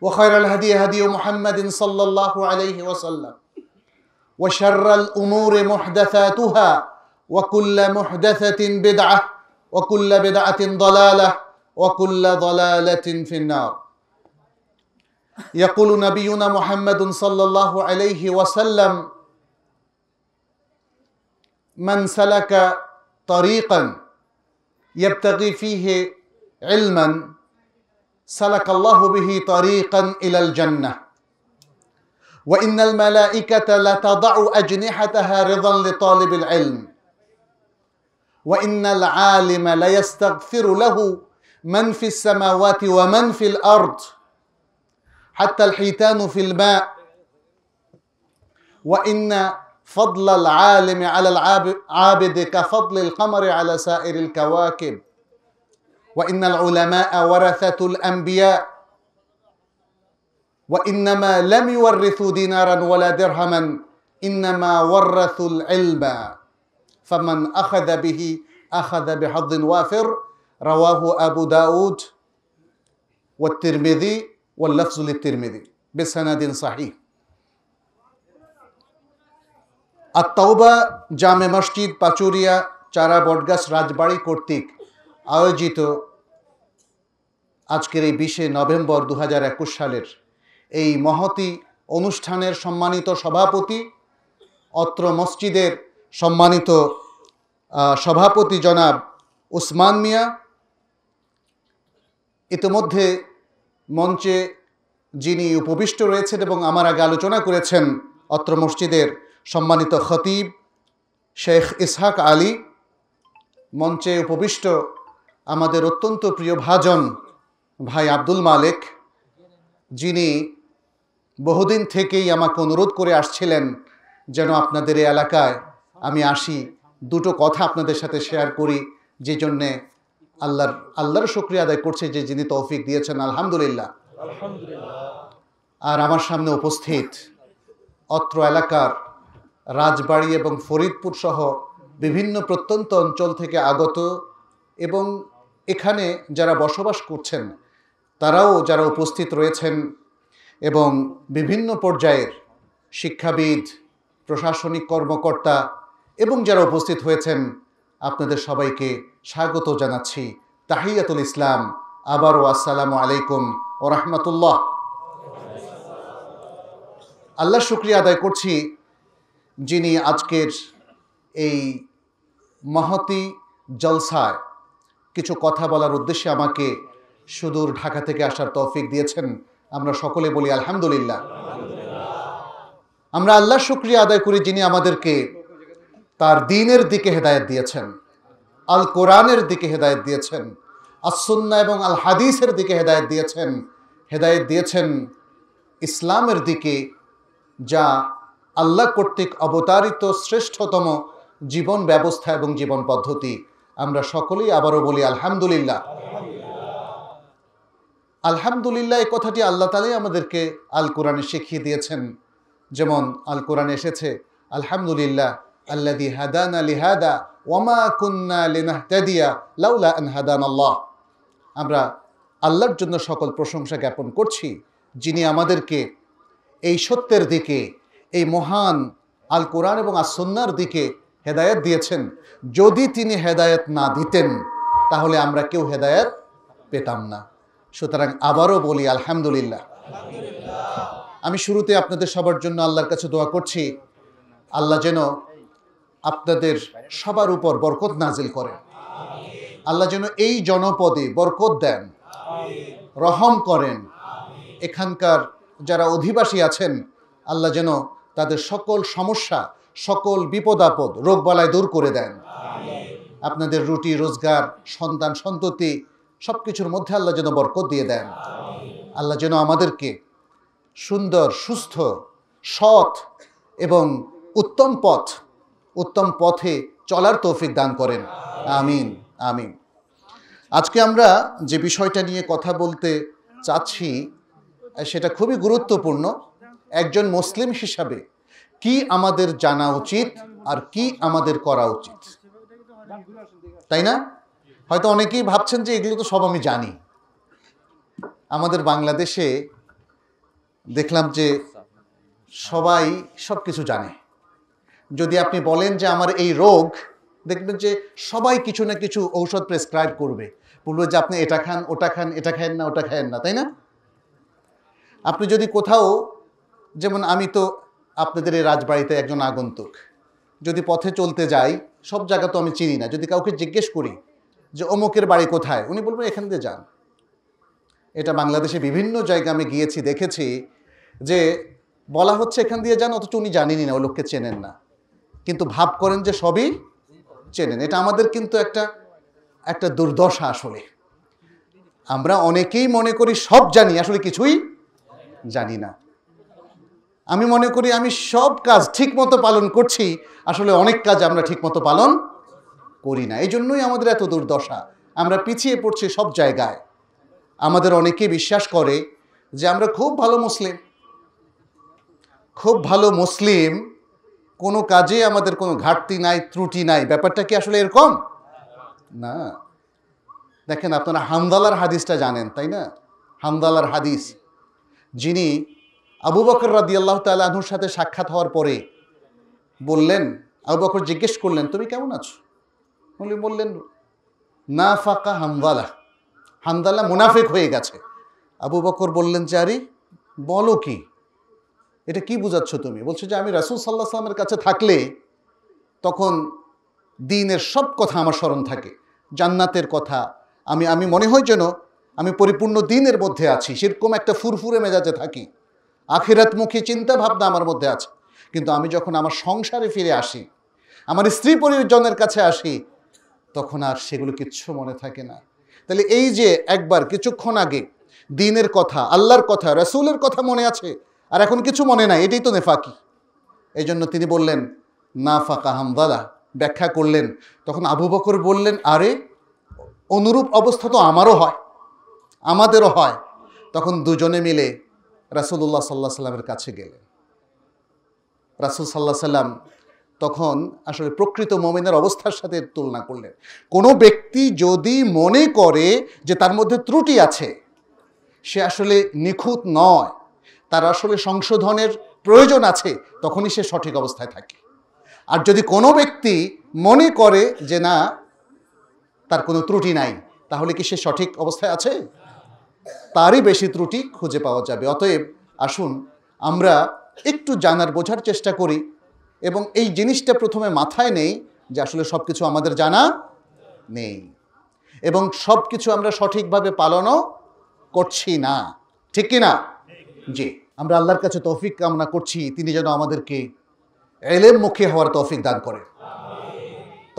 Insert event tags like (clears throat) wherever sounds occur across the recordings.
وخير الهدي هدي محمد صلى الله عليه وسلم وشر الأمور محدثاتها وكل محدثة بدعة وكل بدعة ضلالة وكل ضلالة في النار يقول نبينا محمد صلى الله عليه وسلم من سلك طريقا يبتغي فيه علما سلك الله به طريقا الى الجنه وان الملائكه لتضع اجنحتها رضا لطالب العلم وان العالم ليستغفر له من في السماوات ومن في الارض حتى الحيتان في الماء وان فضل العالم على العابد كفضل القمر على سائر الكواكب وان العلماء ورثه الانبياء وانما لم يورثوا دينارا ولا درهما انما ورثوا العلم فمن اخذ به اخذ بحظ وافر رواه ابو داود والترمذي واللفظ للترمذي بسند صحيح التوبة জামে মসজিদ পাচুরিয়া চারা বটগাছ রাজবাড়ি কর্তৃক আয়োজিত আজকের এই বিশে নভেম্বর দু হাজার সালের এই মহতি অনুষ্ঠানের সম্মানিত সভাপতি অত্র মসজিদের সম্মানিত সভাপতি জনাব উসমান মিয়া ইতিমধ্যে মঞ্চে যিনি উপবিষ্ট রয়েছেন এবং আমার আগে আলোচনা করেছেন অত্র মসজিদের সম্মানিত খতিব শেখ ইসহাক আলী মঞ্চে উপবিষ্ট আমাদের অত্যন্ত প্রিয় ভাজন ভাই আব্দুল মালিক যিনি বহুদিন থেকেই আমাকে অনুরোধ করে আসছিলেন যেন আপনাদের এই এলাকায় আমি আসি দুটো কথা আপনাদের সাথে শেয়ার করি যে জন্যে আল্লাহর আল্লাহর শুক্রিয়া আদায় করছে যে যিনি তৌফিক দিয়েছেন আলহামদুলিল্লাহ আর আমার সামনে উপস্থিত অত্র এলাকার রাজবাড়ি এবং ফরিদপুর সহ বিভিন্ন প্রত্যন্ত অঞ্চল থেকে আগত এবং এখানে যারা বসবাস করছেন তারাও যারা উপস্থিত রয়েছেন এবং বিভিন্ন পর্যায়ের শিক্ষাবিদ প্রশাসনিক কর্মকর্তা এবং যারা উপস্থিত হয়েছেন আপনাদের সবাইকে স্বাগত জানাচ্ছি তাহিয়াতুল ইসলাম আবারও আসসালামু আলাইকুম ও রহমতুল্লাহ আল্লাহ শুক্রিয়া আদায় করছি যিনি আজকের এই মহতি জলসায় কিছু কথা বলার উদ্দেশ্যে আমাকে সুদূর ঢাকা থেকে আসার তৌফিক দিয়েছেন আমরা সকলে বলি আলহামদুলিল্লাহ আমরা আল্লাহ শুক্রিয়া আদায় করি যিনি আমাদেরকে তার দিনের দিকে হেদায়ত দিয়েছেন আল কোরআনের দিকে হেদায়ত দিয়েছেন আসুন্না এবং আল হাদিসের দিকে হেদায়ত দিয়েছেন হেদায়ত দিয়েছেন ইসলামের দিকে যা আল্লাহ কর্তৃক অবতারিত শ্রেষ্ঠতম জীবন ব্যবস্থা এবং জীবন পদ্ধতি আমরা সকলেই আবারও বলি আলহামদুলিল্লাহ আলহামদুলিল্লাহ এই কথাটি আল্লাহ তালাই আমাদেরকে আল কোরআনে শিখিয়ে দিয়েছেন যেমন আল কোরআনে এসেছে আলহামদুলিল্লাহ আল্লাদি হাদান আলি হাদা ওমা কুন্না লিনাহতাদিয়া লাউলা আন হাদান আল্লাহ আমরা আল্লাহর জন্য সকল প্রশংসা জ্ঞাপন করছি যিনি আমাদেরকে এই সত্যের দিকে এই মহান আল কোরআন এবং আসন্নার দিকে হেদায়ত দিয়েছেন যদি তিনি হেদায়ত না দিতেন তাহলে আমরা কেউ হেদায়ত পেতাম না সুতরাং আবারও বলি আলহামদুলিল্লাহ আমি শুরুতে আপনাদের সবার জন্য আল্লাহর কাছে দোয়া করছি আল্লাহ যেন আপনাদের সবার উপর বরকত নাজিল করেন আল্লাহ যেন এই জনপদে বরকত দেন রহম করেন এখানকার যারা অধিবাসী আছেন আল্লাহ যেন তাদের সকল সমস্যা সকল বিপদ আপদ রোগ বালায় দূর করে দেন আপনাদের রুটি রোজগার সন্তান সন্ততি সব কিছুর মধ্যে আল্লাহ যেন বরকত দিয়ে দেন আল্লাহ যেন আমাদেরকে সুন্দর সুস্থ সৎ এবং উত্তম পথ উত্তম পথে চলার তৌফিক দান করেন আমিন আমিন আজকে আমরা যে বিষয়টা নিয়ে কথা বলতে চাচ্ছি সেটা খুবই গুরুত্বপূর্ণ একজন মুসলিম হিসাবে কি আমাদের জানা উচিত আর কি আমাদের করা উচিত তাই না হয়তো অনেকেই ভাবছেন যে এগুলো তো সব আমি জানি আমাদের বাংলাদেশে দেখলাম যে সবাই সব কিছু জানে যদি আপনি বলেন যে আমার এই রোগ দেখবেন যে সবাই কিছু না কিছু ঔষধ প্রেসক্রাইব করবে বলবে যে আপনি এটা খান ওটা খান এটা খায়েন না ওটা খায়েন না তাই না আপনি যদি কোথাও যেমন আমি তো আপনাদের এই রাজবাড়িতে একজন আগন্তুক যদি পথে চলতে যাই সব জায়গা তো আমি চিনি না যদি কাউকে জিজ্ঞেস করি যে অমুকের বাড়ি কোথায় উনি বলবেন এখান দিয়ে যান এটা বাংলাদেশে বিভিন্ন জায়গা আমি গিয়েছি দেখেছি যে বলা হচ্ছে এখান দিয়ে যান অথচ উনি জানেনি না ও লোককে চেনেন না কিন্তু ভাব করেন যে সবই চেনেন এটা আমাদের কিন্তু একটা একটা দুর্দশা আসলে আমরা অনেকেই মনে করি সব জানি আসলে কিছুই জানি না আমি মনে করি আমি সব কাজ ঠিকমতো পালন করছি আসলে অনেক কাজ আমরা ঠিকমতো পালন করি না এই জন্যই আমাদের এত দুর্দশা আমরা পিছিয়ে পড়ছি সব জায়গায় আমাদের অনেকে বিশ্বাস করে যে আমরা খুব ভালো মুসলিম খুব ভালো মুসলিম কোনো কাজে আমাদের কোনো ঘাটতি নাই ত্রুটি নাই ব্যাপারটা কি আসলে এরকম না দেখেন আপনারা হামদালার হাদিসটা জানেন তাই না হামদালার হাদিস যিনি আবু বকর রাদি আল্লাহ তালুর সাথে সাক্ষাৎ হওয়ার পরে বললেন আবু বকর জিজ্ঞেস করলেন তুমি কেমন আছো উনি বললেন না ফাঁকা হামদালা হামদালা মুনাফেক হয়ে গেছে আবু বকর বললেন যে আরে বলো কি এটা কি বুঝাচ্ছ তুমি বলছো যে আমি রাসুল সাল্লাহ সাল্লামের কাছে থাকলে তখন দিনের সব কথা আমার স্মরণ থাকে জান্নাতের কথা আমি আমি মনে হয় যেন আমি পরিপূর্ণ দিনের মধ্যে আছি সেরকম একটা ফুরফুরে মেজাজে থাকি আখিরাতমুখী চিন্তা ভাবনা আমার মধ্যে আছে কিন্তু আমি যখন আমার সংসারে ফিরে আসি আমার স্ত্রী পরিজনের কাছে আসি তখন আর সেগুলো কিচ্ছু মনে থাকে না তাহলে এই যে একবার কিছুক্ষণ আগে দিনের কথা আল্লাহর কথা রসুলের কথা মনে আছে আর এখন কিছু মনে নাই এটাই তো নেফাকি এই জন্য তিনি বললেন না ফাঁকা হামদালা ব্যাখ্যা করলেন তখন আবু বকর বললেন আরে অনুরূপ অবস্থা তো আমারও হয় আমাদেরও হয় তখন দুজনে মিলে রাসুলুল্লাহ সাল্লাহ সাল্লামের কাছে গেলেন রাসুল সাল্লাহ সাল্লাম তখন আসলে প্রকৃত মমিনের অবস্থার সাথে তুলনা করলেন কোনো ব্যক্তি যদি মনে করে যে তার মধ্যে ত্রুটি আছে সে আসলে নিখুঁত নয় তার আসলে সংশোধনের প্রয়োজন আছে তখনই সে সঠিক অবস্থায় থাকে আর যদি কোনো ব্যক্তি মনে করে যে না তার কোনো ত্রুটি নাই তাহলে কি সে সঠিক অবস্থায় আছে তারই বেশি ত্রুটি খুঁজে পাওয়া যাবে অতএব আসুন আমরা একটু জানার বোঝার চেষ্টা করি এবং এই জিনিসটা প্রথমে মাথায় নেই যে আসলে সব কিছু আমাদের জানা নেই এবং সব কিছু আমরা সঠিকভাবে পালনও করছি না ঠিক না জি আমরা আল্লাহর কাছে তৌফিক কামনা করছি তিনি যেন আমাদেরকে এলেম মুখে হওয়ার তৌফিক দান করে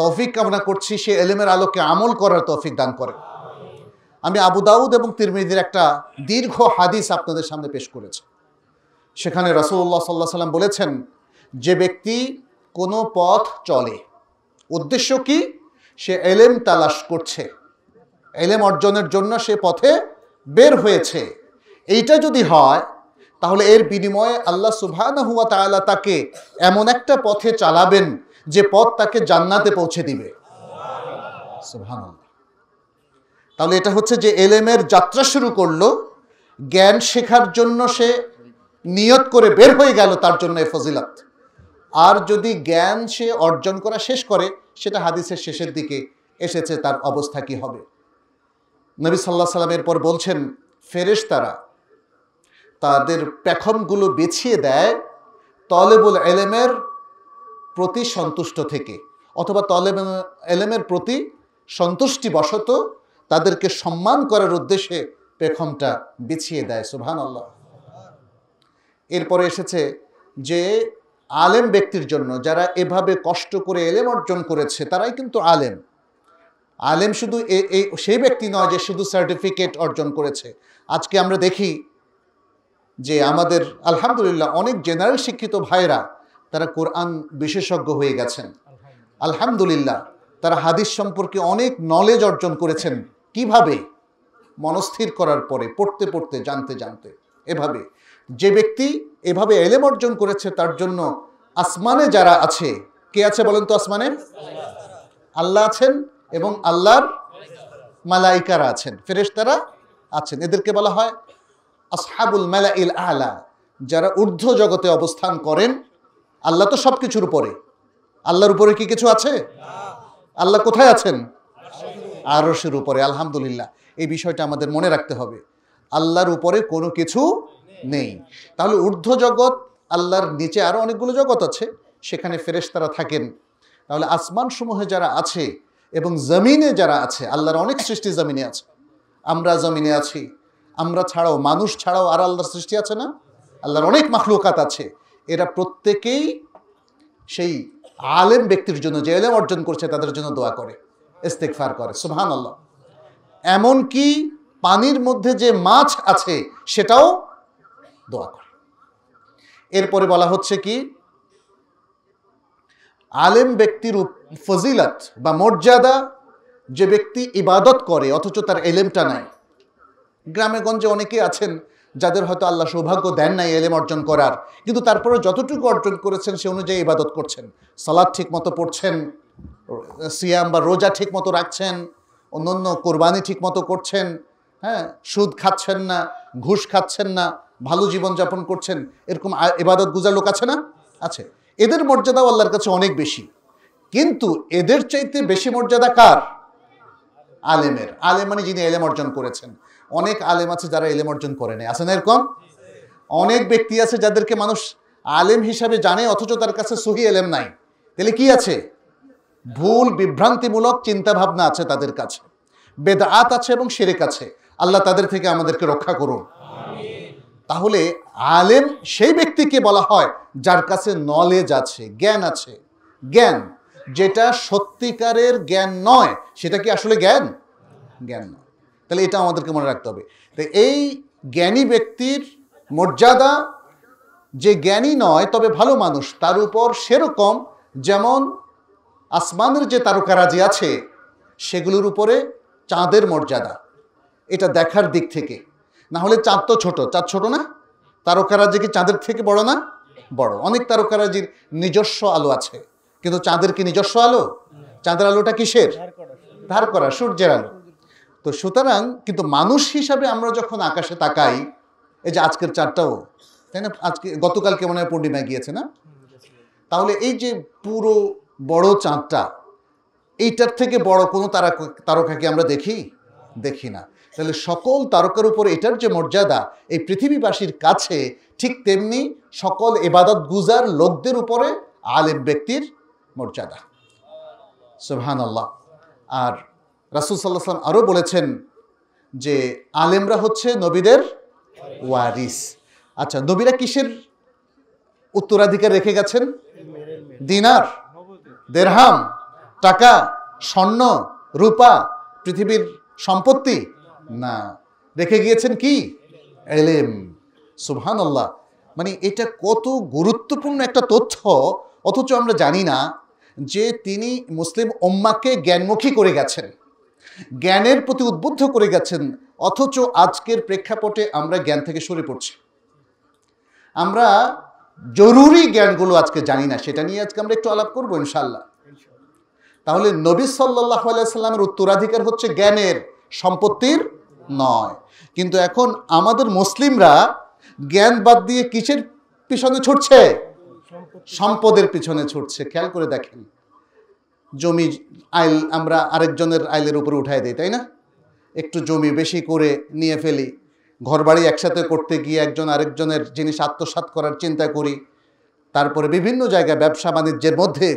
তৌফিক কামনা করছি সে এলেমের আলোকে আমল করার তৌফিক দান করে আমি আবু দাউদ এবং তিরমিদির একটা দীর্ঘ হাদিস আপনাদের সামনে পেশ করেছি সেখানে রসুল্লাহ সাল্লাহ সাল্লাম বলেছেন যে ব্যক্তি কোনো পথ চলে উদ্দেশ্য কি সে এলেম তালাশ করছে এলেম অর্জনের জন্য সে পথে বের হয়েছে এইটা যদি হয় তাহলে এর বিনিময়ে আল্লাহ সুভান হুয়া তালা তাকে এমন একটা পথে চালাবেন যে পথ তাকে জান্নাতে পৌঁছে দিবে সুভান তাহলে এটা হচ্ছে যে এলেমের যাত্রা শুরু করলো জ্ঞান শেখার জন্য সে নিয়ত করে বের হয়ে গেল তার জন্য এ ফজিলাত আর যদি জ্ঞান সে অর্জন করা শেষ করে সেটা হাদিসের শেষের দিকে এসেছে তার অবস্থা কি হবে নবী সাল্লাহ সাল্লামের পর বলছেন ফেরেশ তারা তাদের প্যাখমগুলো বেছিয়ে দেয় তলেবুল এলেমের প্রতি সন্তুষ্ট থেকে অথবা তলেব এলেমের প্রতি সন্তুষ্টিবশত তাদেরকে সম্মান করার উদ্দেশ্যে পেখমটা বিছিয়ে দেয় সুভান আল্লাহ এরপরে এসেছে যে আলেম ব্যক্তির জন্য যারা এভাবে কষ্ট করে এলেম অর্জন করেছে তারাই কিন্তু আলেম আলেম শুধু এই সেই ব্যক্তি নয় যে শুধু সার্টিফিকেট অর্জন করেছে আজকে আমরা দেখি যে আমাদের আলহামদুলিল্লাহ অনেক জেনারেল শিক্ষিত ভাইরা তারা কোরআন বিশেষজ্ঞ হয়ে গেছেন আলহামদুলিল্লাহ তারা হাদিস সম্পর্কে অনেক নলেজ অর্জন করেছেন কিভাবে মনস্থির করার পরে পড়তে পড়তে জানতে জানতে এভাবে যে ব্যক্তি এভাবে এলেম অর্জন করেছে তার জন্য আসমানে যারা আছে কে আছে বলেন তো আসমানে আল্লাহ আছেন এবং আল্লাহর মালাইকারা আছেন তারা আছেন এদেরকে বলা হয় আসহাবুল মেলা ইল আলা যারা ঊর্ধ্ব জগতে অবস্থান করেন আল্লাহ তো সব কিছুর উপরে আল্লাহর উপরে কি কিছু আছে আল্লাহ কোথায় আছেন আরসের উপরে আলহামদুলিল্লাহ এই বিষয়টা আমাদের মনে রাখতে হবে আল্লাহর উপরে কোনো কিছু নেই তাহলে ঊর্ধ্ব জগৎ আল্লাহর নিচে আরও অনেকগুলো জগৎ আছে সেখানে তারা থাকেন তাহলে আসমানসমূহে যারা আছে এবং জমিনে যারা আছে আল্লাহর অনেক সৃষ্টি জমিনে আছে আমরা জমিনে আছি আমরা ছাড়াও মানুষ ছাড়াও আর আল্লাহর সৃষ্টি আছে না আল্লাহর অনেক মাখলুকাত আছে এরা প্রত্যেকেই সেই আলেম ব্যক্তির জন্য যে আলেম অর্জন করছে তাদের জন্য দোয়া করে ইস্তেকফার করে সুহান আল্লাহ এমনকি পানির মধ্যে যে মাছ আছে সেটাও দোয়া করে এরপরে বলা হচ্ছে কি আলেম ব্যক্তির ফজিলত বা মর্যাদা যে ব্যক্তি ইবাদত করে অথচ তার এলেমটা নাই গ্রামে গঞ্জে অনেকে আছেন যাদের হয়তো আল্লাহ সৌভাগ্য দেন নাই এলেম অর্জন করার কিন্তু তারপরে যতটুকু অর্জন করেছেন সে অনুযায়ী ইবাদত করছেন সালাদ ঠিক মতো পড়ছেন সিয়াম বা রোজা ঠিক মতো রাখছেন অন্যান্য কোরবানি ঠিক মতো করছেন হ্যাঁ সুদ খাচ্ছেন না ঘুষ খাচ্ছেন না ভালো জীবনযাপন করছেন এরকম এবাদত গুজার লোক আছে না আছে এদের মর্যাদাও আল্লাহর কাছে অনেক বেশি কিন্তু এদের চাইতে বেশি মর্যাদা কার আলেমের আলেম মানে যিনি এলেম অর্জন করেছেন অনেক আলেম আছে যারা এলেম অর্জন করে নেই আছে না এরকম অনেক ব্যক্তি আছে যাদেরকে মানুষ আলেম হিসাবে জানে অথচ তার কাছে সহি এলেম নাই তাহলে কি আছে ভুল বিভ্রান্তিমূলক চিন্তাভাবনা আছে তাদের কাছে আত আছে এবং শিরেক আছে আল্লাহ তাদের থেকে আমাদেরকে রক্ষা করুন তাহলে আলেম সেই ব্যক্তিকে বলা হয় যার কাছে নলেজ আছে জ্ঞান আছে জ্ঞান যেটা সত্যিকারের জ্ঞান নয় সেটা কি আসলে জ্ঞান জ্ঞান নয় তাহলে এটা আমাদেরকে মনে রাখতে হবে তো এই জ্ঞানী ব্যক্তির মর্যাদা যে জ্ঞানী নয় তবে ভালো মানুষ তার উপর সেরকম যেমন আসমানের যে তারকারাজি আছে সেগুলোর উপরে চাঁদের মর্যাদা এটা দেখার দিক থেকে না হলে চাঁদ তো ছোট চাঁদ ছোট না তারকারাজি কি চাঁদের থেকে বড় না বড় অনেক তারকারাজির নিজস্ব আলো আছে কিন্তু চাঁদের কি নিজস্ব আলো চাঁদের আলোটা কিসের ধার করা সূর্যের আলো তো সুতরাং কিন্তু মানুষ হিসাবে আমরা যখন আকাশে তাকাই এই যে আজকের চাঁদটাও তাই না আজকে গতকালকে মনে হয় পূর্ণিমায় গিয়েছে না তাহলে এই যে পুরো বড় চাঁদটা এইটার থেকে বড় কোনো তারা তারকাকে আমরা দেখি দেখি না তাহলে সকল তারকার উপর এটার যে মর্যাদা এই পৃথিবীবাসীর কাছে ঠিক তেমনি সকল এবাদত গুজার লোকদের উপরে আলেম ব্যক্তির মর্যাদা সোহান আল্লাহ আর রাসুল সাল্লাহ সাল্লাম আরও বলেছেন যে আলেমরা হচ্ছে নবীদের ওয়ারিস আচ্ছা নবীরা কিসের উত্তরাধিকার রেখে গেছেন দিনার দেড়হাম টাকা স্বর্ণ রূপা পৃথিবীর সম্পত্তি না দেখে গিয়েছেন কি এলেম সুবহান আল্লাহ মানে এটা কত গুরুত্বপূর্ণ একটা তথ্য অথচ আমরা জানি না যে তিনি মুসলিম ওম্মাকে জ্ঞানমুখী করে গেছেন জ্ঞানের প্রতি উদ্বুদ্ধ করে গেছেন অথচ আজকের প্রেক্ষাপটে আমরা জ্ঞান থেকে সরে পড়ছি আমরা জরুরি জ্ঞানগুলো আজকে জানি না সেটা নিয়ে আজকে আমরা একটু আলাপ করবো ইনশাল্লাহ তাহলে নবী সাল্লাহ আলাইসাল্লামের উত্তরাধিকার হচ্ছে জ্ঞানের সম্পত্তির নয় কিন্তু এখন আমাদের মুসলিমরা জ্ঞান বাদ দিয়ে কিসের পিছনে ছুটছে সম্পদের পিছনে ছুটছে খেয়াল করে দেখেন জমি আইল আমরা আরেকজনের আইলের উপরে উঠাই দিই তাই না একটু জমি বেশি করে নিয়ে ফেলি ঘরবাড়ি একসাথে করতে গিয়ে একজন আরেকজনের জিনিস আত্মসাত করার চিন্তা করি তারপরে বিভিন্ন জায়গায় ব্যবসা বাণিজ্যের মধ্যে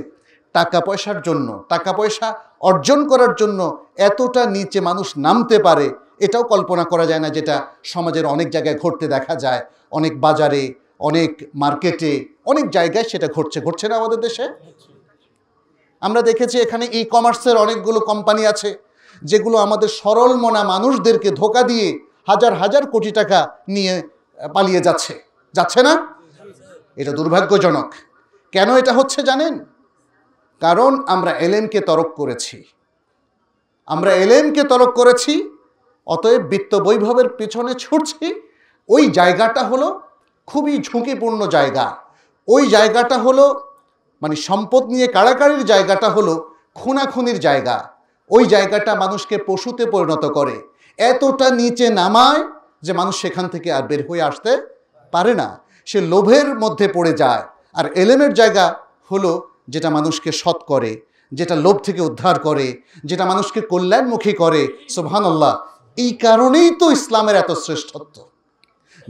টাকা পয়সার জন্য টাকা পয়সা অর্জন করার জন্য এতটা নিচে মানুষ নামতে পারে এটাও কল্পনা করা যায় না যেটা সমাজের অনেক জায়গায় ঘটতে দেখা যায় অনেক বাজারে অনেক মার্কেটে অনেক জায়গায় সেটা ঘটছে ঘটছে না আমাদের দেশে আমরা দেখেছি এখানে ই কমার্সের অনেকগুলো কোম্পানি আছে যেগুলো আমাদের সরল মনা মানুষদেরকে ধোকা দিয়ে হাজার হাজার কোটি টাকা নিয়ে পালিয়ে যাচ্ছে যাচ্ছে না এটা দুর্ভাগ্যজনক কেন এটা হচ্ছে জানেন কারণ আমরা এলএমকে তরক করেছি আমরা এলএমকে তরক করেছি অতএব বিত্ত বৈভবের পিছনে ছুটছি ওই জায়গাটা হলো খুবই ঝুঁকিপূর্ণ জায়গা ওই জায়গাটা হলো মানে সম্পদ নিয়ে কাড়াকাড়ির জায়গাটা হলো খুনাখুনির জায়গা ওই জায়গাটা মানুষকে পশুতে পরিণত করে এতটা নিচে নামায় যে মানুষ সেখান থেকে আর বের হয়ে আসতে পারে না সে লোভের মধ্যে পড়ে যায় আর এলেমের জায়গা হলো যেটা মানুষকে সৎ করে যেটা লোভ থেকে উদ্ধার করে যেটা মানুষকে কল্যাণমুখী করে আল্লাহ এই কারণেই তো ইসলামের এত শ্রেষ্ঠত্ব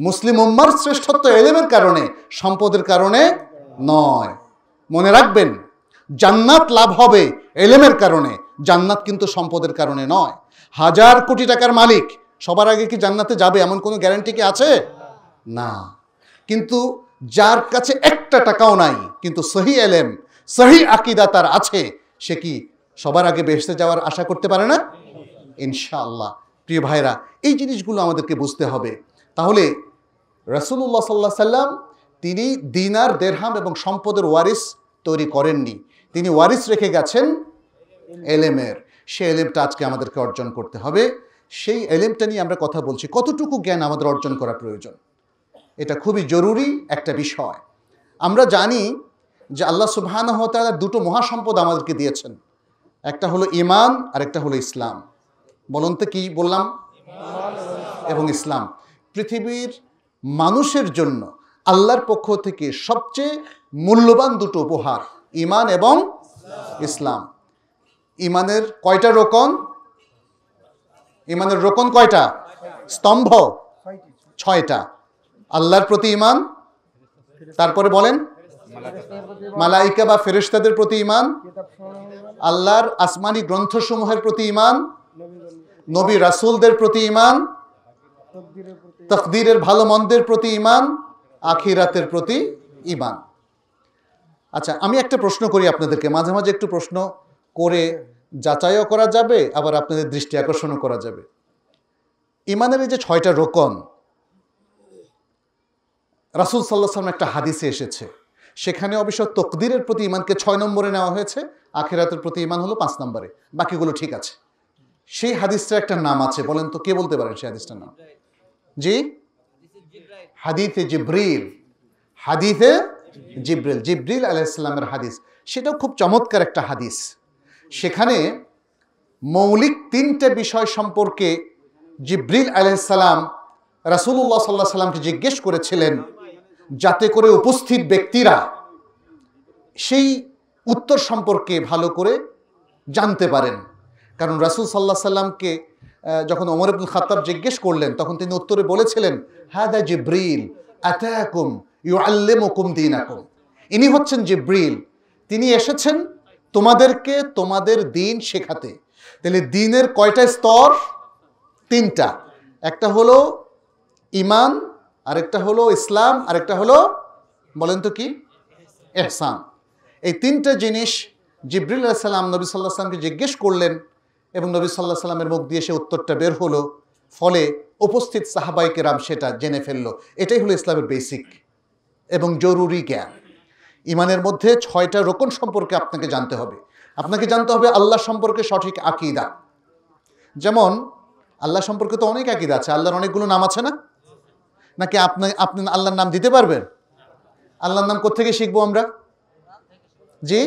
মুসলিম উম্মার শ্রেষ্ঠত্ব এলেমের কারণে সম্পদের কারণে নয় মনে রাখবেন জান্নাত লাভ হবে এলেমের কারণে জান্নাত কিন্তু সম্পদের কারণে নয় হাজার কোটি টাকার মালিক সবার আগে কি জান্নাতে যাবে এমন কোনো গ্যারান্টি কি আছে না কিন্তু যার কাছে একটা টাকাও নাই কিন্তু সহি এলেম সহি আকিদা তার আছে সে কি সবার আগে বেসতে যাওয়ার আশা করতে পারে না ইনশাআল্লাহ প্রিয় ভাইরা এই জিনিসগুলো আমাদেরকে বুঝতে হবে তাহলে রসুল্লাহ সাল্লাহ সাল্লাম তিনি দিনার দেরহাম এবং সম্পদের ওয়ারিস তৈরি করেননি তিনি ওয়ারিস রেখে গেছেন এলেমের সেই এলেমটা আজকে আমাদেরকে অর্জন করতে হবে সেই এলেমটা নিয়ে আমরা কথা বলছি কতটুকু জ্ঞান আমাদের অর্জন করা প্রয়োজন এটা খুবই জরুরি একটা বিষয় আমরা জানি যে আল্লাহ সুবাহানহতারা দুটো মহাসম্পদ আমাদেরকে দিয়েছেন একটা হলো ইমান আর একটা হলো ইসলাম বলুন তো কী বললাম এবং ইসলাম পৃথিবীর মানুষের জন্য আল্লাহর পক্ষ থেকে সবচেয়ে মূল্যবান দুটো উপহার ইমান এবং ইসলাম ইমানের কয়টা রোকন ইমানের রোকন কয়টা স্তম্ভ ছয়টা আল্লাহর প্রতি ইমান তারপরে বলেন মালাইকা বা ফেরিস্তাদের প্রতি ইমান আল্লাহর আসমানি গ্রন্থসমূহের প্রতি ইমান নবী রাসুলদের প্রতি ইমান তকদিরের ভালো মন্দের প্রতি ইমান আখিরাতের প্রতি ইমান আচ্ছা আমি একটা প্রশ্ন করি আপনাদেরকে মাঝে মাঝে একটু প্রশ্ন করে যাচাইও করা যাবে আবার আপনাদের দৃষ্টি আকর্ষণও করা যাবে ইমানের এই যে ছয়টা রোকন রাসুল সাল্লাহ সাল্লাম একটা হাদিসে এসেছে সেখানে অবশ্য তকদিরের প্রতি ইমানকে ছয় নম্বরে নেওয়া হয়েছে আখেরাতের প্রতি ইমান হলো পাঁচ নম্বরে বাকিগুলো ঠিক আছে সেই হাদিসটার একটা নাম আছে বলেন তো কে বলতে পারেন সেই হাদিসটার নাম জি হাদিফে জিব্রিল হাদিফে জিব্রিল জিব্রিল আলাইসাল্লামের হাদিস সেটাও খুব চমৎকার একটা হাদিস সেখানে মৌলিক তিনটে বিষয় সম্পর্কে জিব্রিল আলহাম রাসুল্লাহ সাল্লাহ সাল্লামকে জিজ্ঞেস করেছিলেন যাতে করে উপস্থিত ব্যক্তিরা সেই উত্তর সম্পর্কে ভালো করে জানতে পারেন কারণ রাসুল সাল্লাহ সাল্লামকে যখন ওমর আব্দুল খাতাব জিজ্ঞেস করলেন তখন তিনি উত্তরে বলেছিলেন হাদা জিব্রিল আতাকুম ইউ আল্লেমকুম দিন ইনি হচ্ছেন জিব্রিল তিনি এসেছেন তোমাদেরকে তোমাদের দিন শেখাতে তাহলে দিনের কয়টা স্তর তিনটা একটা হলো ইমান আরেকটা হলো ইসলাম আরেকটা হলো বলেন তো কি এহসান এই তিনটা জিনিস জিব্রিল সালাম নবী সাল্লাহ সাল্লামকে জিজ্ঞেস করলেন এবং নবী সাল্লাহ সাল্লামের মুখ দিয়ে সে উত্তরটা বের হলো ফলে উপস্থিত রাম সেটা জেনে ফেললো এটাই হলো ইসলামের বেসিক এবং জরুরি জ্ঞান ইমানের মধ্যে ছয়টা রোকন সম্পর্কে আপনাকে জানতে হবে আপনাকে জানতে হবে আল্লাহ সম্পর্কে সঠিক আকিদা যেমন আল্লাহ সম্পর্কে তো অনেক আকিদা আছে আল্লাহর অনেকগুলো নাম আছে না নাকি আপনি আপনি আল্লাহর নাম দিতে পারবেন আল্লাহর নাম কোথেকে শিখবো আমরা জি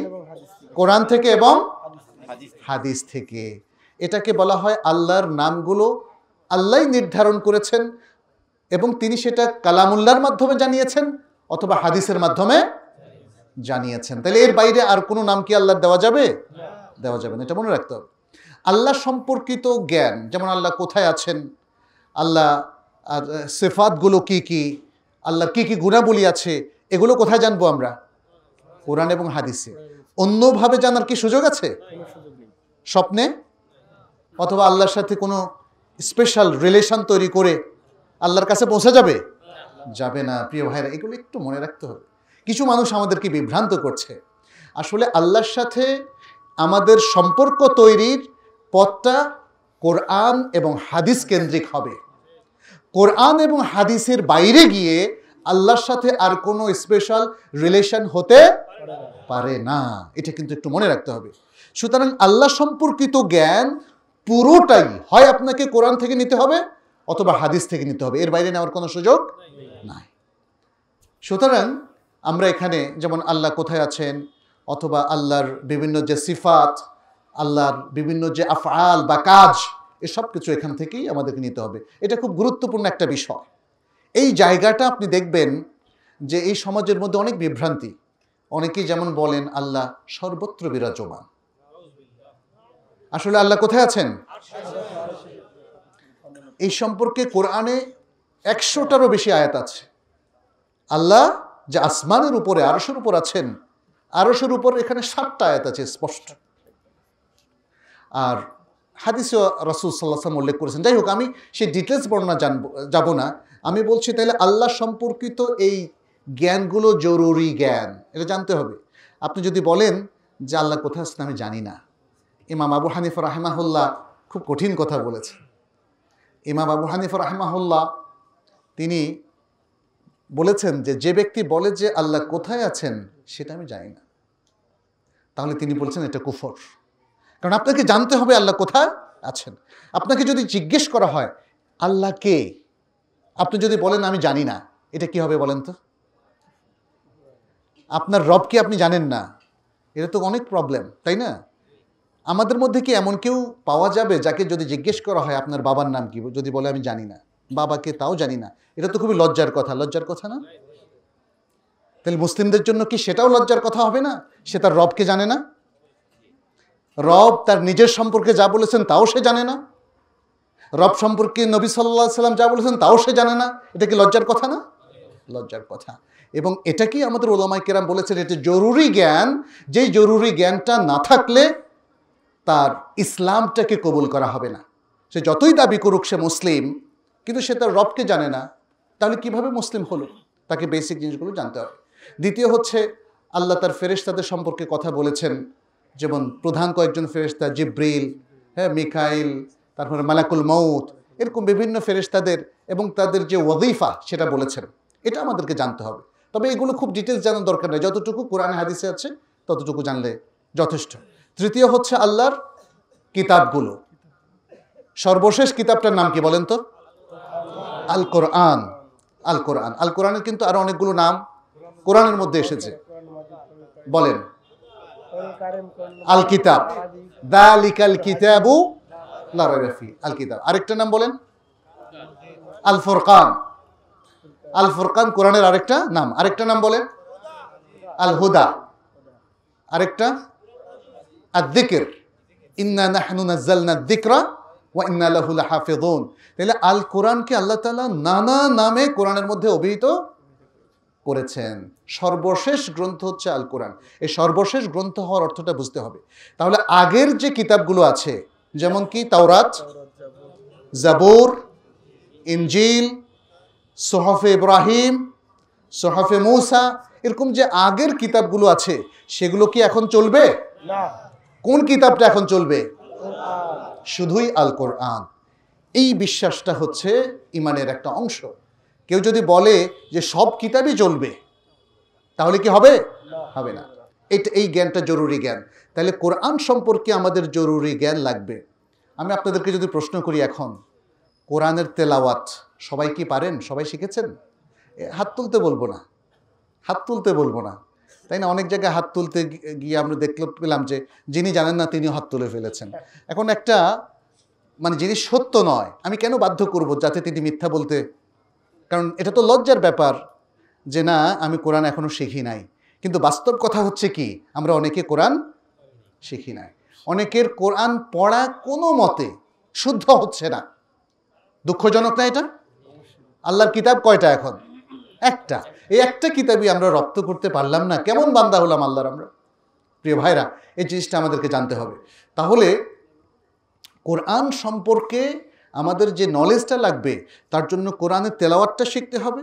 কোরআন থেকে এবং হাদিস থেকে এটাকে বলা হয় আল্লাহর নামগুলো আল্লাহ নির্ধারণ করেছেন এবং তিনি সেটা কালামুল্লার মাধ্যমে জানিয়েছেন অথবা হাদিসের মাধ্যমে জানিয়েছেন তাহলে এর বাইরে আর কোনো নাম কি আল্লাহর দেওয়া যাবে দেওয়া যাবে না এটা মনে রাখতে হবে আল্লাহ সম্পর্কিত জ্ঞান যেমন আল্লাহ কোথায় আছেন আল্লাহ সেফাতগুলো কি কি আল্লাহর কি কি গুণাবলী আছে এগুলো কোথায় জানবো আমরা কোরআন এবং হাদিসে অন্যভাবে জানার কি সুযোগ আছে স্বপ্নে অথবা আল্লাহর সাথে কোনো স্পেশাল রিলেশন তৈরি করে আল্লাহর কাছে পৌঁছে যাবে যাবে না প্রিয় ভাইরা এগুলো একটু মনে রাখতে হবে কিছু মানুষ আমাদেরকে বিভ্রান্ত করছে আসলে আল্লাহর সাথে আমাদের সম্পর্ক তৈরির পথটা কোরআন এবং হাদিস কেন্দ্রিক হবে কোরআন এবং হাদিসের বাইরে গিয়ে আল্লাহর সাথে আর কোনো স্পেশাল রিলেশন হতে পারে না এটা কিন্তু একটু মনে রাখতে হবে সুতরাং আল্লাহ সম্পর্কিত জ্ঞান পুরোটাই হয় আপনাকে কোরআন থেকে নিতে হবে অথবা হাদিস থেকে নিতে হবে এর বাইরে নেওয়ার কোনো সুযোগ নাই সুতরাং আমরা এখানে যেমন আল্লাহ কোথায় আছেন অথবা আল্লাহর বিভিন্ন যে সিফাত আল্লাহর বিভিন্ন যে আফআল বা কাজ এসব কিছু এখান থেকেই আমাদেরকে নিতে হবে এটা খুব গুরুত্বপূর্ণ একটা বিষয় এই জায়গাটা আপনি দেখবেন যে এই সমাজের মধ্যে অনেক বিভ্রান্তি অনেকেই যেমন বলেন আল্লাহ সর্বত্র বিরাজমান আসলে আল্লাহ কোথায় আছেন এই সম্পর্কে কোরআনে একশোটারও বেশি আয়াত আছে আল্লাহ যে আসমানের উপরে আরশের উপর আছেন আরশের উপর এখানে সাতটা আয়াত আছে স্পষ্ট আর হাদিসে রাসুল সাল্লাম উল্লেখ করেছেন যাই হোক আমি সেই ডিটেলস বর্ণনা জানবো যাব না আমি বলছি তাহলে আল্লাহ সম্পর্কিত এই জ্ঞানগুলো জরুরি জ্ঞান এটা জানতে হবে আপনি যদি বলেন যে আল্লাহ কোথায় আছেন আমি জানি না ইমাম আবু হানিফ রাহেমাহুল্লাহ খুব কঠিন কথা বলেছেন ইমাম আবু হানিফ রাহেমাহুল্লাহ তিনি বলেছেন যে যে ব্যক্তি বলে যে আল্লাহ কোথায় আছেন সেটা আমি জানি না তাহলে তিনি বলছেন এটা কুফর কারণ আপনাকে জানতে হবে আল্লাহ কোথায় আছেন আপনাকে যদি জিজ্ঞেস করা হয় আল্লাহ কে আপনি যদি বলেন আমি জানি না এটা কি হবে বলেন তো আপনার রবকে আপনি জানেন না এটা তো অনেক প্রবলেম তাই না আমাদের মধ্যে কি এমন কেউ পাওয়া যাবে যাকে যদি জিজ্ঞেস করা হয় আপনার বাবার নাম কি যদি বলে আমি জানি না বাবাকে তাও জানি না এটা তো খুবই লজ্জার কথা লজ্জার কথা না তাহলে মুসলিমদের জন্য কি সেটাও লজ্জার কথা হবে না সে তার রবকে জানে না রব তার নিজের সম্পর্কে যা বলেছেন তাও সে জানে না রব সম্পর্কে নবী সাল্লা সাল্লাম যা বলেছেন তাও সে জানে না এটা কি লজ্জার কথা না লজ্জার কথা এবং এটা কি আমাদের ওলামাই কেরাম বলেছেন এটা জরুরি জ্ঞান যেই জরুরি জ্ঞানটা না থাকলে তার ইসলামটাকে কবুল করা হবে না সে যতই দাবি করুক সে মুসলিম কিন্তু সে তার রবকে জানে না তাহলে কিভাবে মুসলিম হলো তাকে বেসিক জিনিসগুলো জানতে হবে দ্বিতীয় হচ্ছে আল্লাহ তার ফেরেশতাদের সম্পর্কে কথা বলেছেন যেমন প্রধান কয়েকজন ফেরেস্তা জিব্রিল হ্যাঁ মিকাইল তারপরে মালাকুল মৌত এরকম বিভিন্ন ফেরেশতাদের এবং তাদের যে ওয়দিফা সেটা বলেছেন এটা আমাদেরকে জানতে হবে তবে এগুলো খুব ডিটেলস জানার দরকার নেই যতটুকু কোরআন হাদিসে আছে ততটুকু জানলে যথেষ্ট তৃতীয় হচ্ছে আল্লাহর কিতাবগুলো সর্বশেষ কিতাবটার নাম কি বলেন তো আল কোরআন আল কোরআন আল কোরআনের কিন্তু আরো অনেকগুলো নাম কোরআনের মধ্যে এসেছে বলেন আল কিতাব দালিকাল কিতাবু লারাফি আল কিতাব আরেকটা নাম বলেন আল ফোরকান আল ফোরকান কোরআনের আরেকটা নাম আরেকটা নাম বলেন আল হুদা আরেকটা আর দিকের ইন্না নাহনু নাজ্জালনা দিকরা তাহলে আল কোরআনকে আল্লাহ তালা নানা নামে কোরআনের মধ্যে অভিহিত করেছেন সর্বশেষ গ্রন্থ হচ্ছে আল কোরআন এই সর্বশেষ গ্রন্থ হওয়ার অর্থটা বুঝতে হবে তাহলে আগের যে কিতাবগুলো আছে যেমন কি তাওরাত জাবুর ইঞ্জিল সোহাফে ইব্রাহিম সোহাফে মৌসা এরকম যে আগের কিতাবগুলো আছে সেগুলো কি এখন চলবে কোন কিতাবটা এখন চলবে শুধুই আল কোরআন এই বিশ্বাসটা হচ্ছে ইমানের একটা অংশ কেউ যদি বলে যে সব কিতাবই চলবে তাহলে কি হবে হবে না এটা এই জ্ঞানটা জরুরি জ্ঞান তাহলে কোরআন সম্পর্কে আমাদের জরুরি জ্ঞান লাগবে আমি আপনাদেরকে যদি প্রশ্ন করি এখন কোরআনের তেলাওয়াত সবাই কি পারেন সবাই শিখেছেন হাত তুলতে বলবো না হাত তুলতে বলবো না তাই না অনেক জায়গায় হাত তুলতে গিয়ে আমরা দেখলো পেলাম যে যিনি জানেন না তিনিও হাত তুলে ফেলেছেন এখন একটা মানে যিনি সত্য নয় আমি কেন বাধ্য করব যাতে তিনি মিথ্যা বলতে কারণ এটা তো লজ্জার ব্যাপার যে না আমি কোরআন এখনও শিখি নাই কিন্তু বাস্তব কথা হচ্ছে কি আমরা অনেকে কোরআন শিখি নাই অনেকের কোরআন পড়া কোনো মতে শুদ্ধ হচ্ছে না দুঃখজনক না এটা আল্লাহর কিতাব কয়টা এখন একটা এই একটা কিতাবই আমরা রপ্ত করতে পারলাম না কেমন বান্দা হলাম আল্লাহর আমরা প্রিয় ভাইরা এই জিনিসটা আমাদেরকে জানতে হবে তাহলে কোরআন সম্পর্কে আমাদের যে নলেজটা লাগবে তার জন্য কোরআনের তেলাওয়াতটা শিখতে হবে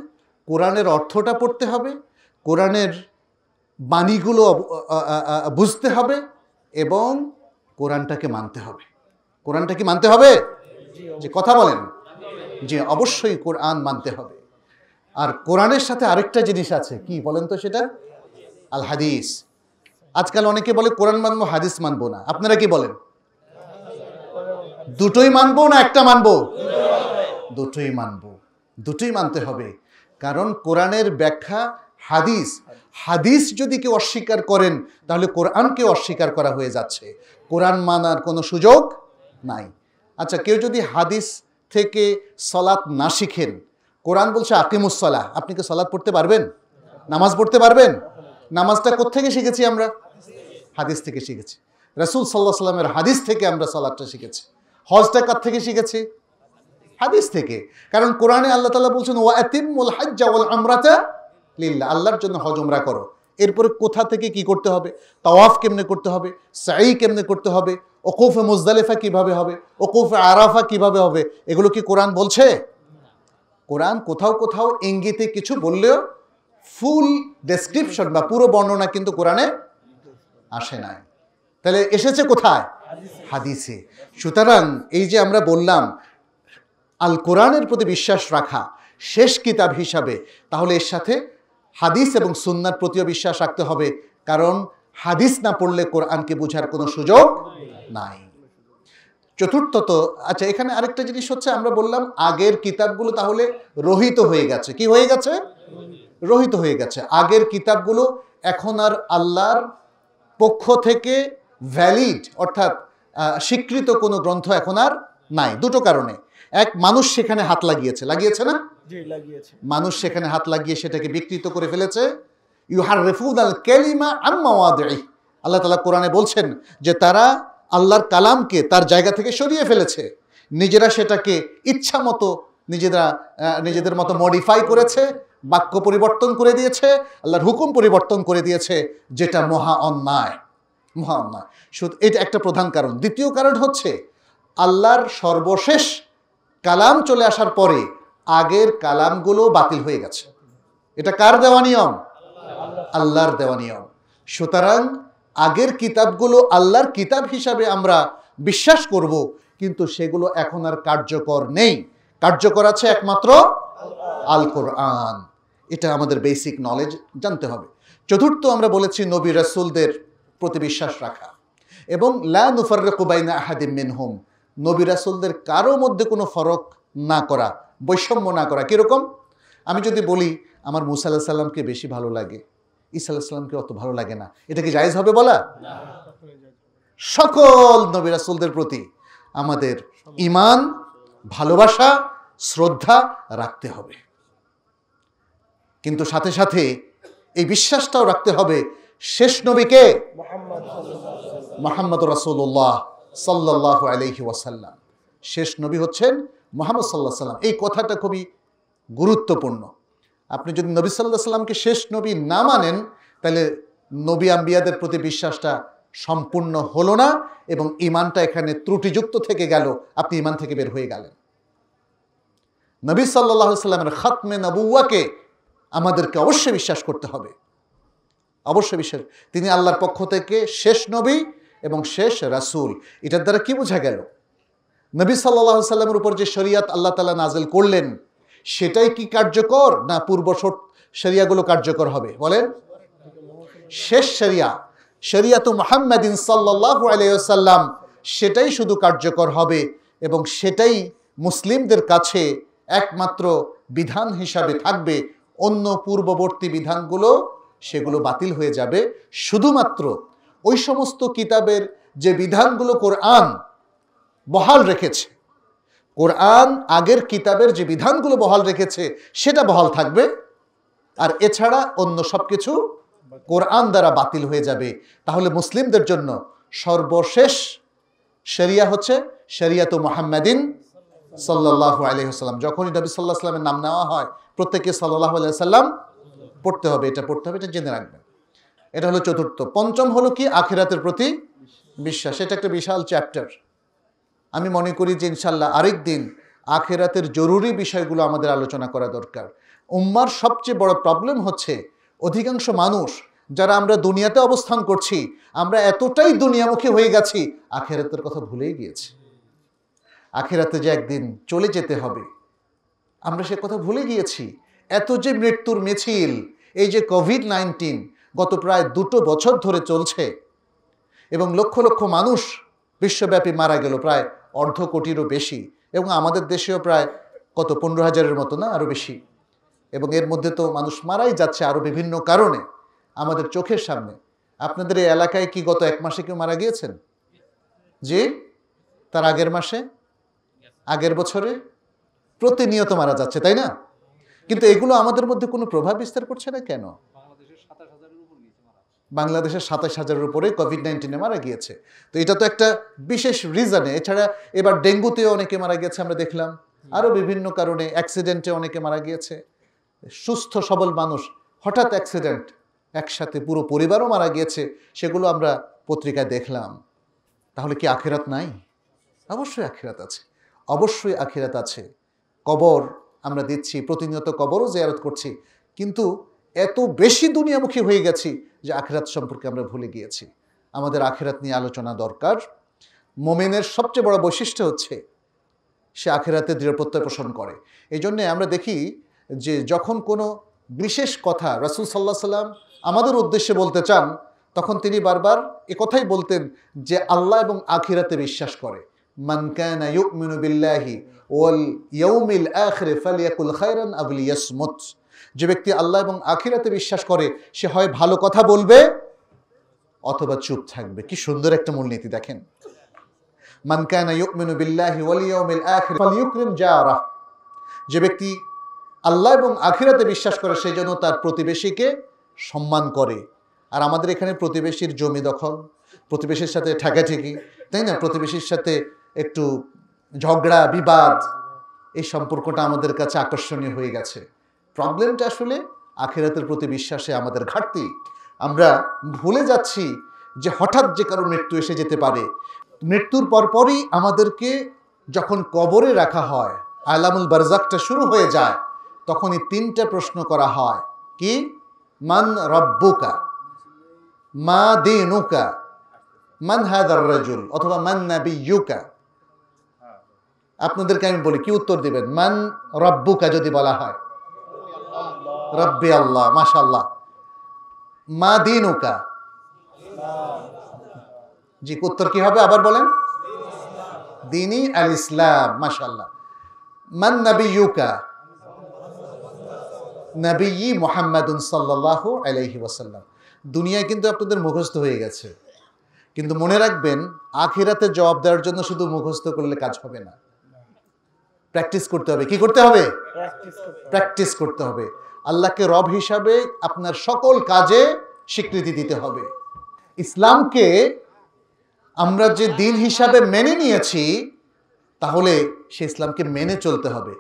কোরআনের অর্থটা পড়তে হবে কোরআনের বাণীগুলো বুঝতে হবে এবং কোরআনটাকে মানতে হবে কোরআনটা কি মানতে হবে যে কথা বলেন যে অবশ্যই কোরআন মানতে হবে আর কোরআনের সাথে আরেকটা জিনিস আছে কি বলেন তো সেটা আল হাদিস আজকাল অনেকে বলে কোরআন মানবো হাদিস মানবো না আপনারা কি বলেন দুটোই মানবো না একটা মানবো দুটোই মানবো দুটোই মানতে হবে কারণ কোরআনের ব্যাখ্যা হাদিস হাদিস যদি কেউ অস্বীকার করেন তাহলে কোরআনকে অস্বীকার করা হয়ে যাচ্ছে কোরআন মানার কোনো সুযোগ নাই আচ্ছা কেউ যদি হাদিস থেকে সলাৎ না শিখেন কোরআন বলছে আকিমুসলাহ আপনি কি সলাদ পড়তে পারবেন নামাজ পড়তে পারবেন নামাজটা কোথেকে শিখেছি আমরা হাদিস থেকে শিখেছি রসুল সাল্লাহ সাল্লামের হাদিস থেকে আমরা সালাদটা শিখেছি হজটা কার থেকে শিখেছি হাদিস থেকে কারণ কোরআনে আল্লাহ তালা বলছেন ও এতিমুল হাজ্জাউল ওয়াল আমরাতা লিল্লা আল্লাহর জন্য হজমরা করো এরপরে কোথা থেকে কি করতে হবে তাওয়াফ কেমনে করতে হবে সাই কেমনে করতে হবে ওকুফে মুজদালেফা কিভাবে হবে ওকুফে আরাফা কিভাবে হবে এগুলো কি কোরআন বলছে কোরআন কোথাও কোথাও ইঙ্গিতে কিছু বললেও ফুল ডেসক্রিপশন বা পুরো বর্ণনা কিন্তু কোরআনে আসে নাই তাহলে এসেছে কোথায় হাদিসে সুতরাং এই যে আমরা বললাম আল কোরআনের প্রতি বিশ্বাস রাখা শেষ কিতাব হিসাবে তাহলে এর সাথে হাদিস এবং সুন্নার প্রতিও বিশ্বাস রাখতে হবে কারণ হাদিস না পড়লে কোরআনকে বোঝার কোনো সুযোগ নাই চতুর্থত আচ্ছা এখানে আরেকটা জিনিস হচ্ছে আমরা বললাম আগের কিতাবগুলো তাহলে রহিত হয়ে গেছে কি হয়ে গেছে রহিত হয়ে গেছে আগের কিতাবগুলো এখন আর আল্লাহর পক্ষ থেকে ভ্যালিড অর্থাৎ স্বীকৃত কোনো গ্রন্থ এখন আর নাই দুটো কারণে এক মানুষ সেখানে হাত লাগিয়েছে লাগিয়েছে না মানুষ সেখানে হাত লাগিয়ে সেটাকে বিকৃত করে ফেলেছে ইউ হার রেফুদ আল কেলিমা আল্লাহ তালা কোরআনে বলছেন যে তারা আল্লাহর কালামকে তার জায়গা থেকে সরিয়ে ফেলেছে নিজেরা সেটাকে ইচ্ছা মতো নিজেরা নিজেদের মতো মডিফাই করেছে বাক্য পরিবর্তন করে দিয়েছে আল্লাহর হুকুম পরিবর্তন করে দিয়েছে যেটা মহা অন্যায় মহা অন্যায় শুধু এটা একটা প্রধান কারণ দ্বিতীয় কারণ হচ্ছে আল্লাহর সর্বশেষ কালাম চলে আসার পরে আগের কালামগুলো বাতিল হয়ে গেছে এটা কার দেওয়া নিয়ম আল্লাহর দেওয়া নিয়ম সুতরাং আগের কিতাবগুলো আল্লাহর কিতাব হিসাবে আমরা বিশ্বাস করব কিন্তু সেগুলো এখন আর কার্যকর নেই কার্যকর আছে একমাত্র আল কোরআন এটা আমাদের বেসিক নলেজ জানতে হবে চতুর্থ আমরা বলেছি নবী রাসুলদের প্রতি বিশ্বাস রাখা এবং লা নুফারকুবাইনা আহাদিম মিনহুম নবী রাসুলদের কারো মধ্যে কোনো ফরক না করা বৈষম্য না করা কীরকম আমি যদি বলি আমার মুসা আল্লাহ সাল্লামকে বেশি ভালো লাগে ঈসা অত ভালো লাগে না এটা কি জায়জ হবে বলা সকল নবী রাসুলদের প্রতি আমাদের ইমান ভালোবাসা শ্রদ্ধা রাখতে হবে কিন্তু সাথে সাথে এই বিশ্বাসটাও রাখতে হবে শেষ নবীকে মোহাম্মদ রাসুল্লাহ সাল্লাহ আলহি ওয়াসাল্লাম শেষ নবী হচ্ছেন মোহাম্মদ সাল্লাহ সাল্লাম এই কথাটা খুবই গুরুত্বপূর্ণ আপনি যদি নবী সাল্লাহ সাল্লামকে শেষ নবী না মানেন তাহলে নবী আম্বিয়াদের প্রতি বিশ্বাসটা সম্পূর্ণ হলো না এবং ইমানটা এখানে ত্রুটিযুক্ত থেকে গেল আপনি ইমান থেকে বের হয়ে গেলেন নবী সাল্লাহ সাল্লামের খাতমে নবুয়াকে আমাদেরকে অবশ্যই বিশ্বাস করতে হবে অবশ্যই বিশ্বাস তিনি আল্লাহর পক্ষ থেকে শেষ নবী এবং শেষ রাসুল এটার দ্বারা কি বোঝা গেল নবী সাল্লাহ সাল্লামের উপর যে শরিয়াত আল্লাহ তালা নাজেল করলেন সেটাই কি কার্যকর না পূর্ব সেরিয়াগুলো কার্যকর হবে বলেন শেষ সেরিয়া শরিয়া তো মোহাম্মদিন সাল্লাহু আলাইসাল্লাম সেটাই শুধু কার্যকর হবে এবং সেটাই মুসলিমদের কাছে একমাত্র বিধান হিসাবে থাকবে অন্য পূর্ববর্তী বিধানগুলো সেগুলো বাতিল হয়ে যাবে শুধুমাত্র ওই সমস্ত কিতাবের যে বিধানগুলো কোরআন বহাল রেখেছে কোরআন আগের কিতাবের যে বিধানগুলো বহাল রেখেছে সেটা বহাল থাকবে আর এছাড়া অন্য সব কিছু কোরআন দ্বারা বাতিল হয়ে যাবে তাহলে মুসলিমদের জন্য সর্বশেষ শরিয়া হচ্ছে শরিয়াত মোহাম্মদিন সাল্লাহ আলহিহাল্লাম যখনই নবী সাল্লাহ সাল্লামের নাম নেওয়া হয় প্রত্যেকে সাল্লাহ সাল্লাম পড়তে হবে এটা পড়তে হবে এটা জেনে রাখবেন এটা হলো চতুর্থ পঞ্চম হলো কি আখেরাতের প্রতি বিশ্বাস এটা একটা বিশাল চ্যাপ্টার আমি মনে করি যে ইনশাল্লাহ আরেক দিন আখেরাতের জরুরি বিষয়গুলো আমাদের আলোচনা করা দরকার উম্মার সবচেয়ে বড় প্রবলেম হচ্ছে অধিকাংশ মানুষ যারা আমরা দুনিয়াতে অবস্থান করছি আমরা এতটাই দুনিয়ামুখী হয়ে গেছি আখেরাতের কথা ভুলেই গিয়েছি আখেরাতে যে একদিন চলে যেতে হবে আমরা সে কথা ভুলে গিয়েছি এত যে মৃত্যুর মিছিল এই যে কোভিড নাইন্টিন গত প্রায় দুটো বছর ধরে চলছে এবং লক্ষ লক্ষ মানুষ বিশ্বব্যাপী মারা গেল প্রায় অর্ধ কোটিরও বেশি এবং আমাদের দেশেও প্রায় কত পনেরো হাজারের মতো না আরও বেশি এবং এর মধ্যে তো মানুষ মারাই যাচ্ছে আরও বিভিন্ন কারণে আমাদের চোখের সামনে আপনাদের এই এলাকায় কি গত এক মাসে কেউ মারা গিয়েছেন যে তার আগের মাসে আগের বছরে প্রতিনিয়ত মারা যাচ্ছে তাই না কিন্তু এগুলো আমাদের মধ্যে কোনো প্রভাব বিস্তার করছে না কেন বাংলাদেশের সাতাশ হাজারের উপরে কোভিড নাইন্টিনে মারা গিয়েছে তো এটা তো একটা বিশেষ রিজনে এছাড়া এবার ডেঙ্গুতেও অনেকে মারা গিয়েছে আমরা দেখলাম আরও বিভিন্ন কারণে অ্যাক্সিডেন্টে অনেকে মারা গিয়েছে সুস্থ সবল মানুষ হঠাৎ অ্যাক্সিডেন্ট একসাথে পুরো পরিবারও মারা গিয়েছে সেগুলো আমরা পত্রিকায় দেখলাম তাহলে কি আখিরাত নাই অবশ্যই আখিরাত আছে অবশ্যই আখিরাত আছে কবর আমরা দিচ্ছি প্রতিনিয়ত কবরও জেয়ারত করছি কিন্তু এত বেশি দুনিয়ামুখী হয়ে গেছি যে আখেরাত সম্পর্কে আমরা ভুলে গিয়েছি আমাদের আখেরাত নিয়ে আলোচনা দরকার মোমেনের সবচেয়ে বড় বৈশিষ্ট্য হচ্ছে সে আখেরাতে দৃঢ় প্রত্যয় পোষণ করে এই জন্যে আমরা দেখি যে যখন কোনো বিশেষ কথা রাসুল সাল্লাহ সাল্লাম আমাদের উদ্দেশ্যে বলতে চান তখন তিনি বারবার এ কথাই বলতেন যে আল্লাহ এবং আখিরাতে বিশ্বাস করে মানকানা ইউমিনু বিল্লাহি ওয়াল ইয়াউমিল আখিরে ফালিয়াকুল খায়রান আবলিয়াসমুত যে ব্যক্তি আল্লাহ এবং আখিরাতে বিশ্বাস করে সে হয় ভালো কথা বলবে অথবা চুপ থাকবে কি সুন্দর একটা মূলনীতি দেখেন যে ব্যক্তি আল্লাহ এবং আখিরাতে বিশ্বাস করে সেই জন্য তার প্রতিবেশীকে সম্মান করে আর আমাদের এখানে প্রতিবেশীর জমি দখল প্রতিবেশীর সাথে ঠেকাঠেকি তাই না প্রতিবেশীর সাথে একটু ঝগড়া বিবাদ এই সম্পর্কটা আমাদের কাছে আকর্ষণীয় হয়ে গেছে প্রবলেমটা আসলে আখেরাতের প্রতি বিশ্বাসে আমাদের ঘাটতি আমরা ভুলে যাচ্ছি যে হঠাৎ যে কারো মৃত্যু এসে যেতে পারে মৃত্যুর পরপরই আমাদেরকে যখন কবরে রাখা হয় আলামুল বারজাকটা শুরু হয়ে যায় তখনই তিনটা প্রশ্ন করা হয় কি মান রব্বুকা মা নৌকা মান হাদার রাজুল অথবা মান ইউকা আপনাদেরকে আমি বলি কি উত্তর দিবেন মান রব্বুকা যদি বলা হয় রব্বে আল্লাহ মাশাল্লাহ মা দিন উকা জি উত্তর কি হবে আবার বলেন দিনই আল ইসলাম মাশাল্লাহ মান নবী ইউকা নবী মোহাম্মদ সাল্লাহ আলহি ওসাল্লাম দুনিয়ায় কিন্তু আপনাদের মুখস্থ হয়ে গেছে কিন্তু মনে রাখবেন আখিরাতে জবাব দেওয়ার জন্য শুধু মুখস্থ করলে কাজ হবে না প্র্যাকটিস করতে হবে কি করতে হবে প্র্যাকটিস করতে হবে আল্লাহকে রব হিসাবে আপনার সকল কাজে স্বীকৃতি দিতে হবে ইসলামকে আমরা যে দিন হিসাবে মেনে নিয়েছি তাহলে সে ইসলামকে মেনে চলতে হবে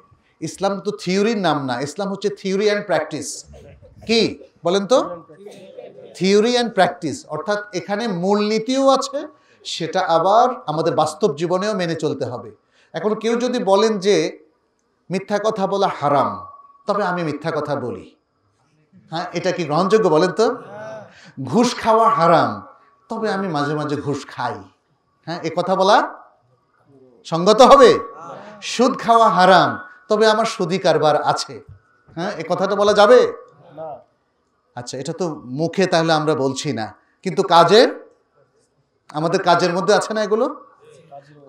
ইসলাম তো থিওরির নাম না ইসলাম হচ্ছে থিওরি অ্যান্ড প্র্যাকটিস কি বলেন তো থিওরি অ্যান্ড প্র্যাকটিস অর্থাৎ এখানে মূলনীতিও আছে সেটা আবার আমাদের বাস্তব জীবনেও মেনে চলতে হবে এখন কেউ যদি বলেন যে মিথ্যা কথা বলা হারাম তবে আমি মিথ্যা কথা বলি হ্যাঁ এটা কি গ্রহণযোগ্য বলেন তো ঘুষ খাওয়া হারাম তবে আমি মাঝে মাঝে ঘুষ খাই হ্যাঁ এ কথা বলা সঙ্গত হবে সুদ খাওয়া হারাম তবে আমার সুদি কারবার আছে হ্যাঁ এ কথাটা বলা যাবে আচ্ছা এটা তো মুখে তাহলে আমরা বলছি না কিন্তু কাজের আমাদের কাজের মধ্যে আছে না এগুলো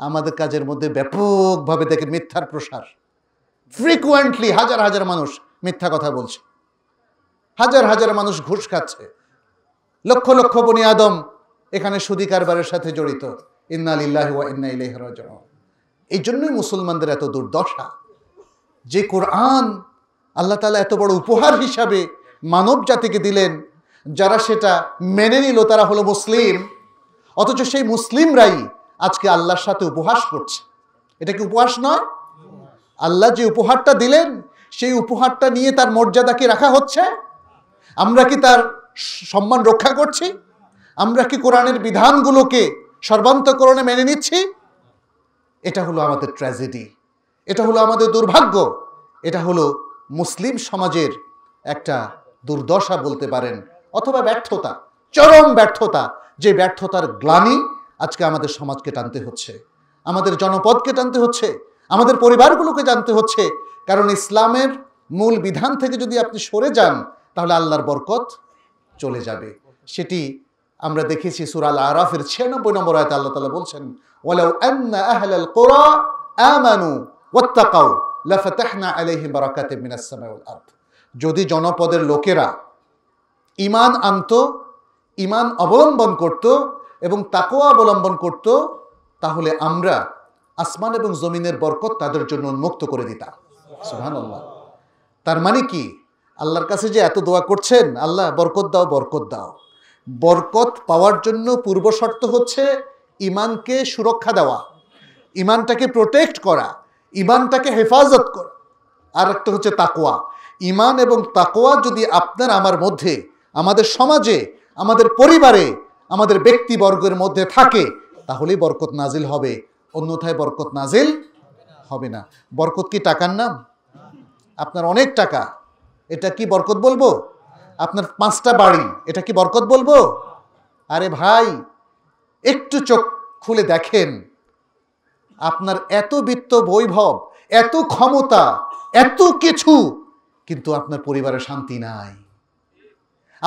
আমাদের কাজের মধ্যে ব্যাপকভাবে দেখেন মিথ্যার প্রসার ফ্রিকুয়েন্টলি হাজার হাজার মানুষ মিথ্যা কথা বলছে হাজার হাজার মানুষ ঘুষ খাচ্ছে লক্ষ লক্ষ বনি আদম এখানে সুদী কারবারের সাথে জড়িত ইন্না ওয়া ইন্না ইলাইহি রাজিউন এই জন্যই মুসলমানদের এত দুর্দশা যে কোরআন আল্লাহ তালা এত বড় উপহার হিসাবে মানব জাতিকে দিলেন যারা সেটা মেনে নিল তারা হলো মুসলিম অথচ সেই মুসলিমরাই আজকে আল্লাহর সাথে উপহাস করছে এটা কি উপহাস নয় আল্লাহ যে উপহারটা দিলেন সেই উপহারটা নিয়ে তার মর্যাদাকে রাখা হচ্ছে আমরা কি তার সম্মান রক্ষা করছি আমরা কি কোরআনের বিধানগুলোকে সর্বান্তকরণে মেনে নিচ্ছি এটা হলো আমাদের ট্র্যাজেডি এটা হলো আমাদের দুর্ভাগ্য এটা হলো মুসলিম সমাজের একটা দুর্দশা বলতে পারেন অথবা ব্যর্থতা চরম ব্যর্থতা যে ব্যর্থতার গ্লানি আজকে আমাদের সমাজকে টানতে হচ্ছে আমাদের জনপদকে টানতে হচ্ছে আমাদের পরিবারগুলোকে জানতে হচ্ছে কারণ ইসলামের মূল বিধান থেকে যদি আপনি সরে যান তাহলে আল্লাহর বরকত চলে যাবে সেটি আমরা দেখেছি সুরাল আরাফের ছিয়ানব্বই নম্বর আয়তে আল্লাহ তালা বলছেন যদি জনপদের লোকেরা ইমান আনত ইমান অবলম্বন করত এবং তাকোয়া অবলম্বন করত তাহলে আমরা আসমান এবং জমিনের বরকত তাদের জন্য উন্মুক্ত করে দিতাম সুহান আল্লাহ তার মানে কি আল্লাহর কাছে যে এত দোয়া করছেন আল্লাহ বরকত দাও বরকত দাও বরকত পাওয়ার জন্য পূর্ব শর্ত হচ্ছে ইমানকে সুরক্ষা দেওয়া ইমানটাকে প্রোটেক্ট করা ইমানটাকে হেফাজত করা আর একটা হচ্ছে তাকোয়া ইমান এবং তাকোয়া যদি আপনার আমার মধ্যে আমাদের সমাজে আমাদের পরিবারে আমাদের ব্যক্তিবর্গের মধ্যে থাকে তাহলেই বরকত নাজিল হবে অন্যথায় বরকত নাজিল হবে না বরকত কি টাকার নাম আপনার অনেক টাকা এটা কি বরকত বলবো আপনার পাঁচটা বাড়ি এটা কি বরকত বলবো আরে ভাই একটু চোখ খুলে দেখেন আপনার এত বিত্ত বৈভব এত ক্ষমতা এত কিছু কিন্তু আপনার পরিবারে শান্তি নাই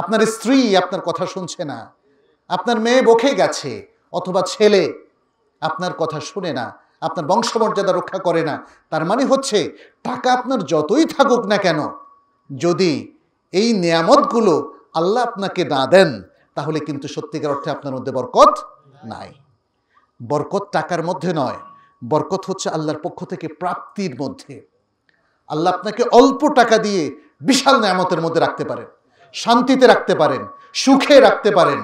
আপনার স্ত্রী আপনার কথা শুনছে না আপনার মেয়ে বকে গেছে অথবা ছেলে আপনার কথা শুনে না আপনার বংশমর্যাদা রক্ষা করে না তার মানে হচ্ছে টাকা আপনার যতই থাকুক না কেন যদি এই নিয়ামতগুলো আল্লাহ আপনাকে না দেন তাহলে কিন্তু সত্যিকার অর্থে আপনার মধ্যে বরকত নাই বরকত টাকার মধ্যে নয় বরকত হচ্ছে আল্লাহর পক্ষ থেকে প্রাপ্তির মধ্যে আল্লাহ আপনাকে অল্প টাকা দিয়ে বিশাল নিয়ামতের মধ্যে রাখতে পারেন শান্তিতে রাখতে পারেন সুখে রাখতে পারেন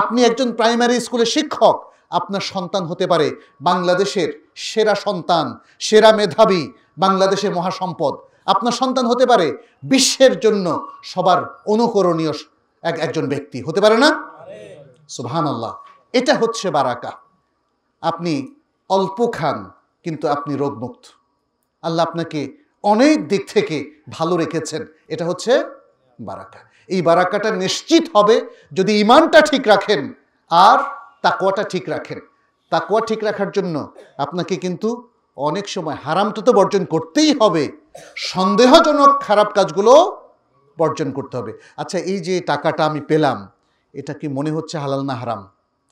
আপনি একজন প্রাইমারি স্কুলের শিক্ষক আপনার সন্তান হতে পারে বাংলাদেশের সেরা সন্তান সেরা মেধাবী বাংলাদেশের মহাসম্পদ আপনার সন্তান হতে পারে বিশ্বের জন্য সবার অনুকরণীয় এক একজন ব্যক্তি হতে পারে না সুহান আল্লাহ এটা হচ্ছে বারাকা আপনি অল্প খান কিন্তু আপনি রোগমুক্ত আল্লাহ আপনাকে অনেক দিক থেকে ভালো রেখেছেন এটা হচ্ছে বারাকা এই বারাকাটা নিশ্চিত হবে যদি ইমানটা ঠিক রাখেন আর তাকোয়াটা ঠিক রাখেন তাকোয়া ঠিক রাখার জন্য আপনাকে কিন্তু অনেক সময় হারামটা তো বর্জন করতেই হবে সন্দেহজনক খারাপ কাজগুলো বর্জন করতে হবে আচ্ছা এই যে টাকাটা আমি পেলাম এটা কি মনে হচ্ছে হালাল না হারাম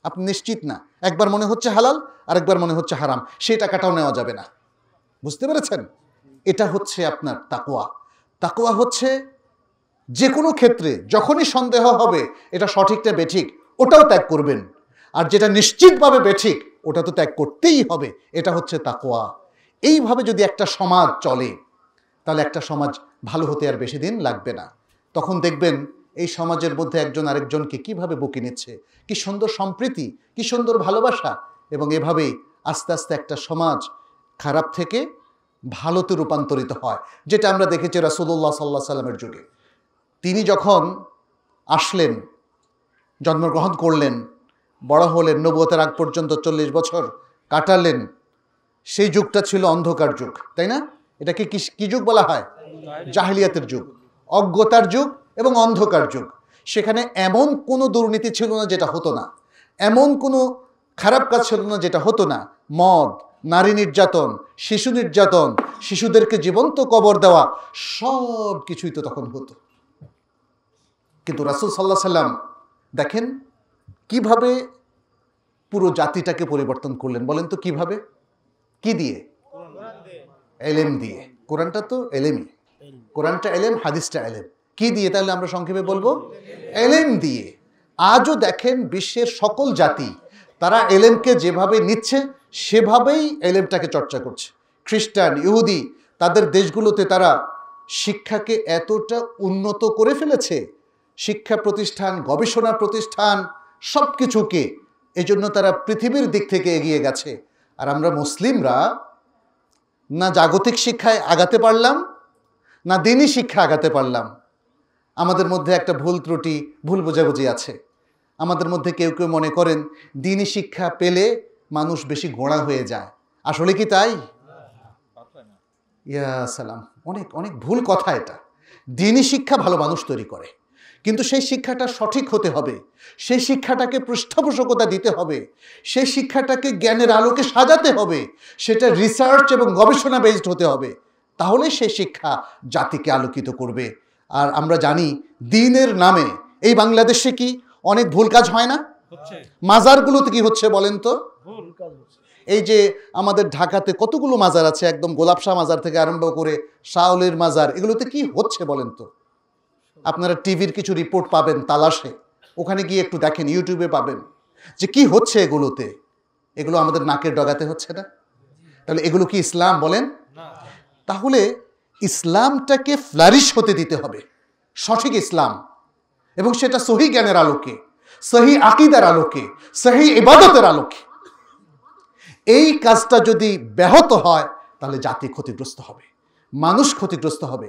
আপনি নিশ্চিত না একবার মনে হচ্ছে হালাল আরেকবার মনে হচ্ছে হারাম সেই টাকাটাও নেওয়া যাবে না বুঝতে পেরেছেন এটা হচ্ছে আপনার তাকোয়া তাকোয়া হচ্ছে যে কোনো ক্ষেত্রে যখনই সন্দেহ হবে এটা সঠিকটা বেঠিক ওটাও ত্যাগ করবেন আর যেটা নিশ্চিতভাবে বেঠিক ওটা তো ত্যাগ করতেই হবে এটা হচ্ছে তাকোয়া এইভাবে যদি একটা সমাজ চলে তাহলে একটা সমাজ ভালো হতে আর বেশি দিন লাগবে না তখন দেখবেন এই সমাজের মধ্যে একজন আরেকজনকে কিভাবে বুকে নিচ্ছে কি সুন্দর সম্প্রীতি কি সুন্দর ভালোবাসা এবং এভাবেই আস্তে আস্তে একটা সমাজ খারাপ থেকে ভালোতে রূপান্তরিত হয় যেটা আমরা দেখেছি রাসুল্লাহ সাল্লাহ সাল্লামের যুগে তিনি যখন আসলেন জন্মগ্রহণ করলেন বড় হলেন নবতের আগ পর্যন্ত চল্লিশ বছর কাটালেন সেই যুগটা ছিল অন্ধকার যুগ তাই না এটাকে কি যুগ বলা হয় জাহিলিয়াতের যুগ অজ্ঞতার যুগ এবং অন্ধকার যুগ সেখানে এমন কোনো দুর্নীতি ছিল না যেটা হতো না এমন কোনো খারাপ কাজ ছিল না যেটা হতো না মদ নারী নির্যাতন শিশু নির্যাতন শিশুদেরকে জীবন্ত কবর দেওয়া সব কিছুই তো তখন হতো কিন্তু রাসুল সাল্লাহ সাল্লাম দেখেন কিভাবে পুরো জাতিটাকে পরিবর্তন করলেন বলেন তো কিভাবে কি দিয়ে এলেম দিয়ে কোরআনটা তো এলেমই কোরআনটা এলেম হাদিসটা এলেম কি দিয়ে তাহলে আমরা সংক্ষেপে বলবো এলেম দিয়ে আজও দেখেন বিশ্বের সকল জাতি তারা এলেমকে যেভাবে নিচ্ছে সেভাবেই এলেমটাকে চর্চা করছে খ্রিস্টান ইহুদি তাদের দেশগুলোতে তারা শিক্ষাকে এতটা উন্নত করে ফেলেছে শিক্ষা প্রতিষ্ঠান গবেষণা প্রতিষ্ঠান সব কিছুকে এজন্য তারা পৃথিবীর দিক থেকে এগিয়ে গেছে আর আমরা মুসলিমরা না জাগতিক শিক্ষায় আগাতে পারলাম না দিনই শিক্ষা আগাতে পারলাম আমাদের মধ্যে একটা ভুল ত্রুটি ভুল বোঝাবুঝি আছে আমাদের মধ্যে কেউ কেউ মনে করেন দিনই শিক্ষা পেলে মানুষ বেশি গোড়া হয়ে যায় আসলে কি তাই ইয়া সালাম অনেক অনেক ভুল কথা এটা দিনই শিক্ষা ভালো মানুষ তৈরি করে কিন্তু সেই শিক্ষাটা সঠিক হতে হবে সেই শিক্ষাটাকে পৃষ্ঠপোষকতা দিতে হবে সেই শিক্ষাটাকে জ্ঞানের আলোকে সাজাতে হবে সেটা রিসার্চ এবং গবেষণা বেসড হতে হবে তাহলে সেই শিক্ষা জাতিকে আলোকিত করবে আর আমরা জানি দিনের নামে এই বাংলাদেশে কি অনেক ভুল কাজ হয় না মাজারগুলোতে কি হচ্ছে বলেন তো এই যে আমাদের ঢাকাতে কতগুলো মাজার আছে একদম গোলাপশাহ মাজার থেকে আরম্ভ করে শাওলের মাজার এগুলোতে কি হচ্ছে বলেন তো আপনারা টিভির কিছু রিপোর্ট পাবেন তালাশে ওখানে গিয়ে একটু দেখেন ইউটিউবে পাবেন যে কি হচ্ছে এগুলোতে এগুলো আমাদের নাকের ডগাতে হচ্ছে না তাহলে এগুলো কি ইসলাম বলেন তাহলে ইসলামটাকে ফ্লারিশ হতে দিতে হবে সঠিক ইসলাম এবং সেটা সহি জ্ঞানের আলোকে সহি আকিদার আলোকে সহি ইবাদতের আলোকে এই কাজটা যদি ব্যাহত হয় তাহলে জাতি ক্ষতিগ্রস্ত হবে মানুষ ক্ষতিগ্রস্ত হবে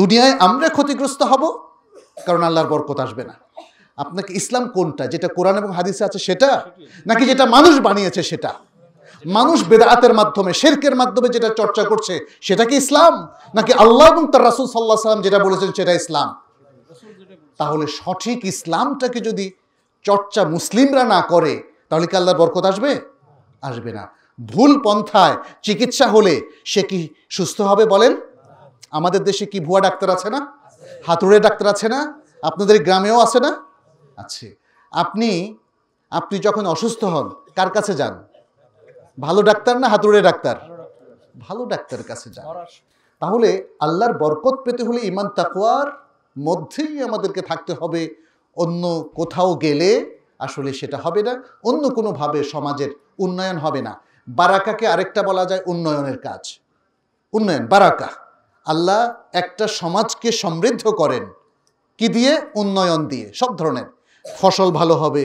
দুনিয়ায় আমরা ক্ষতিগ্রস্ত হব কারণ আল্লাহর বরকত আসবে না আপনাকে ইসলাম কোনটা যেটা কোরআন এবং হাদিসে আছে সেটা নাকি যেটা মানুষ বানিয়েছে সেটা মানুষ বেদাতের মাধ্যমে শেরকের মাধ্যমে যেটা চর্চা করছে সেটা কি ইসলাম নাকি আল্লাহ এবং তার রাসুল সাল্লাহ সাল্লাম যেটা বলেছেন সেটা ইসলাম তাহলে সঠিক ইসলামটাকে যদি চর্চা মুসলিমরা না করে তাহলে কি আল্লাহর বরকত আসবে আসবে না ভুল পন্থায় চিকিৎসা হলে সে কি সুস্থ হবে বলেন আমাদের দেশে কি ভুয়া ডাক্তার আছে না হাতুড়ে ডাক্তার আছে না আপনাদের গ্রামেও আছে না আছে আপনি আপনি যখন অসুস্থ হন কার কাছে যান ভালো ডাক্তার না হাতুড়ে ডাক্তার ভালো ডাক্তার কাছে যান তাহলে আল্লাহর বরকত পেতে হলে ইমান তাকুয়ার মধ্যেই আমাদেরকে থাকতে হবে অন্য কোথাও গেলে আসলে সেটা হবে না অন্য কোনোভাবে সমাজের উন্নয়ন হবে না বারাকাকে আরেকটা বলা যায় উন্নয়নের কাজ উন্নয়ন বারাকা আল্লাহ একটা সমাজকে সমৃদ্ধ করেন কি দিয়ে উন্নয়ন দিয়ে সব ধরনের ফসল ভালো হবে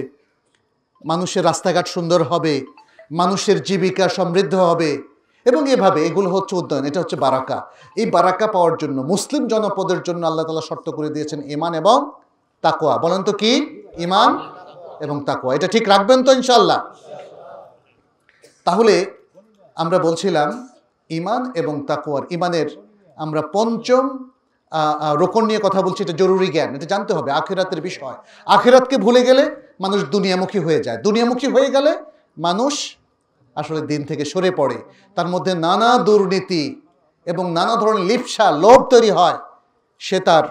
মানুষের রাস্তাঘাট সুন্দর হবে মানুষের জীবিকা সমৃদ্ধ হবে এবং এভাবে এগুলো হচ্ছে উদ্যান এটা হচ্ছে বারাকা এই বারাকা পাওয়ার জন্য মুসলিম জনপদের জন্য আল্লাহ তালা শর্ত করে দিয়েছেন ইমান এবং তাকোয়া বলেন তো কি ইমান এবং তাকোয়া এটা ঠিক রাখবেন তো ইনশাল্লাহ তাহলে আমরা বলছিলাম ইমান এবং তাকোয়ার ইমানের আমরা পঞ্চম রোকন নিয়ে কথা বলছি এটা জরুরি জ্ঞান এটা জানতে হবে আখেরাতের বিষয় আখেরাতকে ভুলে গেলে মানুষ দুনিয়ামুখী হয়ে যায় দুনিয়ামুখী হয়ে গেলে মানুষ আসলে দিন থেকে সরে পড়ে তার মধ্যে নানা দুর্নীতি এবং নানা ধরনের লিপসা লোভ তৈরি হয় সে তার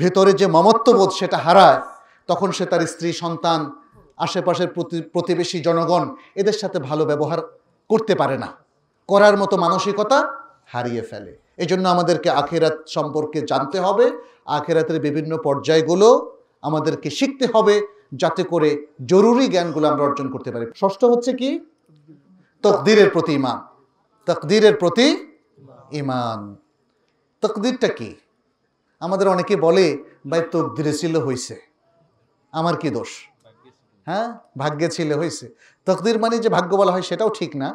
ভেতরে যে মমত্ববোধ সেটা হারায় তখন সে তার স্ত্রী সন্তান আশেপাশের প্রতিবেশী জনগণ এদের সাথে ভালো ব্যবহার করতে পারে না করার মতো মানসিকতা হারিয়ে ফেলে এজন্য আমাদেরকে আখেরাত সম্পর্কে জানতে হবে আখেরাতের বিভিন্ন পর্যায়গুলো আমাদেরকে শিখতে হবে যাতে করে জরুরি জ্ঞানগুলো আমরা অর্জন করতে পারি ষষ্ঠ হচ্ছে কি তকদিরের প্রতি ইমান তকদিরের প্রতি ইমান তকদিরটা কি আমাদের অনেকে বলে ভাই তকদিরে ছিল হয়েছে আমার কি দোষ হ্যাঁ ভাগ্যে ছিল হয়েছে তকদির মানে যে ভাগ্য বলা হয় সেটাও ঠিক না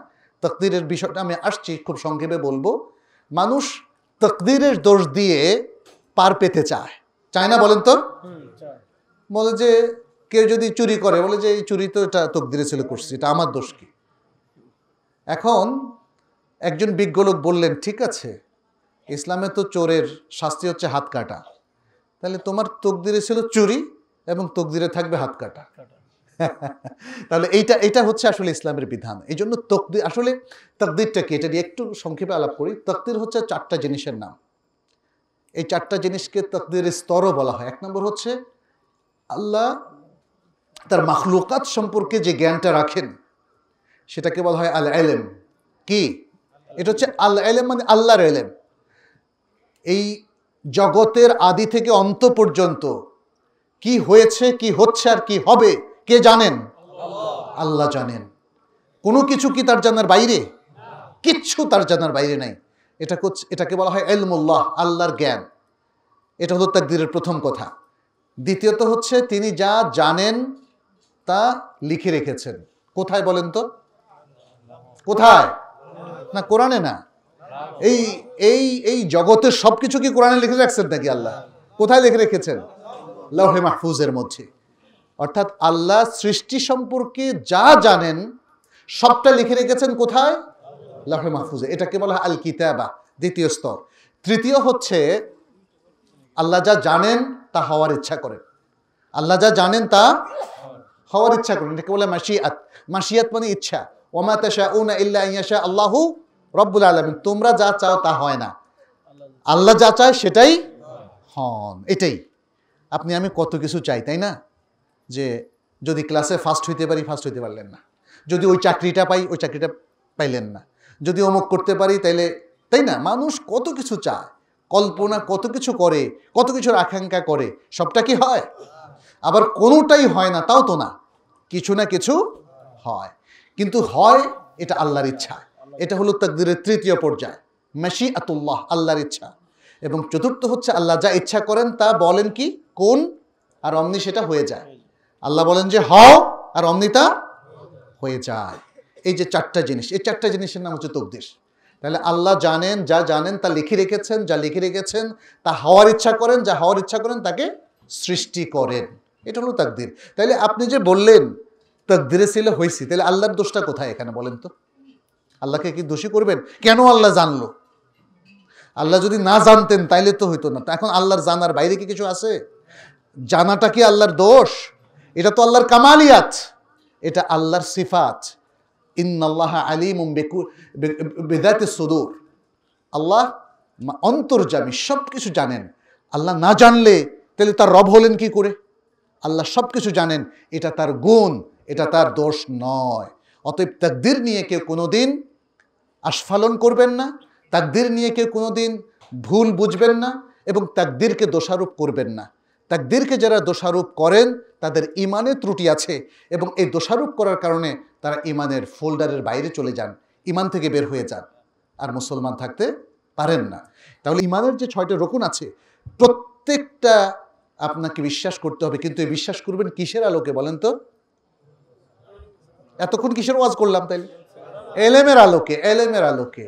তকদিরের বিষয়টা আমি আসছি খুব সংক্ষেপে বলবো মানুষ তকদিরের দোষ দিয়ে পার পেতে চায় চায় না বলেন তো বলে যে কেউ যদি চুরি করে বলে যে এই চুরি তো এটা তকদিরে ছেলে করছি এটা আমার দোষ কি এখন একজন বিজ্ঞ লোক বললেন ঠিক আছে ইসলামে তো চোরের শাস্তি হচ্ছে হাত কাটা তাহলে তোমার তকদিরে ছিল চুরি এবং তকদিরে থাকবে হাত কাটা তাহলে এইটা এটা হচ্ছে আসলে ইসলামের বিধান এই জন্য তকদির আসলে তকদিরটা কি এটা নিয়ে একটু সংক্ষেপে আলাপ করি তকদির হচ্ছে চারটা জিনিসের নাম এই চারটা জিনিসকে তকদিরের স্তরও বলা হয় এক নম্বর হচ্ছে আল্লাহ তার মাখলুকাত সম্পর্কে যে জ্ঞানটা রাখেন সেটাকে বলা হয় আল এলেম কি এটা হচ্ছে আল এলেম মানে আল্লাহর এলেম এই জগতের আদি থেকে অন্ত পর্যন্ত কি হয়েছে কি হচ্ছে আর কি হবে কে জানেন আল্লাহ জানেন কোনো কিছু কি তার জানার বাইরে কিচ্ছু তার জানার বাইরে নাই এটা এটাকে বলা হয় এলমুল্লাহ আল্লাহর জ্ঞান এটা হলো তাকদিরের প্রথম কথা দ্বিতীয়ত হচ্ছে তিনি যা জানেন তা লিখে রেখেছেন কোথায় বলেন তো কোথায় না কোরআনে না এই এই এই জগতের সব কিছু কি কোরআনে লিখে রাখছেন নাকি আল্লাহ কোথায় লিখে রেখেছেন লৌহে মাহফুজের মধ্যে অর্থাৎ আল্লাহ সৃষ্টি সম্পর্কে যা জানেন সবটা লিখে রেখেছেন কোথায় লাহে মাহফুজে এটাকে বলা হয় আল কিতাবা দ্বিতীয় স্তর তৃতীয় হচ্ছে আল্লাহ যা জানেন তা হওয়ার ইচ্ছা করেন আল্লাহ যা জানেন তা হওয়ার ইচ্ছা করেন এটাকে বলে মাসিয়াত মাসিয়াত মানে ইচ্ছা ওমা উনা ইল্লা ইয়াশা আল্লাহু রব্বুল আলমিন তোমরা যা চাও তা হয় না আল্লাহ যা চায় সেটাই হন এটাই আপনি আমি কত কিছু চাই তাই না যে যদি ক্লাসে ফার্স্ট হইতে পারি ফার্স্ট হইতে পারলেন না যদি ওই চাকরিটা পাই ওই চাকরিটা পাইলেন না যদি অমুক করতে পারি তাইলে তাই না মানুষ কত কিছু চায় কল্পনা কত কিছু করে কত কিছুর আকাঙ্ক্ষা করে সবটা কি হয় আবার কোনোটাই হয় না তাও তো না কিছু না কিছু হয় কিন্তু হয় এটা আল্লাহর ইচ্ছা এটা হলো তাকদিরের তৃতীয় পর্যায় মেশি আতুল্লাহ আল্লাহর ইচ্ছা এবং চতুর্থ হচ্ছে আল্লাহ যা ইচ্ছা করেন তা বলেন কি কোন আর অমনি সেটা হয়ে যায় আল্লাহ বলেন যে হও আর অমনিতা হয়ে যায় এই যে চারটা জিনিস এই চারটা জিনিসের নাম হচ্ছে তকদিস তাহলে আল্লাহ জানেন যা জানেন তা লিখে রেখেছেন যা লিখে রেখেছেন তা হওয়ার ইচ্ছা করেন যা হওয়ার ইচ্ছা করেন তাকে সৃষ্টি করেন এটা হলো তাকদির তাহলে আপনি যে বললেন তাকদিরে ছিল হয়েছি তাহলে আল্লাহর দোষটা কোথায় এখানে বলেন তো আল্লাহকে কি দোষী করবেন কেন আল্লাহ জানলো আল্লাহ যদি না জানতেন তাইলে তো হইতো না এখন আল্লাহর জানার বাইরে কি কিছু আছে জানাটা কি আল্লাহর দোষ এটা তো আল্লাহর কামালিয়াত এটা আল্লাহর সিফাত ইন্নআল্লাহ আলিম বেদাতে সদুর আল্লাহ অন্তর্জামী সব কিছু জানেন আল্লাহ না জানলে তাহলে তার রব হলেন কি করে আল্লাহ সব কিছু জানেন এটা তার গুণ এটা তার দোষ নয় অতএব তাকদির নিয়ে কেউ কোনো দিন আস্ফালন করবেন না তাকদির নিয়ে কেউ কোনো দিন ভুল বুঝবেন না এবং তাকদিরকে দোষারোপ করবেন না তাকদিরকে যারা দোষারোপ করেন তাদের ইমানে ত্রুটি আছে এবং এই দোষারোপ করার কারণে তারা ইমানের ফোল্ডারের বাইরে চলে যান ইমান থেকে বের হয়ে যান আর মুসলমান থাকতে পারেন না তাহলে ইমানের যে ছয়টা রকুন আছে প্রত্যেকটা আপনাকে বিশ্বাস করতে হবে কিন্তু এই বিশ্বাস করবেন কিসের আলোকে বলেন তো এতক্ষণ কিসের ওয়াজ করলাম তাইলে এলেমের আলোকে এলেমের আলোকে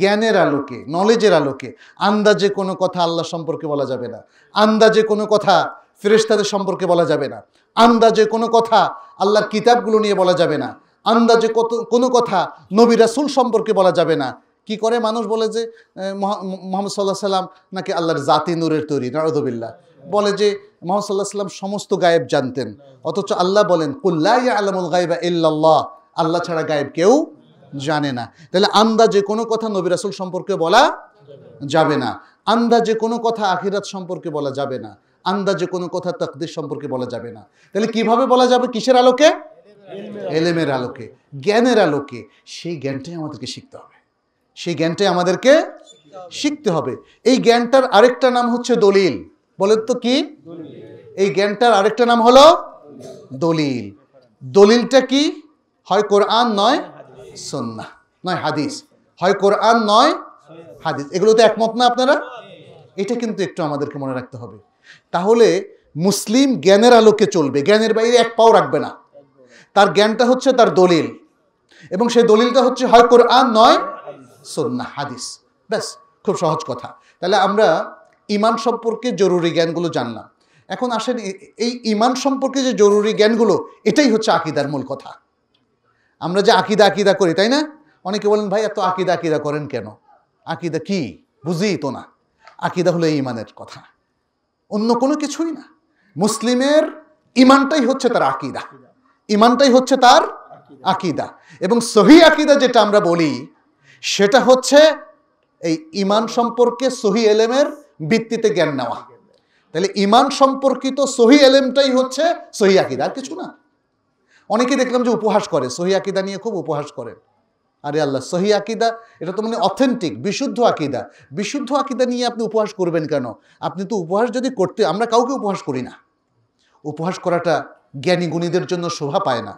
জ্ঞানের আলোকে নলেজের আলোকে আন্দাজে কোনো কথা আল্লাহ সম্পর্কে বলা যাবে না আন্দাজে কোনো কথা ফেরেস্তাদের সম্পর্কে বলা যাবে না আন্দাজে কোনো কথা আল্লাহর কিতাবগুলো নিয়ে বলা যাবে না আন্দাজে কত কোনো কথা নবী রাসুল সম্পর্কে বলা যাবে না কি করে মানুষ বলে যে মোহাম্মদ সাল্লাহ সাল্লাম নাকি আল্লাহর জাতি নূরের তৈরি নারদবিল্লা বলে যে মোহাম্মদ সাল্লাহ সাল্লাম সমস্ত গায়েব জানতেন অথচ আল্লাহ বলেন কুল্লা আলমুল গায়েবা ইল্লাল্লাহ আল্লাহ ছাড়া গায়েব কেউ জানে না তাহলে আন্দাজে কোনো কথা নবী রাসুল সম্পর্কে বলা যাবে না আন্দাজে কোনো কথা আখিরাত সম্পর্কে বলা যাবে না আন্দাজে কোনো কথা তকদির সম্পর্কে বলা যাবে না তাহলে কিভাবে বলা যাবে কিসের আলোকে এলেমের আলোকে জ্ঞানের আলোকে সেই জ্ঞানটাই আমাদেরকে শিখতে হবে সেই জ্ঞানটাই আমাদেরকে শিখতে হবে এই জ্ঞানটার আরেকটা নাম হচ্ছে দলিল বলেন তো কি এই জ্ঞানটার আরেকটা নাম হলো দলিল দলিলটা কি হয় কোরআন নয় সন্না নয় হাদিস হয় কোরআন নয় হাদিস এগুলো তো একমত না আপনারা এটা কিন্তু একটু আমাদেরকে মনে রাখতে হবে তাহলে মুসলিম জ্ঞানের আলোকে চলবে জ্ঞানের বাইরে এক পাও রাখবে না তার জ্ঞানটা হচ্ছে তার দলিল এবং সেই দলিলটা হচ্ছে হয় কোরআন নয় সন্না হাদিস ব্যাস খুব সহজ কথা তাহলে আমরা ইমান সম্পর্কে জরুরি জ্ঞানগুলো জানলাম এখন আসেন এই ইমান সম্পর্কে যে জরুরি জ্ঞানগুলো এটাই হচ্ছে আকিদার মূল কথা আমরা যে আকিদা আকিদা করি তাই না অনেকে বলেন ভাই এত আকিদা আকিদা করেন কেন আকিদা কি বুঝেই তো না আকিদা হলো ইমানের কথা অন্য কোনো কিছুই না মুসলিমের ইমানটাই হচ্ছে তার আকিদা ইমানটাই হচ্ছে তার আকিদা এবং সহি আকিদা যেটা আমরা বলি সেটা হচ্ছে এই ইমান সম্পর্কে সহি এলেমের ভিত্তিতে জ্ঞান নেওয়া তাহলে ইমান সম্পর্কিত সহি এলেমটাই হচ্ছে সহি আকিদা আর কিছু না অনেকে দেখলাম যে উপহাস করে সহি আকিদা নিয়ে খুব উপহাস করেন আরে আল্লাহ সহি আকিদা এটা তো মানে অথেন্টিক বিশুদ্ধ আকিদা বিশুদ্ধ আকিদা নিয়ে আপনি উপহাস করবেন কেন আপনি তো উপহাস যদি করতে আমরা কাউকে উপহাস করি না উপহাস করাটা জ্ঞানী গুণীদের জন্য শোভা পায় না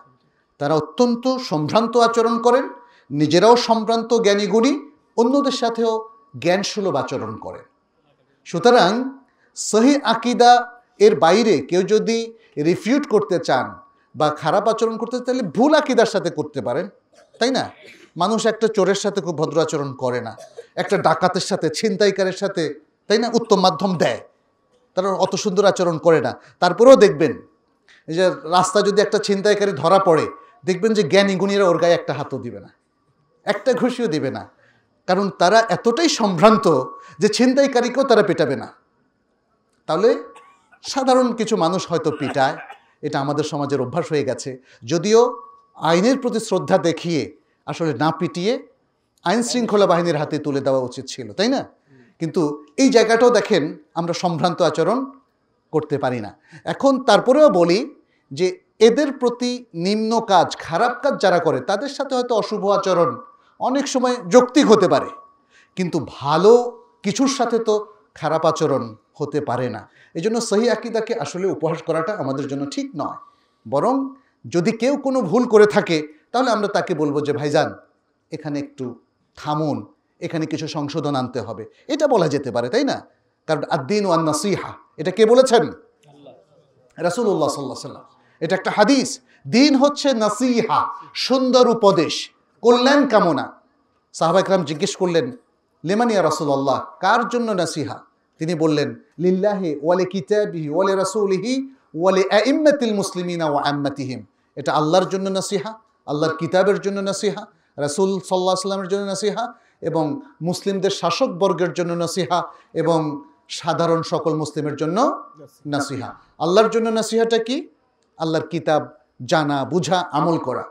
তারা অত্যন্ত সম্ভ্রান্ত আচরণ করেন নিজেরাও সম্ভ্রান্ত জ্ঞানী গুণী অন্যদের সাথেও জ্ঞানসুলভ আচরণ করেন সুতরাং সহি আকিদা এর বাইরে কেউ যদি রিফিউট করতে চান বা খারাপ আচরণ করতে চাইলে ভুল আকিদার সাথে করতে পারেন তাই না মানুষ একটা চোরের সাথে খুব ভদ্র আচরণ করে না একটা ডাকাতের সাথে ছিনতাইকারের সাথে তাই না উত্তম মাধ্যম দেয় তারা অত সুন্দর আচরণ করে না তারপরেও দেখবেন যে রাস্তা যদি একটা ছিনতাইকারী ধরা পড়ে দেখবেন যে জ্ঞানী গুণীরা ওর গায়ে একটা হাতও দিবে না একটা ঘুষিও দিবে না কারণ তারা এতটাই সম্ভ্রান্ত যে ছিনতাইকারীকেও তারা পেটাবে না তাহলে সাধারণ কিছু মানুষ হয়তো পিটায় এটা আমাদের সমাজের অভ্যাস হয়ে গেছে যদিও আইনের প্রতি শ্রদ্ধা দেখিয়ে আসলে না পিটিয়ে আইন শৃঙ্খলা বাহিনীর হাতে তুলে দেওয়া উচিত ছিল তাই না কিন্তু এই জায়গাটাও দেখেন আমরা সম্ভ্রান্ত আচরণ করতে পারি না এখন তারপরেও বলি যে এদের প্রতি নিম্ন কাজ খারাপ কাজ যারা করে তাদের সাথে হয়তো অশুভ আচরণ অনেক সময় যৌক্তিক হতে পারে কিন্তু ভালো কিছুর সাথে তো খারাপ আচরণ হতে পারে না এই জন্য সহি আকিদাকে আসলে উপহাস করাটা আমাদের জন্য ঠিক নয় বরং যদি কেউ কোনো ভুল করে থাকে তাহলে আমরা তাকে বলবো যে ভাইজান এখানে একটু থামুন এখানে কিছু সংশোধন আনতে হবে এটা বলা যেতে পারে তাই না কারণ আদিন ওয়ান নাসিহা এটা কে বলেছেন রাসুল্লাহ সাল্লা সাল্লাম এটা একটা হাদিস দিন হচ্ছে নাসিহা সুন্দর উপদেশ কল্যাণ কামনা সাহাবাইকরাম জিজ্ঞেস করলেন লেমানিয়া রাসুল্লাহ কার জন্য নাসিহা তিনি বললেন লিল্লাহে ওয়ালে কিতাবিহি ওয়ালে রাসুলিহি ওয়ালে আইম্মাতিল মুসলিমিনা ওয়া আম্মাতিহিম এটা আল্লাহর জন্য নাসিহা আল্লাহর কিতাবের জন্য নাসিহা রাসুল সাল্লাহ সাল্লামের জন্য নাসিহা এবং মুসলিমদের শাসকবর্গের জন্য নাসিহা এবং সাধারণ সকল মুসলিমের জন্য নাসিহা আল্লাহর জন্য নাসিহাটা কি আল্লাহর কিতাব জানা বুঝা আমল করা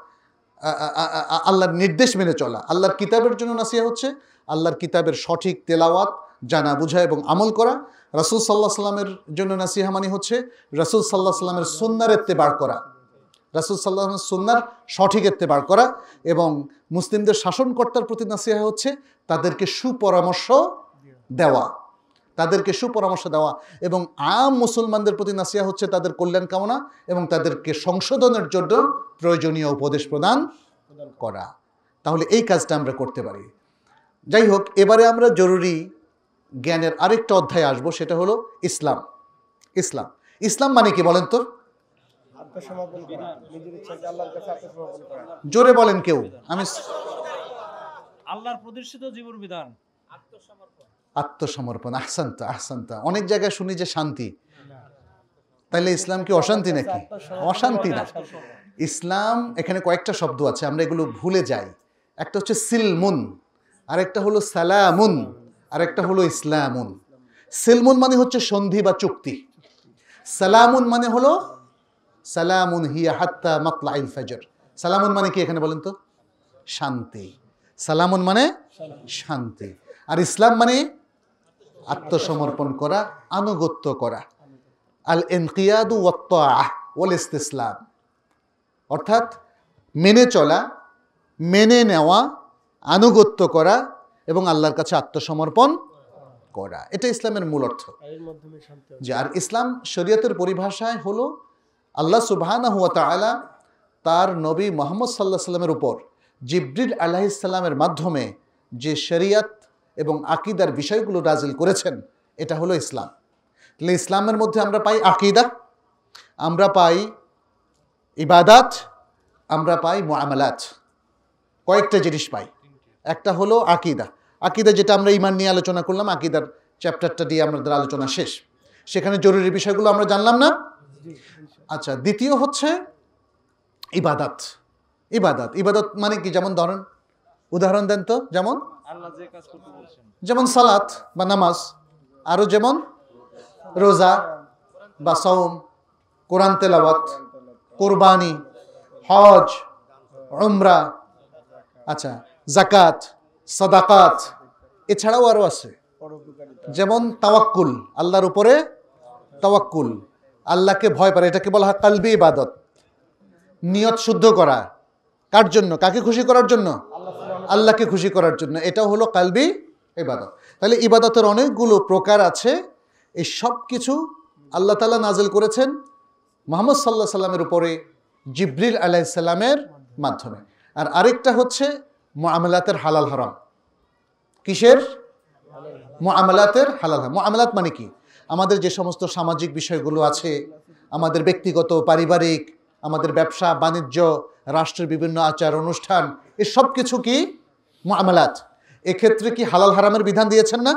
আল্লাহর নির্দেশ মেনে চলা আল্লাহর কিতাবের জন্য নাসিহা হচ্ছে আল্লাহর কিতাবের সঠিক তেলাওয়াত জানা বুঝা এবং আমল করা রাসুল সাল্লাহ সাল্লামের জন্য নাসিহা মানে হচ্ছে রাসুল সাল্লাহ সাল্লামের সন্ন্যারেত্তে বার করা রাসুল সাল্লাহ সুন্নার সঠিক এত্তেবার করা এবং মুসলিমদের শাসনকর্তার প্রতি নাসিহা হচ্ছে তাদেরকে সুপরামর্শ দেওয়া তাদেরকে সুপরামর্শ দেওয়া এবং আম মুসলমানদের প্রতি নাসিয়া হচ্ছে তাদের কল্যাণ কামনা এবং তাদেরকে সংশোধনের জন্য প্রয়োজনীয় উপদেশ প্রদান করা তাহলে এই কাজটা আমরা করতে পারি যাই হোক এবারে আমরা জরুরি জ্ঞানের আরেকটা অধ্যায় আসবো সেটা হলো ইসলাম ইসলাম ইসলাম মানে কি বলেন তোর আত্মসমর্পণ করা নিজের ইচ্ছাকে আল্লাহর কাছে আত্মসমর্পণ করা জোরে বলেন কেউ আমি আল্লাহর প্রতিষ্ঠিত জীবন বিধান আত্মসমর্পণ আত্মসমর্পণ আহসান্তা অনেক জায়গায় শুনি যে শান্তি তাহলে ইসলাম কি অশান্তি নাকি অশান্তি না ইসলাম এখানে কয়েকটা শব্দ আছে আমরা এগুলো ভুলে যাই একটা হচ্ছে সিলমুন আরেকটা হলো সালামুন আরেকটা হলো ইসলামুন সিলমুন মানে হচ্ছে সন্ধি বা চুক্তি সালামুন মানে হলো সালামুন হিয়া হাত্তা মাতলা ইল ফেজর সালামুন মানে কি এখানে বলেন তো শান্তি সালামুন মানে শান্তি আর ইসলাম মানে আত্মসমর্পণ করা আনুগত্য করা আল এনকিয়াদু ওয়াত্তাহ ওয়াল ইসলাম অর্থাৎ মেনে চলা মেনে নেওয়া আনুগত্য করা এবং আল্লাহর কাছে আত্মসমর্পণ করা এটা ইসলামের মূল অর্থ যে আর ইসলাম শরীয়তের পরিভাষায় হলো আল্লাহ সুবাহানা হুয়া তালা তার নবী মোহাম্মদ সাল্লাহ সাল্লামের উপর আল্লাহ আলাহিসাল্লামের মাধ্যমে যে শরিয়াত এবং আকিদার বিষয়গুলো নাজিল করেছেন এটা হলো ইসলাম তাহলে ইসলামের মধ্যে আমরা পাই আকিদা আমরা পাই ইবাদাত আমরা পাই মোয়ামালাত কয়েকটা জিনিস পাই একটা হলো আকিদা আকিদা যেটা আমরা ইমান নিয়ে আলোচনা করলাম আকিদার চ্যাপ্টারটা দিয়ে আমাদের আলোচনা শেষ সেখানে জরুরি বিষয়গুলো আমরা জানলাম না আচ্ছা দ্বিতীয় হচ্ছে ইবাদাত ইবাদাত ইবাদত মানে কি যেমন ধরেন উদাহরণ দেন তো যেমন যেমন সালাত বা নামাজ আরও যেমন রোজা বা সৌম কোরআন তেলাওয়াত কোরবানি হজ অমরা আচ্ছা জাকাত সাদাকাত এছাড়াও আরও আছে যেমন তাওয়াক্কুল আল্লাহর উপরে তাওয়াক্কুল আল্লাহকে ভয় পারে এটাকে বলা হয় কালবি ইবাদত নিয়ত শুদ্ধ করা কার জন্য কাকে খুশি করার জন্য আল্লাহকে খুশি করার জন্য এটা হলো কালবি ইবাদত তাহলে ইবাদতের অনেকগুলো প্রকার আছে এই সব কিছু আল্লাহ তালা নাজেল করেছেন মোহাম্মদ সাল্লাহ সাল্লামের উপরে জিব্রিল আলাইসাল্লামের মাধ্যমে আর আরেকটা হচ্ছে মোয়ামলাতের হালাল হারাম কিসের মোয়ামলাতের হালাল হারাম মোয়ামলাত মানে কি আমাদের যে সমস্ত সামাজিক বিষয়গুলো আছে আমাদের ব্যক্তিগত পারিবারিক আমাদের ব্যবসা বাণিজ্য রাষ্ট্রের বিভিন্ন আচার অনুষ্ঠান এসব সব কিছু কি মামলাত এক্ষেত্রে কি হালাল হারামের বিধান দিয়েছেন না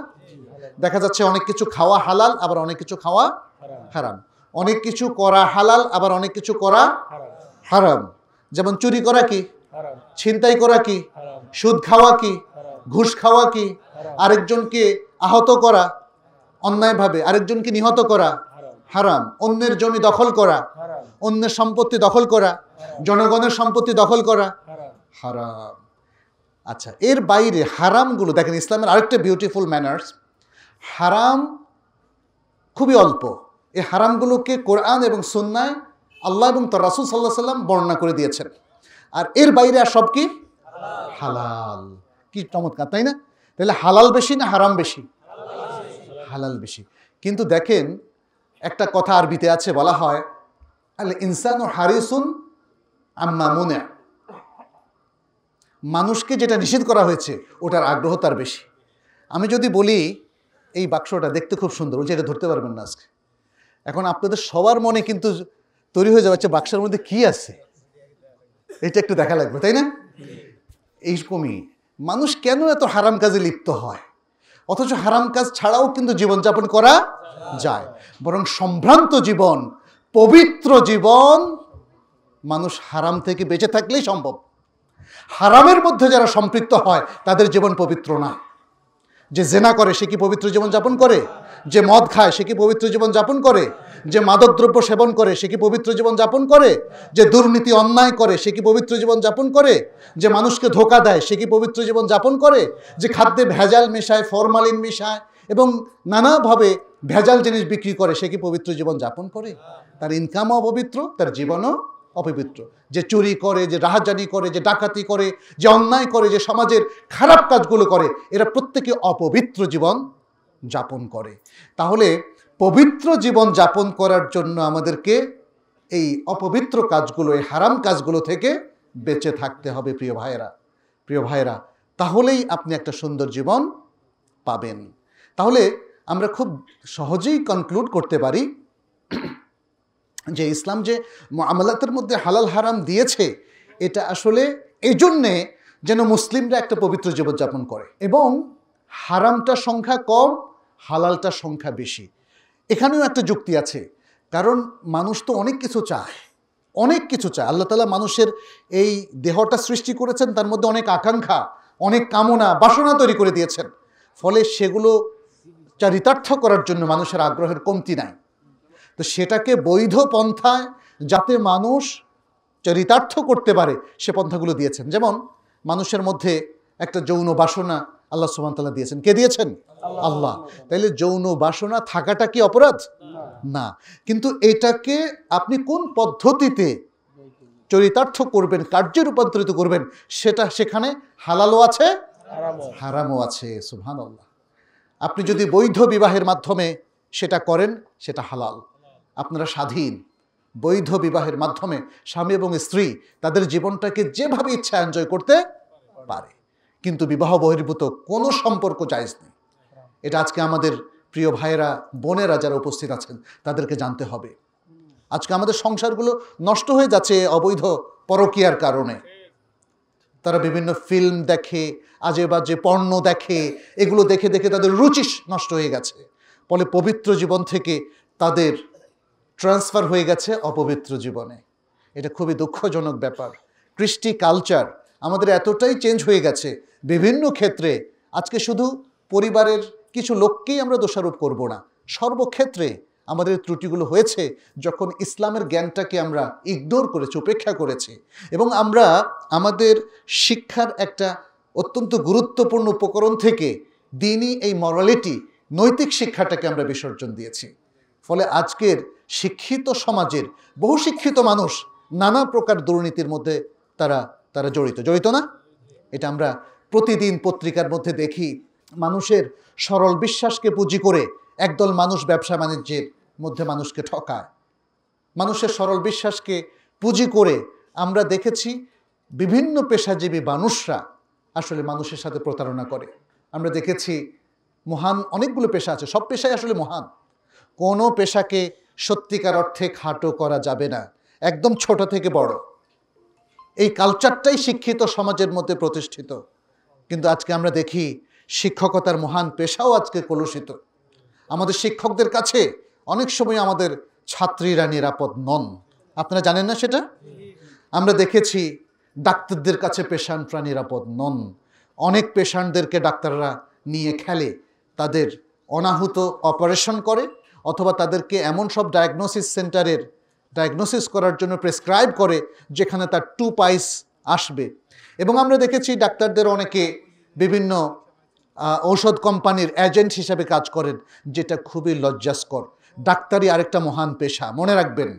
দেখা যাচ্ছে অনেক কিছু খাওয়া হালাল আবার অনেক কিছু খাওয়া হারাম অনেক কিছু করা হালাল আবার অনেক কিছু করা হারাম যেমন চুরি করা কি ছিনতাই করা কি সুদ খাওয়া কি ঘুষ খাওয়া কি আরেকজনকে আহত করা অন্যায়ভাবে আরেকজনকে নিহত করা হারাম অন্যের জমি দখল করা অন্যের সম্পত্তি দখল করা জনগণের সম্পত্তি দখল করা হারাম আচ্ছা এর বাইরে হারামগুলো দেখেন ইসলামের আরেকটা বিউটিফুল ম্যানার্স হারাম খুবই অল্প এই হারামগুলোকে কোরআন এবং সন্ন্যায় আল্লাহ এবং তার রাসুল সাল্লাহ সাল্লাম বর্ণনা করে দিয়েছেন আর এর বাইরে আর সব কি হালাল কি চমৎকার তাই না তাহলে হালাল বেশি না হারাম বেশি হালাল বেশি কিন্তু দেখেন একটা কথা আরবিতে আছে বলা হয় আল ইনসান ও হারিসুন আম্মা মনে মানুষকে যেটা নিষেধ করা হয়েছে ওটার আগ্রহ তার বেশি আমি যদি বলি এই বাক্সটা দেখতে খুব সুন্দর ওই এটা ধরতে পারবেন না আজকে এখন আপনাদের সবার মনে কিন্তু তৈরি হয়ে যাচ্ছে বাক্সের মধ্যে কি আছে এটা একটু দেখা লাগবে তাই না এইরকমই মানুষ কেন এত হারাম কাজে লিপ্ত হয় অথচ হারাম কাজ ছাড়াও কিন্তু জীবনযাপন করা যায় বরং সম্ভ্রান্ত জীবন পবিত্র জীবন মানুষ হারাম থেকে বেঁচে থাকলেই সম্ভব হারামের মধ্যে যারা সম্পৃক্ত হয় তাদের জীবন পবিত্র না যে জেনা করে সে কি পবিত্র জীবন যাপন করে যে মদ খায় সে কি পবিত্র জীবন যাপন করে যে মাদকদ্রব্য সেবন করে সে কি পবিত্র জীবন যাপন করে যে দুর্নীতি অন্যায় করে সে কি পবিত্র জীবন যাপন করে যে মানুষকে ধোকা দেয় সে কি পবিত্র জীবন যাপন করে যে খাদ্যে ভেজাল মেশায় ফরমালিন মেশায় এবং নানাভাবে ভেজাল জিনিস বিক্রি করে সে কি পবিত্র জীবন যাপন করে তার ইনকামও অপবিত্র তার জীবনও অপবিত্র যে চুরি করে যে রাহাজানি করে যে ডাকাতি করে যে অন্যায় করে যে সমাজের খারাপ কাজগুলো করে এরা প্রত্যেকে অপবিত্র জীবন যাপন করে তাহলে পবিত্র জীবন যাপন করার জন্য আমাদেরকে এই অপবিত্র কাজগুলো এই হারাম কাজগুলো থেকে বেঁচে থাকতে হবে প্রিয় ভাইয়েরা প্রিয় ভাইয়েরা তাহলেই আপনি একটা সুন্দর জীবন পাবেন তাহলে আমরা খুব সহজেই কনক্লুড করতে পারি যে ইসলাম যে আমালাতের মধ্যে হালাল হারাম দিয়েছে এটা আসলে এই জন্যে যেন মুসলিমরা একটা পবিত্র জীবনযাপন করে এবং হারামটা সংখ্যা কম হালালটা সংখ্যা বেশি এখানেও একটা হ্যাঁ। যুক্তি আছে কারণ মানুষ তো অনেক কিছু চায় অনেক কিছু চায় আল্লাহ তালা মানুষের এই দেহটা সৃষ্টি করেছেন তার মধ্যে অনেক আকাঙ্ক্ষা অনেক কামনা বাসনা তৈরি করে দিয়েছেন ফলে সেগুলো চারিতার্থ করার জন্য মানুষের আগ্রহের কমতি নাই তো সেটাকে বৈধ পন্থায় যাতে মানুষ চরিতার্থ করতে পারে সে পন্থাগুলো দিয়েছেন যেমন মানুষের মধ্যে একটা যৌন বাসনা আল্লাহ সুমান তাল্লাহ দিয়েছেন কে দিয়েছেন আল্লাহ তাইলে যৌন বাসনা থাকাটা কি অপরাধ না কিন্তু এটাকে আপনি কোন পদ্ধতিতে চরিতার্থ করবেন কার্যে রূপান্তরিত করবেন সেটা সেখানে হালালও আছে হারামও আছে সুহান আল্লাহ আপনি যদি বৈধ বিবাহের মাধ্যমে সেটা করেন সেটা হালাল আপনারা স্বাধীন বৈধ বিবাহের মাধ্যমে স্বামী এবং স্ত্রী তাদের জীবনটাকে যেভাবে ইচ্ছা এনজয় করতে পারে কিন্তু বিবাহ বহির্ভূত কোনো সম্পর্ক চাইজ নেই এটা আজকে আমাদের প্রিয় ভাইয়েরা বোনেরা যারা উপস্থিত আছেন তাদেরকে জানতে হবে আজকে আমাদের সংসারগুলো নষ্ট হয়ে যাচ্ছে অবৈধ পরকিয়ার কারণে তারা বিভিন্ন ফিল্ম দেখে আজে বাজে পণ্য দেখে এগুলো দেখে দেখে তাদের রুচি নষ্ট হয়ে গেছে ফলে পবিত্র জীবন থেকে তাদের ট্রান্সফার হয়ে গেছে অপবিত্র জীবনে এটা খুবই দুঃখজনক ব্যাপার কৃষ্টি কালচার আমাদের এতটাই চেঞ্জ হয়ে গেছে বিভিন্ন ক্ষেত্রে আজকে শুধু পরিবারের কিছু লোককেই আমরা দোষারোপ করব না সর্বক্ষেত্রে আমাদের ত্রুটিগুলো হয়েছে যখন ইসলামের জ্ঞানটাকে আমরা ইগনোর করেছি উপেক্ষা করেছি এবং আমরা আমাদের শিক্ষার একটা অত্যন্ত গুরুত্বপূর্ণ উপকরণ থেকে দিনই এই মরালিটি নৈতিক শিক্ষাটাকে আমরা বিসর্জন দিয়েছি ফলে আজকের শিক্ষিত সমাজের বহু শিক্ষিত মানুষ নানা প্রকার দুর্নীতির মধ্যে তারা তারা জড়িত জড়িত না এটা আমরা প্রতিদিন পত্রিকার মধ্যে দেখি মানুষের সরল বিশ্বাসকে পুঁজি করে একদল মানুষ ব্যবসা বাণিজ্যের মধ্যে মানুষকে ঠকায় মানুষের সরল বিশ্বাসকে পুঁজি করে আমরা দেখেছি বিভিন্ন পেশাজীবী মানুষরা আসলে মানুষের সাথে প্রতারণা করে আমরা দেখেছি মহান অনেকগুলো পেশা আছে সব পেশাই আসলে মহান কোনো পেশাকে সত্যিকার অর্থে খাটো করা যাবে না একদম ছোট থেকে বড় এই কালচারটাই শিক্ষিত সমাজের মধ্যে প্রতিষ্ঠিত কিন্তু আজকে আমরা দেখি শিক্ষকতার মহান পেশাও আজকে কলুষিত আমাদের শিক্ষকদের কাছে অনেক সময় আমাদের ছাত্রীরা নিরাপদ নন আপনারা জানেন না সেটা আমরা দেখেছি ডাক্তারদের কাছে পেশেন্টরা নিরাপদ নন অনেক পেশেন্টদেরকে ডাক্তাররা নিয়ে খেলে তাদের অনাহুত অপারেশন করে অথবা তাদেরকে এমন সব ডায়াগনোসিস সেন্টারের ডায়াগনোসিস করার জন্য প্রেসক্রাইব করে যেখানে তার টু পাইস আসবে এবং আমরা দেখেছি ডাক্তারদের অনেকে বিভিন্ন ঔষধ কোম্পানির এজেন্ট হিসেবে কাজ করেন যেটা খুবই লজ্জাস্কর ডাক্তারি আরেকটা মহান পেশা মনে রাখবেন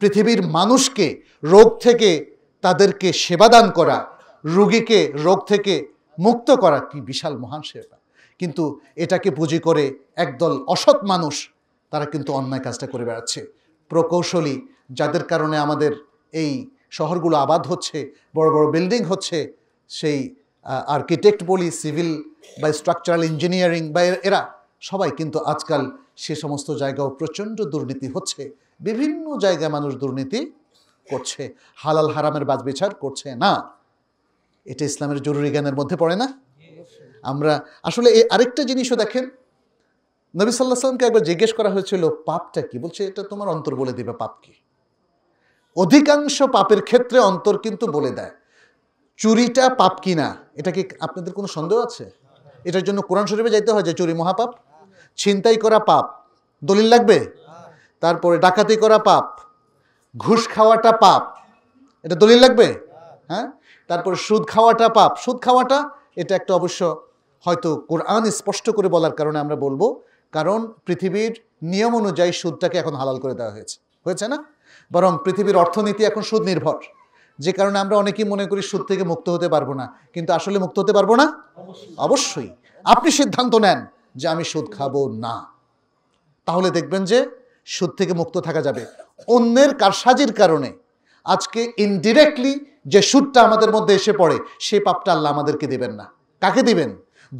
পৃথিবীর মানুষকে রোগ থেকে তাদেরকে সেবাদান করা রুগীকে রোগ থেকে মুক্ত করা কি বিশাল মহান সেবা কিন্তু এটাকে পুঁজি করে একদল অসৎ মানুষ তারা কিন্তু অন্যায় কাজটা করে বেড়াচ্ছে প্রকৌশলী যাদের কারণে আমাদের এই শহরগুলো আবাদ হচ্ছে বড় বড় বিল্ডিং হচ্ছে সেই আর্কিটেক্ট বলি সিভিল বা স্ট্রাকচারাল ইঞ্জিনিয়ারিং বা এরা সবাই কিন্তু আজকাল সে সমস্ত জায়গাও প্রচণ্ড দুর্নীতি হচ্ছে বিভিন্ন জায়গায় মানুষ দুর্নীতি করছে হালাল হারামের বাজবিচার করছে না এটা ইসলামের জরুরি জ্ঞানের মধ্যে পড়ে না আমরা আসলে এই আরেকটা জিনিসও দেখেন নবী সাল্লাহ সাল্লামকে একবার জিজ্ঞেস করা হয়েছিল পাপটা কি বলছে এটা তোমার অন্তর বলে দেবে পাপ কি অধিকাংশ পাপের ক্ষেত্রে অন্তর কিন্তু বলে দেয় চুরিটা পাপ কিনা এটা কি আপনাদের কোনো সন্দেহ আছে এটার জন্য কোরআন শরীফে যাইতে হয় যে চুরি মহাপাপ ছিনতাই করা পাপ দলিল লাগবে তারপরে ডাকাতি করা পাপ ঘুষ খাওয়াটা পাপ এটা দলিল লাগবে হ্যাঁ তারপরে সুদ খাওয়াটা পাপ সুদ খাওয়াটা এটা একটা অবশ্য হয়তো কোরআন স্পষ্ট করে বলার কারণে আমরা বলবো কারণ পৃথিবীর নিয়ম অনুযায়ী সুদটাকে এখন হালাল করে দেওয়া হয়েছে হয়েছে না বরং পৃথিবীর অর্থনীতি এখন সুদ নির্ভর যে কারণে আমরা অনেকেই মনে করি সুদ থেকে মুক্ত হতে পারবো না কিন্তু আসলে মুক্ত হতে পারবো না অবশ্যই আপনি সিদ্ধান্ত নেন যে আমি সুদ খাবো না তাহলে দেখবেন যে সুদ থেকে মুক্ত থাকা যাবে অন্যের কারসাজির কারণে আজকে ইনডিরেক্টলি যে সুদটা আমাদের মধ্যে এসে পড়ে সে পাপটা আল্লাহ আমাদেরকে দেবেন না কাকে দিবেন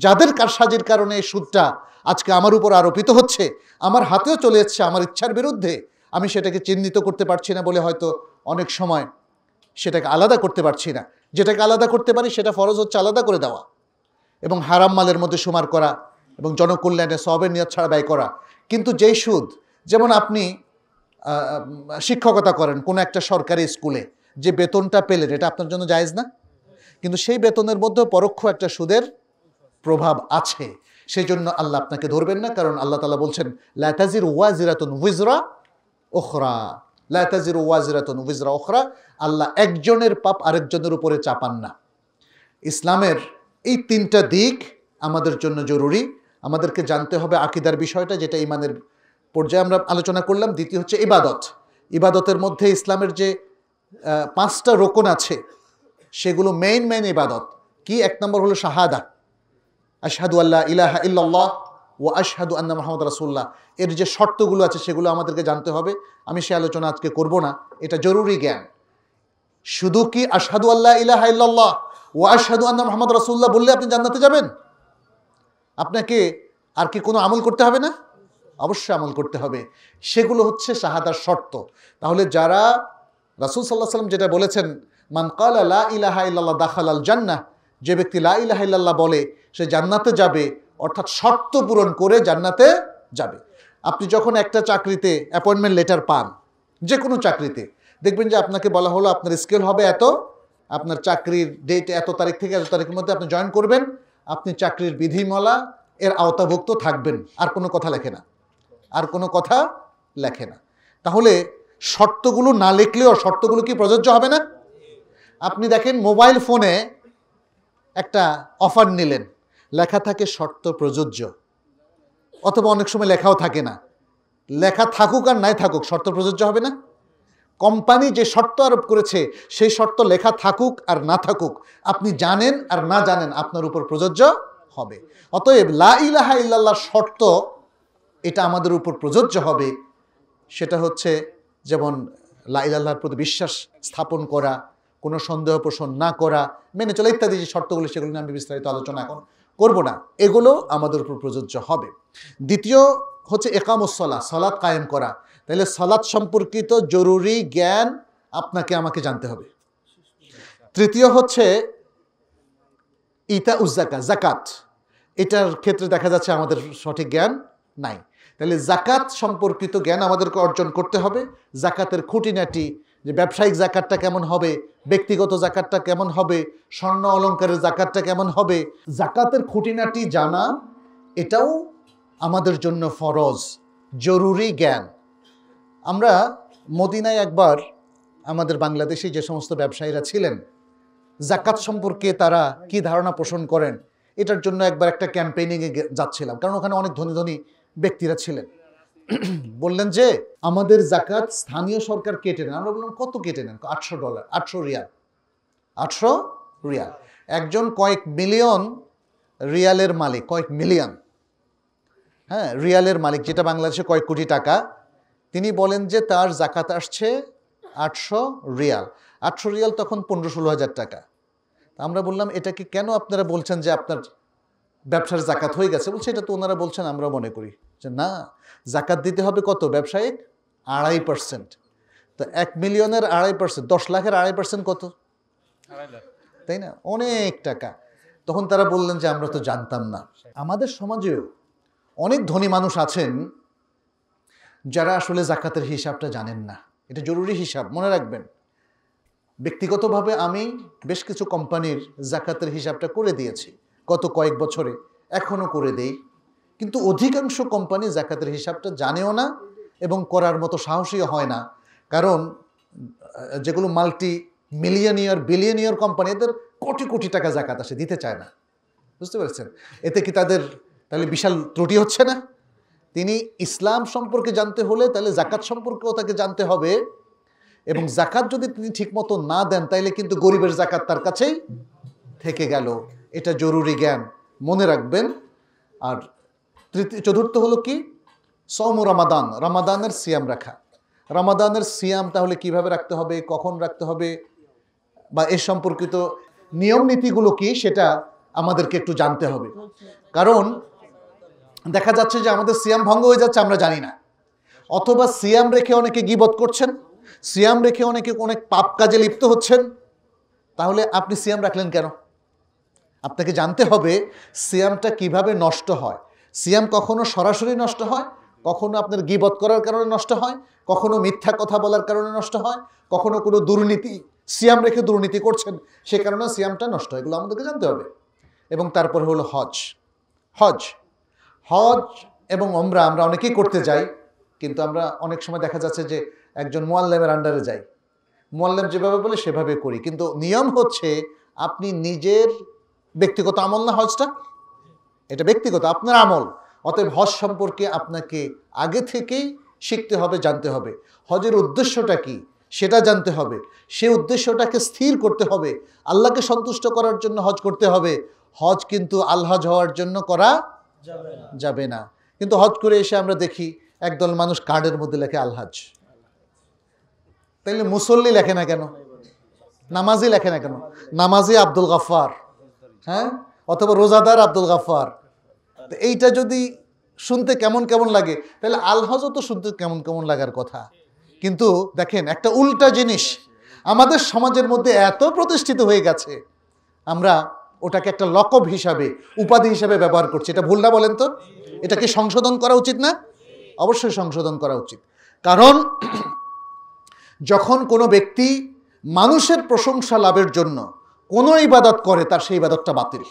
যাদের কারসাজির কারণে সুদটা আজকে আমার উপর আরোপিত হচ্ছে আমার হাতেও চলে যাচ্ছে আমার ইচ্ছার বিরুদ্ধে আমি সেটাকে চিহ্নিত করতে পারছি না বলে হয়তো অনেক সময় সেটাকে আলাদা করতে পারছি না যেটাকে আলাদা করতে পারি সেটা ফরজ হচ্ছে আলাদা করে দেওয়া এবং হারাম মালের মধ্যে সুমার করা এবং জনকল্যাণে সবের নিয়ত ছাড়া ব্যয় করা কিন্তু যেই সুদ যেমন আপনি শিক্ষকতা করেন কোনো একটা সরকারি স্কুলে যে বেতনটা পেলেন এটা আপনার জন্য জায়জ না কিন্তু সেই বেতনের মধ্যে পরোক্ষ একটা সুদের প্রভাব আছে সেই জন্য আল্লাহ আপনাকে ধরবেন না কারণ আল্লাহ তালা বলছেন লাতাজির ওয়াজিরাতুন উইজরা ওখরা লাজির ওয়াজিরাতন উইজরা ওখরা আল্লাহ একজনের পাপ আরেকজনের উপরে চাপান না ইসলামের এই তিনটা দিক আমাদের জন্য জরুরি আমাদেরকে জানতে হবে আকিদার বিষয়টা যেটা ইমানের পর্যায়ে আমরা আলোচনা করলাম দ্বিতীয় হচ্ছে ইবাদত ইবাদতের মধ্যে ইসলামের যে পাঁচটা রোকন আছে সেগুলো মেইন মেইন ইবাদত কি এক নম্বর হলো শাহাদা আশাহাদু আল্লাহ ইলাহা ইল্লাল্লাহ ও আশহাদু আন্না মোহাম্মদ রাসুল্লাহ এর যে শর্তগুলো আছে সেগুলো আমাদেরকে জানতে হবে আমি সে আলোচনা আজকে করব না এটা জরুরি জ্ঞান শুধু কি আশহাদু আল্লাহ ইলাহা ও আশহাদু আন্না মোহাম্মদ রাসুল্লাহ বললে আপনি জান্নাতে যাবেন আপনাকে আর কি কোনো আমল করতে হবে না অবশ্যই আমল করতে হবে সেগুলো হচ্ছে শাহাদার শর্ত তাহলে যারা রাসুল সাল্লাহ সাল্লাম যেটা বলেছেন মান কাল লা ইলাহা ইল্লাহ দাখাল আল জান্না যে ব্যক্তি লা ইলাহা ইল্লাল্লাহ বলে সে জান্নাতে যাবে অর্থাৎ শর্ত পূরণ করে জান্নাতে যাবে আপনি যখন একটা চাকরিতে অ্যাপয়েন্টমেন্ট লেটার পান যে কোনো চাকরিতে দেখবেন যে আপনাকে বলা হলো আপনার স্কেল হবে এত আপনার চাকরির ডেট এত তারিখ থেকে এত তারিখের মধ্যে আপনি জয়েন করবেন আপনি চাকরির বিধিমালা এর আওতাভুক্ত থাকবেন আর কোনো কথা লেখে না আর কোনো কথা লেখে না তাহলে শর্তগুলো না লিখলেও শর্তগুলো কি প্রযোজ্য হবে না আপনি দেখেন মোবাইল ফোনে একটা অফার নিলেন লেখা থাকে শর্ত প্রযোজ্য অথবা অনেক সময় লেখাও থাকে না লেখা থাকুক আর নাই থাকুক শর্ত প্রযোজ্য হবে না কোম্পানি যে শর্ত আরোপ করেছে সেই শর্ত লেখা থাকুক আর না থাকুক আপনি জানেন আর না জানেন আপনার উপর প্রযোজ্য হবে অতএব লাহা ইলাহা শর্ত এটা আমাদের উপর প্রযোজ্য হবে সেটা হচ্ছে যেমন লা প্রতি বিশ্বাস স্থাপন করা কোনো সন্দেহ পোষণ না করা মেনে চলে ইত্যাদি যে শর্তগুলি সেগুলি নিয়ে আমি বিস্তারিত আলোচনা এখন করব না এগুলো আমাদের উপর প্রযোজ্য হবে দ্বিতীয় হচ্ছে একামসলা সলাৎ কায়েম করা তাহলে সলাৎ সম্পর্কিত জরুরি জ্ঞান আপনাকে আমাকে জানতে হবে তৃতীয় হচ্ছে ইতা উজ্জাকা জাকাত এটার ক্ষেত্রে দেখা যাচ্ছে আমাদের সঠিক জ্ঞান নাই তাহলে জাকাত সম্পর্কিত জ্ঞান আমাদেরকে অর্জন করতে হবে জাকাতের খুঁটিনাটি যে ব্যবসায়িক জাকাতটা কেমন হবে ব্যক্তিগত জাকাতটা কেমন হবে স্বর্ণ অলঙ্কারের জাকাতটা কেমন হবে জাকাতের খুঁটিনাটি জানা এটাও আমাদের জন্য ফরজ জরুরি জ্ঞান আমরা মদিনায় একবার আমাদের বাংলাদেশে যে সমস্ত ব্যবসায়ীরা ছিলেন জাকাত সম্পর্কে তারা কি ধারণা পোষণ করেন এটার জন্য একবার একটা ক্যাম্পেইনিংয়ে যাচ্ছিলাম কারণ ওখানে অনেক ধনী ধনী ব্যক্তিরা ছিলেন (clears throat) বললেন যে আমাদের জাকাত স্থানীয় সরকার কেটে নেন আমরা বললাম কত কেটে নেন আটশো ডলার আটশো রিয়াল আটশো রিয়াল একজন কয়েক মিলিয়ন রিয়ালের মালিক কয়েক মিলিয়ন হ্যাঁ রিয়ালের মালিক যেটা বাংলাদেশে কয়েক কোটি টাকা তিনি বলেন যে তার জাকাত আসছে আটশো রিয়াল আটশো রিয়াল তখন পনেরো ষোলো হাজার টাকা আমরা বললাম এটাকে কেন আপনারা বলছেন যে আপনার ব্যবসার জাকাত হয়ে গেছে বলছে এটা তো ওনারা বলছেন আমরা মনে করি যে না জাকাত দিতে হবে কত ব্যবসায়িক আড়াই পার্সেন্ট তো এক মিলিয়নের আড়াই পার্সেন্ট দশ লাখের আড়াই পার্সেন্ট কত তাই না অনেক টাকা তখন তারা বললেন যে আমরা তো জানতাম না আমাদের সমাজেও অনেক ধনী মানুষ আছেন যারা আসলে জাকাতের হিসাবটা জানেন না এটা জরুরি হিসাব মনে রাখবেন ব্যক্তিগতভাবে আমি বেশ কিছু কোম্পানির জাকাতের হিসাবটা করে দিয়েছি গত কয়েক বছরে এখনও করে দেই কিন্তু অধিকাংশ কোম্পানি জাকাতের হিসাবটা জানেও না এবং করার মতো সাহসীও হয় না কারণ যেগুলো মাল্টি মিলিয়নিয়ার বিলিয়নিয়ার কোম্পানি এদের কোটি কোটি টাকা জাকাত আসে দিতে চায় না বুঝতে পেরেছেন এতে কি তাদের তাহলে বিশাল ত্রুটি হচ্ছে না তিনি ইসলাম সম্পর্কে জানতে হলে তাহলে জাকাত সম্পর্কেও তাকে জানতে হবে এবং জাকাত যদি তিনি ঠিকমতো না দেন তাইলে কিন্তু গরিবের জাকাত তার কাছেই থেকে গেল এটা জরুরি জ্ঞান মনে রাখবেন আর তৃতীয় চতুর্থ হলো কি সৌম রামাদান রামাদানের সিয়াম রাখা রামাদানের সিয়াম তাহলে কিভাবে রাখতে হবে কখন রাখতে হবে বা এ সম্পর্কিত নিয়ম নীতিগুলো কি সেটা আমাদেরকে একটু জানতে হবে কারণ দেখা যাচ্ছে যে আমাদের সিয়াম ভঙ্গ হয়ে যাচ্ছে আমরা জানি না অথবা সিয়াম রেখে অনেকে বোধ করছেন সিয়াম রেখে অনেকে অনেক পাপ কাজে লিপ্ত হচ্ছেন তাহলে আপনি সিয়াম রাখলেন কেন আপনাকে জানতে হবে সিয়ামটা কিভাবে নষ্ট হয় সিয়াম কখনো সরাসরি নষ্ট হয় কখনো আপনার গিবত করার কারণে নষ্ট হয় কখনো মিথ্যা কথা বলার কারণে নষ্ট হয় কখনো কোনো দুর্নীতি সিয়াম রেখে দুর্নীতি করছেন সে কারণে সিয়ামটা নষ্ট এগুলো আমাদেরকে জানতে হবে এবং তারপর হলো হজ হজ হজ এবং অমরা আমরা অনেকেই করতে যাই কিন্তু আমরা অনেক সময় দেখা যাচ্ছে যে একজন মোয়াল্লামের আন্ডারে যাই মোয়াল্লাম যেভাবে বলে সেভাবে করি কিন্তু নিয়ম হচ্ছে আপনি নিজের ব্যক্তিগত আমল না হজটা এটা ব্যক্তিগত আপনার আমল অতএব হজ সম্পর্কে আপনাকে আগে থেকেই শিখতে হবে জানতে হবে হজের উদ্দেশ্যটা কি সেটা জানতে হবে সে উদ্দেশ্যটাকে স্থির করতে হবে আল্লাহকে সন্তুষ্ট করার জন্য হজ করতে হবে হজ কিন্তু আলহাজ হওয়ার জন্য করা যাবে না কিন্তু হজ করে এসে আমরা দেখি একদল মানুষ কার্ডের মধ্যে লেখে আলহাজ তাইলে মুসল্লি লেখে না কেন নামাজি লেখে না কেন নামাজি আব্দুল গাফার হ্যাঁ অথবা রোজাদার আব্দুল গাফার এইটা যদি শুনতে কেমন কেমন লাগে তাহলে আলহাজও তো শুনতে কেমন কেমন লাগার কথা কিন্তু দেখেন একটা উল্টা জিনিস আমাদের সমাজের মধ্যে এত প্রতিষ্ঠিত হয়ে গেছে আমরা ওটাকে একটা লকব হিসাবে উপাধি হিসাবে ব্যবহার করছি এটা ভুল না বলেন তো এটাকে সংশোধন করা উচিত না অবশ্যই সংশোধন করা উচিত কারণ (clears throat) যখন কোনো ব্যক্তি মানুষের প্রশংসা লাভের জন্য কোনো ইবাদত করে তার সেই ইবাদতটা বাতিল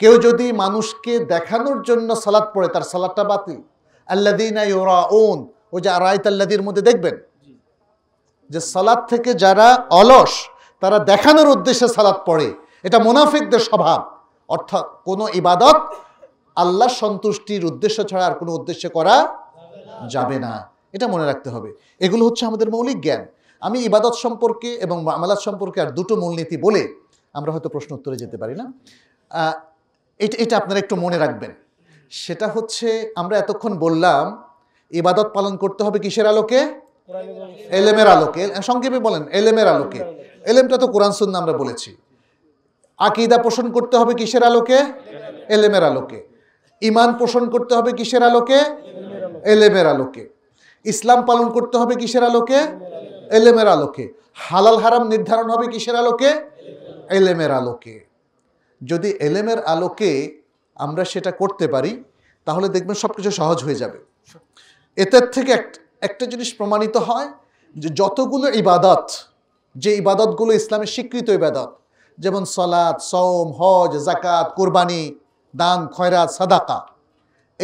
কেউ যদি মানুষকে দেখানোর জন্য সালাদ পড়ে তার সালাদটা বাতিল আল্লাদিনা ইউরা ওন ও যে আরায়ত আল্লাদির মধ্যে দেখবেন যে সালাদ থেকে যারা অলস তারা দেখানোর উদ্দেশ্যে সালাদ পড়ে এটা মোনাফিকদের স্বভাব অর্থাৎ কোনো ইবাদত আল্লাহ সন্তুষ্টির উদ্দেশ্য ছাড়া আর কোনো উদ্দেশ্যে করা যাবে না এটা মনে রাখতে হবে এগুলো হচ্ছে আমাদের মৌলিক জ্ঞান আমি ইবাদত সম্পর্কে এবং আমালাত সম্পর্কে আর দুটো মূলনীতি বলে আমরা হয়তো প্রশ্ন উত্তরে যেতে পারি না এটা এটা আপনারা একটু মনে রাখবেন সেটা হচ্ছে আমরা এতক্ষণ বললাম ইবাদত পালন করতে হবে কিসের আলোকে এলেমের আলোকে সংক্ষেপে বলেন এলেমের আলোকে এলেমটা তো কোরআন সুন্না আমরা বলেছি আকিদা পোষণ করতে হবে কিসের আলোকে এলেমের আলোকে ইমান পোষণ করতে হবে কিসের আলোকে এলেমের আলোকে ইসলাম পালন করতে হবে কিসের আলোকে এলেমের আলোকে হালাল হারাম নির্ধারণ হবে কিসের আলোকে এলেমের আলোকে যদি এলেমের আলোকে আমরা সেটা করতে পারি তাহলে দেখবেন সব কিছু সহজ হয়ে যাবে এতে থেকে একটা জিনিস প্রমাণিত হয় যে যতগুলো ইবাদত যে ইবাদতগুলো ইসলামে স্বীকৃত ইবাদত যেমন সলাদ সোম হজ জাকাত কোরবানি দান খয়রাত সাদাকা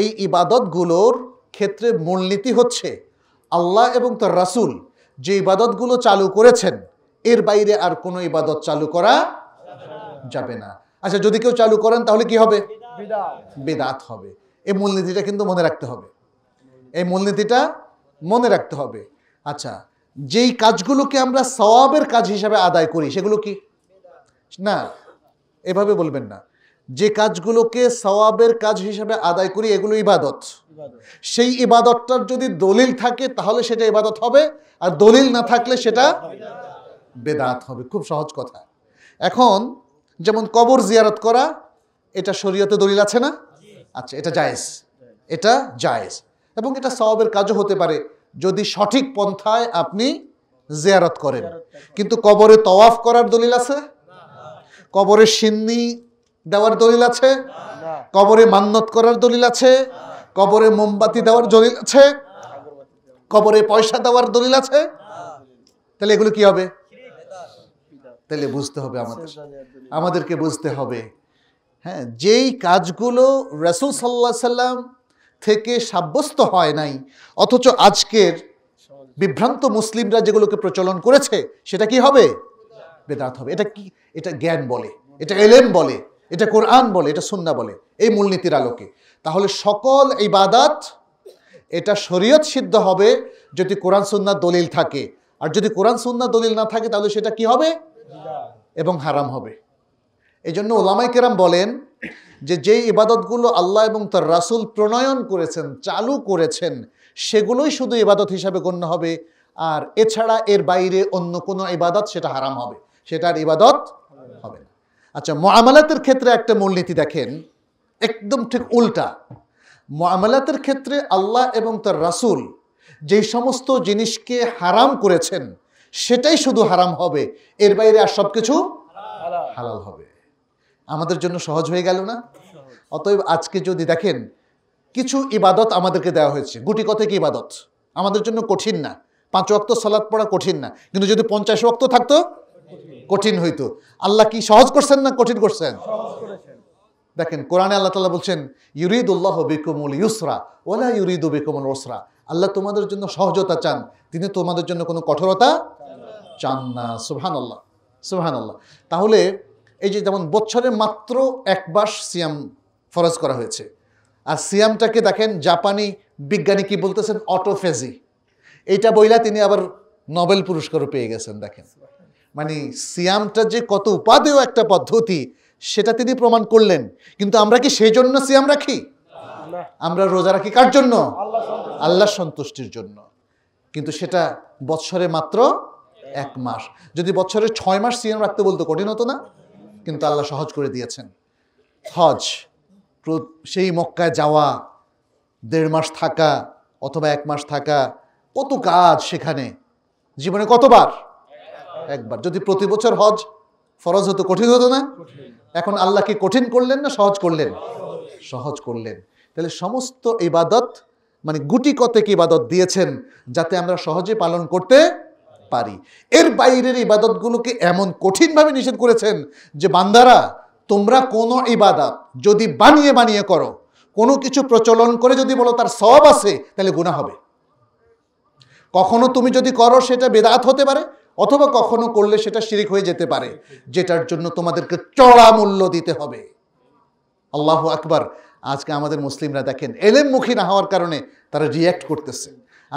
এই ইবাদতগুলোর ক্ষেত্রে মূলনীতি হচ্ছে আল্লাহ এবং তার রাসুল যে ইবাদতগুলো চালু করেছেন এর বাইরে আর কোনো ইবাদত চালু করা যাবে না আচ্ছা যদি কেউ চালু করেন তাহলে কি হবে বেদাত হবে এই মূলনীতিটা কিন্তু মনে রাখতে হবে এই মূলনীতিটা মনে রাখতে হবে আচ্ছা যেই কাজগুলোকে আমরা সওয়াবের কাজ হিসাবে আদায় করি সেগুলো কি না এভাবে বলবেন না যে কাজগুলোকে সওয়াবের কাজ হিসাবে আদায় করি এগুলো ইবাদত সেই ইবাদতটার যদি দলিল থাকে তাহলে সেটা ইবাদত হবে আর দলিল না থাকলে সেটা বেদাত হবে খুব সহজ কথা এখন যেমন কবর জিয়ারত করা এটা শরীয়তে দলিল আছে না আচ্ছা এটা জায়েজ এটা জায়েজ এবং এটা সওয়াবের কাজও হতে পারে যদি সঠিক পন্থায় আপনি জিয়ারত করেন কিন্তু কবরে তওয়াফ করার দলিল আছে কবরে সিন্নি দেওয়ার দলিল আছে কবরে মান্নত করার দলিল আছে কবরে মোমবাতি দেওয়ার দলিল আছে কবরে পয়সা দেওয়ার দলিল আছে তাহলে এগুলো কি হবে তাহলে বুঝতে হবে আমাদের আচ্ছা, আমাদেরকে আচ্ছা, বুঝতে হবে হ্যাঁ যেই কাজগুলো রাসুল সাল্লাহ সাল্লাম থেকে সাব্যস্ত হয় নাই অথচ আজকের বিভ্রান্ত মুসলিমরা যেগুলোকে প্রচলন করেছে সেটা কি হবে বেদাত হবে এটা কি এটা জ্ঞান বলে এটা এলেম বলে এটা কোরআন বলে এটা সুন্না বলে এই মূলনীতির আলোকে তাহলে সকল এই বাদাত এটা শরীয়ত সিদ্ধ হবে যদি কোরআন সুন্না দলিল থাকে আর যদি কোরআন সুন্না দলিল না থাকে তাহলে সেটা কি হবে এবং হারাম হবে এই জন্য ওলামাই কেরাম বলেন যে যেই ইবাদতগুলো আল্লাহ এবং তার রাসুল প্রণয়ন করেছেন চালু করেছেন সেগুলোই শুধু ইবাদত হিসাবে গণ্য হবে আর এছাড়া এর বাইরে অন্য কোনো ইবাদত সেটা হারাম হবে সেটার ইবাদত হবে না আচ্ছা মামালাতের ক্ষেত্রে একটা মূলনীতি দেখেন একদম ঠিক উল্টা মামালাতের ক্ষেত্রে আল্লাহ এবং তার রাসুল যেই সমস্ত জিনিসকে হারাম করেছেন সেটাই শুধু হারাম হবে এর বাইরে আর সব কিছু হালাল হবে আমাদের জন্য সহজ হয়ে গেল না অতএব আজকে যদি দেখেন কিছু ইবাদত আমাদেরকে দেওয়া হয়েছে গুটি কি ইবাদত আমাদের জন্য কঠিন না পাঁচ অক্ত সালাদ পড়া কঠিন না কিন্তু যদি পঞ্চাশ অক্ত থাকতো কঠিন হইতো আল্লাহ কি সহজ করছেন না কঠিন করছেন দেখেন কোরআনে আল্লাহ তালা বলছেন ইউরিদুল্লাহ বিকুমুল ইউসরা ওলা ইউরিদু বিকুমুল ওসরা আল্লাহ তোমাদের জন্য সহজতা চান তিনি তোমাদের জন্য কোনো কঠোরতা চান না সুহান আল্লাহ সুহান আল্লাহ তাহলে এই যে যেমন বছরে মাত্র একবার সিয়াম ফরজ করা হয়েছে আর সিয়ামটাকে দেখেন জাপানি বিজ্ঞানী কি বলতেছেন অটোফেজি এইটা বইলা তিনি আবার নোবেল পুরস্কারও পেয়ে গেছেন দেখেন মানে সিয়ামটা যে কত উপাদেয় একটা পদ্ধতি সেটা তিনি প্রমাণ করলেন কিন্তু আমরা কি সেই জন্য সিয়াম রাখি আমরা রোজা রাখি কার জন্য আল্লাহ সন্তুষ্টির জন্য কিন্তু সেটা বৎসরে মাত্র এক মাস যদি বছরে ছয় মাস সিএম রাখতে বলতো কঠিন হতো না কিন্তু আল্লাহ সহজ করে দিয়েছেন হজ সেই মক্কায় যাওয়া দেড় মাস থাকা অথবা এক মাস থাকা কত কাজ সেখানে জীবনে কতবার একবার যদি প্রতি বছর হজ ফরজ হতো কঠিন হতো না এখন আল্লাহকে কঠিন করলেন না সহজ করলেন সহজ করলেন তাহলে সমস্ত ইবাদত মানে গুটি কতেক ইবাদত দিয়েছেন যাতে আমরা সহজে পালন করতে পারি এর বাইরের ইবাদতগুলোকে এমন কঠিনভাবে নিষেধ করেছেন যে বান্দারা তোমরা কোনো ইবাদত যদি বানিয়ে বানিয়ে করো কোনো কিছু প্রচলন করে যদি বলো তার সব আছে তাহলে গুণা হবে কখনো তুমি যদি করো সেটা বেদাত হতে পারে অথবা কখনো করলে সেটা শিরিক হয়ে যেতে পারে যেটার জন্য তোমাদেরকে চড়া মূল্য দিতে হবে আল্লাহ আকবার আজকে আমাদের মুসলিমরা দেখেন এলেমমুখী না হওয়ার কারণে তারা রিয়্যাক্ট করতেছে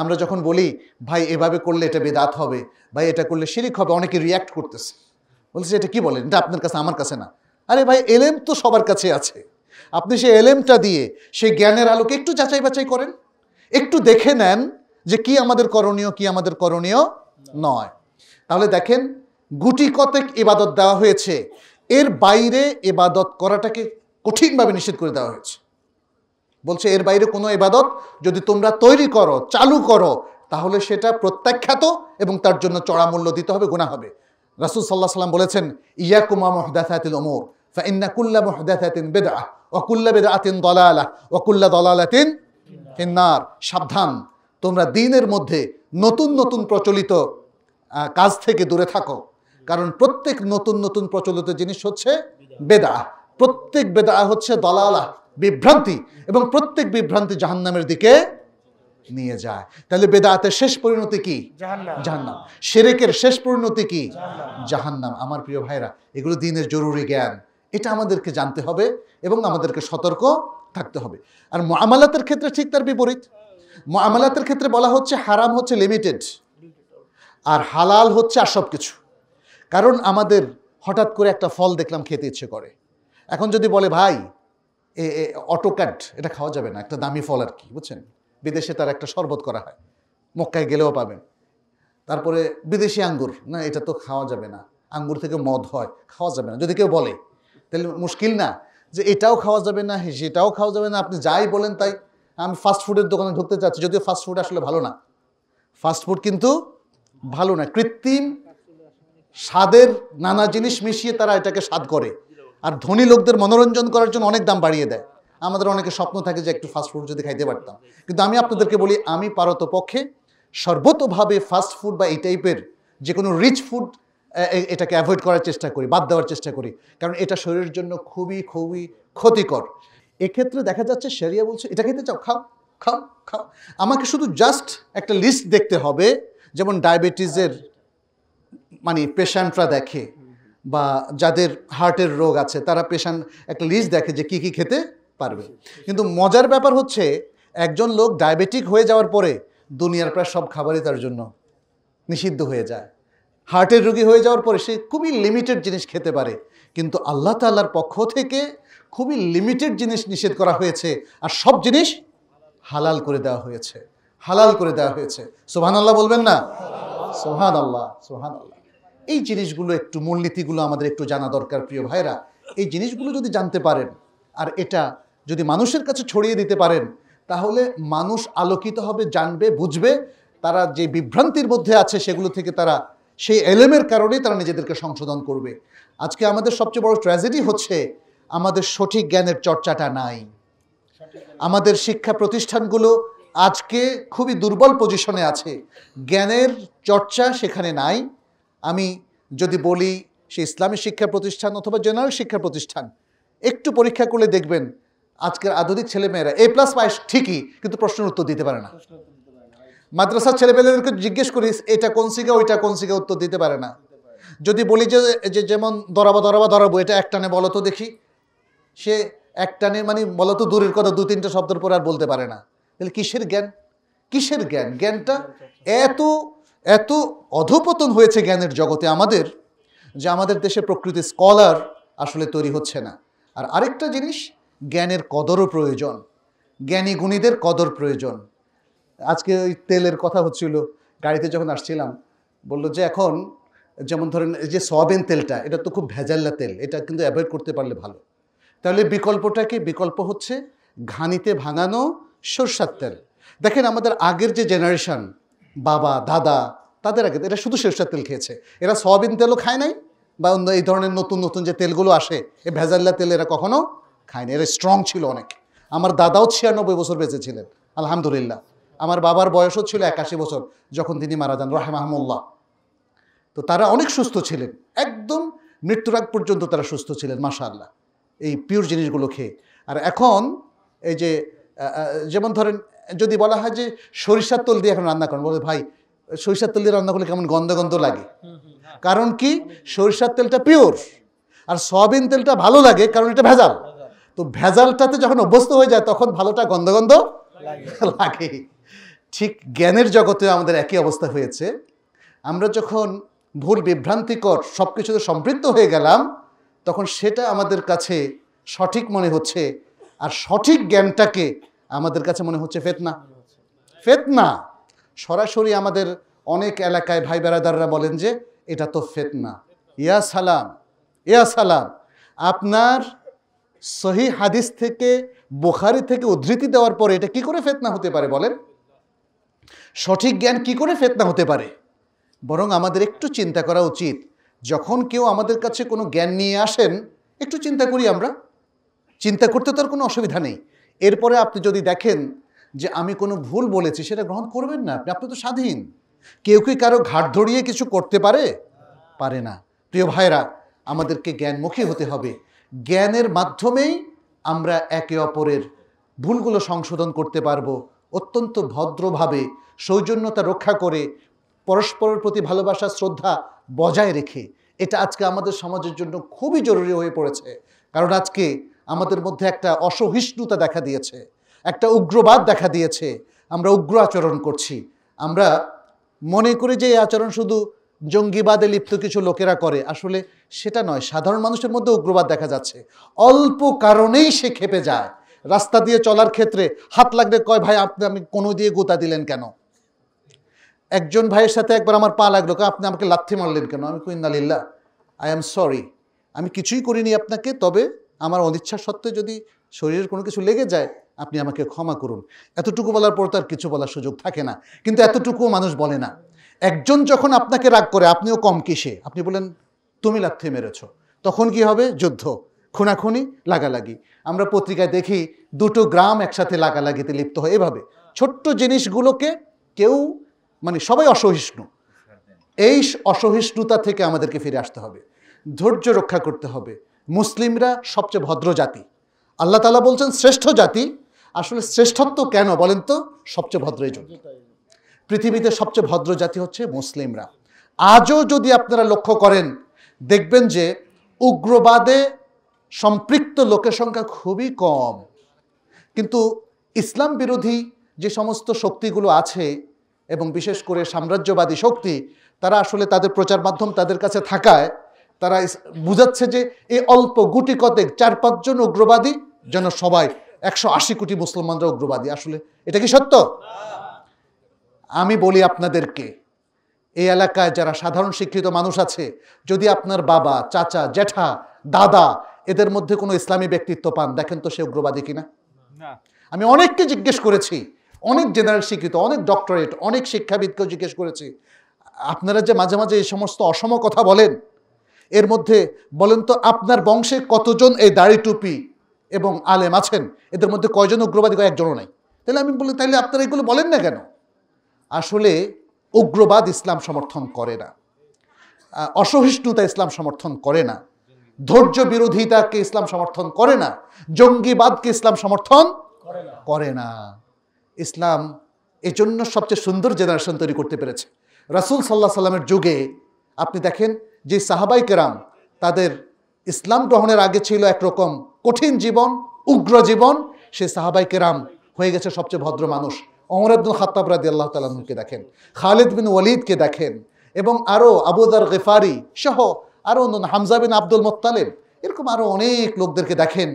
আমরা যখন বলি ভাই এভাবে করলে এটা বেদাত হবে ভাই এটা করলে শিরিক হবে অনেকে রিয়াক্ট করতেছে বলছে এটা কি বলেন এটা আপনার কাছে আমার কাছে না আরে ভাই এলেম তো সবার কাছে আছে আপনি সেই এলেমটা দিয়ে সেই জ্ঞানের আলোকে একটু যাচাই বাছাই করেন একটু দেখে নেন যে কি আমাদের করণীয় কি আমাদের করণীয় নয় তাহলে দেখেন গুটি কতক ইবাদত দেওয়া হয়েছে এর বাইরে এবাদত করাটাকে কঠিনভাবে নিষেধ করে দেওয়া হয়েছে বলছে এর বাইরে কোনো এবাদত যদি তোমরা তৈরি করো চালু করো তাহলে সেটা প্রত্যাখ্যাত এবং তার জন্য চড়া মূল্য দিতে হবে গুণা হবে রাসুল সাল্লাহ সাল্লাম বলেছেন ইয়াকুমা মহদাতিল ওমর ফাইন্না মহদাতিন বেদা অকুল্লা বেদা আতিন দলালা ওকুল্লা দলালাতিন ফিন্নার সাবধান তোমরা দিনের মধ্যে নতুন নতুন প্রচলিত কাজ থেকে দূরে থাকো কারণ প্রত্যেক নতুন নতুন প্রচলিত জিনিস হচ্ছে বেদা প্রত্যেক বেদা হচ্ছে দলালা বিভ্রান্তি এবং প্রত্যেক বিভ্রান্তি জাহান্নামের দিকে নিয়ে যায় তাহলে বেদাতের শেষ পরিণতি কি জাহান্নাম সেরেকের শেষ পরিণতি কি জাহান্নাম আমার প্রিয় ভাইরা এগুলো দিনের জরুরি জ্ঞান এটা আমাদেরকে জানতে হবে এবং আমাদেরকে সতর্ক থাকতে হবে আর মামালাতের ক্ষেত্রে ঠিক তার বিপরীত মামালাতের ক্ষেত্রে বলা হচ্ছে হারাম হচ্ছে লিমিটেড আর হালাল হচ্ছে আর সব কিছু কারণ আমাদের হঠাৎ করে একটা ফল দেখলাম খেতে ইচ্ছে করে এখন যদি বলে ভাই এ অটোক্যাট এটা খাওয়া যাবে না একটা দামি ফল আর কি বুঝছেন বিদেশে তার একটা শরবত করা হয় মক্কায় গেলেও পাবেন তারপরে বিদেশি আঙ্গুর না এটা তো খাওয়া যাবে না আঙ্গুর থেকে মদ হয় খাওয়া যাবে না যদি কেউ বলে তাহলে মুশকিল না যে এটাও খাওয়া যাবে না সেটাও খাওয়া যাবে না আপনি যাই বলেন তাই আমি ফাস্ট ফুডের দোকানে ঢুকতে চাচ্ছি যদিও ফাস্ট ফুড আসলে ভালো না ফাস্ট ফুড কিন্তু ভালো না কৃত্রিম স্বাদের নানা জিনিস মিশিয়ে তারা এটাকে স্বাদ করে আর ধনী লোকদের মনোরঞ্জন করার জন্য অনেক দাম বাড়িয়ে দেয় আমাদের অনেকে স্বপ্ন থাকে যে একটু ফাস্টফুড যদি খাইতে পারতাম কিন্তু আমি আপনাদেরকে বলি আমি পারত পক্ষে সর্বতভাবে ফাস্টফুড বা এই টাইপের যে কোনো রিচ ফুড এটাকে অ্যাভয়েড করার চেষ্টা করি বাদ দেওয়ার চেষ্টা করি কারণ এটা শরীরের জন্য খুবই খুবই ক্ষতিকর এক্ষেত্রে দেখা যাচ্ছে সেরিয়া বলছে এটা খেতে চাও খাও খাও খাও আমাকে শুধু জাস্ট একটা লিস্ট দেখতে হবে যেমন ডায়াবেটিসের মানে পেশেন্টরা দেখে বা যাদের হার্টের রোগ আছে তারা পেশেন্ট একটা লিস্ট দেখে যে কি কি খেতে পারবে কিন্তু মজার ব্যাপার হচ্ছে একজন লোক ডায়াবেটিক হয়ে যাওয়ার পরে দুনিয়ার প্রায় সব খাবারই তার জন্য নিষিদ্ধ হয়ে যায় হার্টের রোগী হয়ে যাওয়ার পরে সে খুবই লিমিটেড জিনিস খেতে পারে কিন্তু আল্লাহ তাল্লার পক্ষ থেকে খুবই লিমিটেড জিনিস নিষেধ করা হয়েছে আর সব জিনিস হালাল করে দেওয়া হয়েছে হালাল করে দেওয়া হয়েছে সোহান আল্লাহ বলবেন না সোহান আল্লাহ সোহান আল্লাহ এই জিনিসগুলো একটু মূলনীতিগুলো আমাদের একটু জানা দরকার প্রিয় ভাইরা এই জিনিসগুলো যদি জানতে পারেন আর এটা যদি মানুষের কাছে ছড়িয়ে দিতে পারেন তাহলে মানুষ আলোকিত হবে জানবে বুঝবে তারা যে বিভ্রান্তির মধ্যে আছে সেগুলো থেকে তারা সেই এলেমের কারণে তারা নিজেদেরকে সংশোধন করবে আজকে আমাদের সবচেয়ে বড় ট্র্যাজেডি হচ্ছে আমাদের সঠিক জ্ঞানের চর্চাটা নাই আমাদের শিক্ষা প্রতিষ্ঠানগুলো আজকে খুবই দুর্বল পজিশনে আছে জ্ঞানের চর্চা সেখানে নাই আমি যদি আচ্ছা। বলি সে ইসলামী শিক্ষা প্রতিষ্ঠান অথবা জেনারেল শিক্ষা প্রতিষ্ঠান একটু পরীক্ষা করলে দেখবেন আজকের আধুনিক ছেলেমেয়েরা এ প্লাস পায় ঠিকই কিন্তু প্রশ্নের উত্তর দিতে পারে না মাদ্রাসার ছেলেমেয়েদেরকে জিজ্ঞেস করিস এটা কোন শিখা ওইটা কোন শিখা উত্তর দিতে পারে না যদি বলি যে যে যেমন দরাবা দরাবা দরাবো এটা একটানে বলো তো দেখি সে একটানে মানে বলো তো দূরের কথা দু তিনটা শব্দের পর আর বলতে পারে না তাহলে কিসের জ্ঞান কিসের জ্ঞান জ্ঞানটা এত এত অধপতন হয়েছে জ্ঞানের জগতে আমাদের যে আমাদের দেশে প্রকৃতি স্কলার আসলে তৈরি হচ্ছে না আর আরেকটা জিনিস জ্ঞানের কদরও প্রয়োজন জ্ঞানী গুণীদের কদর প্রয়োজন আজকে ওই তেলের কথা হচ্ছিল গাড়িতে যখন আসছিলাম বলল যে এখন যেমন ধরেন এই যে সয়াবিন তেলটা এটা তো খুব ভেজাল্লা তেল এটা কিন্তু অ্যাভয়েড করতে পারলে ভালো তাহলে বিকল্পটা কি বিকল্প হচ্ছে ঘানিতে ভাঙানো সরষার তেল দেখেন আমাদের আগের যে জেনারেশান বাবা দাদা তাদের আগে এরা শুধু সরষের তেল খেয়েছে এরা সয়াবিন তেলও খায় নাই বা অন্য এই ধরনের নতুন নতুন যে তেলগুলো আসে এই ভেজাল্লা তেল এরা কখনো খায়নি এরা স্ট্রং ছিল অনেক আমার দাদাও ছিয়ানব্বই বছর বেঁচে ছিলেন আলহামদুলিল্লাহ আমার বাবার বয়সও ছিল একাশি বছর যখন তিনি মারা যান রাহে মাহমুল্লাহ তো তারা অনেক সুস্থ ছিলেন একদম মৃত্যুর আগ পর্যন্ত তারা সুস্থ ছিলেন মাসা আল্লাহ এই পিওর জিনিসগুলো খেয়ে আর এখন এই যে যেমন ধরেন যদি বলা হয় যে সরিষার তেল দিয়ে এখন রান্না করেন বলে ভাই সরিষার তেল দিয়ে রান্না করলে কেমন গন্ধ গন্ধ লাগে কারণ কি সরিষার তেলটা পিওর আর সয়াবিন তেলটা ভালো লাগে কারণ এটা ভেজাল তো ভেজালটাতে যখন অভ্যস্ত হয়ে যায় তখন ভালোটা গন্ধ গন্ধ লাগে ঠিক জ্ঞানের জগতে আমাদের একই অবস্থা হয়েছে আমরা যখন ভুল বিভ্রান্তিকর সব কিছুতে সম্পৃক্ত হয়ে গেলাম তখন সেটা আমাদের কাছে সঠিক মনে হচ্ছে আর সঠিক জ্ঞানটাকে আমাদের কাছে মনে হচ্ছে ফেতনা ফেতনা সরাসরি আমাদের অনেক এলাকায় ভাই বেড়াদাররা বলেন যে এটা তো ফেতনা ইয়া সালাম ইয়া সালাম আপনার সহি হাদিস থেকে বোখারি থেকে উদ্ধৃতি দেওয়ার পরে এটা কি করে ফেতনা হতে পারে বলেন সঠিক জ্ঞান কি করে ফেতনা হতে পারে বরং আমাদের একটু চিন্তা করা উচিত যখন কেউ আমাদের কাছে কোনো জ্ঞান নিয়ে আসেন একটু চিন্তা করি আমরা চিন্তা করতে তার কোনো অসুবিধা নেই এরপরে আপনি যদি দেখেন যে আমি কোনো ভুল বলেছি সেটা গ্রহণ করবেন না আপনি আপনি তো স্বাধীন কেউ কি কারো ঘাট ধরিয়ে কিছু করতে পারে পারে না প্রিয় ভাইরা আমাদেরকে জ্ঞানমুখী হতে হবে জ্ঞানের মাধ্যমেই আমরা একে অপরের ভুলগুলো সংশোধন করতে পারবো অত্যন্ত ভদ্রভাবে সৌজন্যতা রক্ষা করে পরস্পরের প্রতি ভালোবাসা শ্রদ্ধা বজায় রেখে এটা আজকে আমাদের সমাজের জন্য খুবই জরুরি হয়ে পড়েছে কারণ আজকে আমাদের মধ্যে একটা অসহিষ্ণুতা দেখা দিয়েছে একটা উগ্রবাদ দেখা দিয়েছে আমরা উগ্র আচরণ করছি আমরা মনে করি যে এই আচরণ শুধু জঙ্গিবাদে লিপ্ত কিছু লোকেরা করে আসলে সেটা নয় সাধারণ মানুষের মধ্যে উগ্রবাদ দেখা যাচ্ছে অল্প কারণেই সে খেপে যায় রাস্তা দিয়ে চলার ক্ষেত্রে হাত লাগলে কয় ভাই আপনি আমি কোনো দিয়ে গোতা দিলেন কেন একজন ভাইয়ের সাথে একবার আমার পা লাগলো আপনি আমাকে লাথি মারলেন কেন আমি কুইন্দালিল্লা আই এম সরি আমি কিছুই করিনি আপনাকে তবে আমার অনিচ্ছা সত্ত্বেও যদি শরীরের কোনো কিছু লেগে যায় আপনি আমাকে ক্ষমা করুন এতটুকু বলার পর তার কিছু বলার সুযোগ থাকে না কিন্তু এতটুকুও মানুষ বলে না একজন যখন আপনাকে রাগ করে আপনিও কম কিসে আপনি বলেন তুমি লাথে মেরেছ তখন কি হবে যুদ্ধ খুনাখুনি লাগালাগি আমরা পত্রিকায় দেখি দুটো গ্রাম একসাথে লাগালাগিতে লিপ্ত হয় এভাবে ছোট্ট জিনিসগুলোকে কেউ মানে সবাই অসহিষ্ণু এই অসহিষ্ণুতা থেকে আমাদেরকে ফিরে আসতে হবে ধৈর্য রক্ষা করতে হবে মুসলিমরা সবচেয়ে ভদ্র জাতি আল্লাহ তালা বলছেন শ্রেষ্ঠ জাতি আসলে শ্রেষ্ঠত্ব কেন বলেন তো সবচেয়ে ভদ্র এই জন্য পৃথিবীতে সবচেয়ে ভদ্র জাতি হচ্ছে মুসলিমরা আজও যদি আপনারা লক্ষ্য করেন দেখবেন যে উগ্রবাদে সম্পৃক্ত লোকের সংখ্যা খুবই কম কিন্তু ইসলাম বিরোধী যে সমস্ত শক্তিগুলো আছে এবং বিশেষ করে সাম্রাজ্যবাদী শক্তি তারা আসলে তাদের প্রচার মাধ্যম তাদের কাছে থাকায় তারা বুঝাচ্ছে যে এই অল্প গুটি কতেক চার পাঁচজন উগ্রবাদী যেন সবাই একশো আশি কোটি মুসলমানরা উগ্রবাদী আসলে এটা কি সত্য আমি বলি আপনাদেরকে এই এলাকায় যারা সাধারণ শিক্ষিত মানুষ আছে যদি আপনার বাবা চাচা জ্যাঠা দাদা এদের মধ্যে কোনো ইসলামী ব্যক্তিত্ব পান দেখেন তো সে উগ্রবাদী কিনা আমি অনেককে জিজ্ঞেস করেছি অনেক জেনারেল শিক্ষিত অনেক ডক্টরেট অনেক শিক্ষাবিদকেও জিজ্ঞেস করেছি আপনারা যে মাঝে মাঝে এই সমস্ত অসম কথা বলেন এর মধ্যে বলেন তো আপনার বংশে কতজন এই দাড়ি টুপি এবং আলেম আছেন এদের মধ্যে কয়জন উগ্রবাদী কয় একজনও নাই তাহলে আমি বলি তাহলে আপনারা এগুলো বলেন না কেন আসলে উগ্রবাদ ইসলাম সমর্থন করে না অসহিষ্ণুতা ইসলাম সমর্থন করে না ধৈর্য বিরোধিতাকে ইসলাম সমর্থন করে না জঙ্গিবাদকে ইসলাম সমর্থন করে না ইসলাম এজন্য সবচেয়ে সুন্দর জেনারেশন তৈরি করতে পেরেছে রাসুল সাল্লাহ সাল্লামের যুগে আপনি দেখেন যে সাহাবাই কেরাম তাদের ইসলাম গ্রহণের আগে ছিল একরকম কঠিন জীবন উগ্র জীবন সে সাহাবাই কেরাম হয়ে গেছে সবচেয়ে ভদ্র মানুষ অমর আব্দুল খাতাব রাদি আল্লাহ তালাকে দেখেন খালিদ বিন ওয়ালিদকে দেখেন এবং আরও আবুদার গেফারি সহ আরও অন্য হামজা বিন আব্দুল মোত্তালেব এরকম আরও অনেক লোকদেরকে দেখেন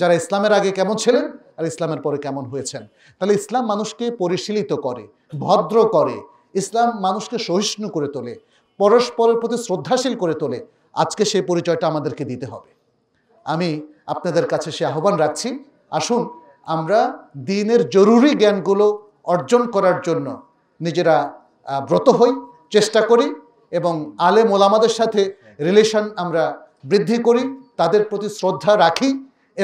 যারা ইসলামের আগে কেমন ছিলেন আর ইসলামের পরে কেমন হয়েছেন তাহলে ইসলাম মানুষকে পরিশীলিত করে ভদ্র করে ইসলাম মানুষকে সহিষ্ণু করে তোলে পরস্পরের প্রতি শ্রদ্ধাশীল করে তোলে আজকে সেই পরিচয়টা আমাদেরকে দিতে হবে আমি আপনাদের কাছে সে আহ্বান রাখছি আসুন আমরা দিনের জরুরি জ্ঞানগুলো অর্জন করার জন্য নিজেরা ব্রত হই চেষ্টা করি এবং আলে মোলামাদের সাথে রিলেশন আমরা বৃদ্ধি করি তাদের প্রতি শ্রদ্ধা রাখি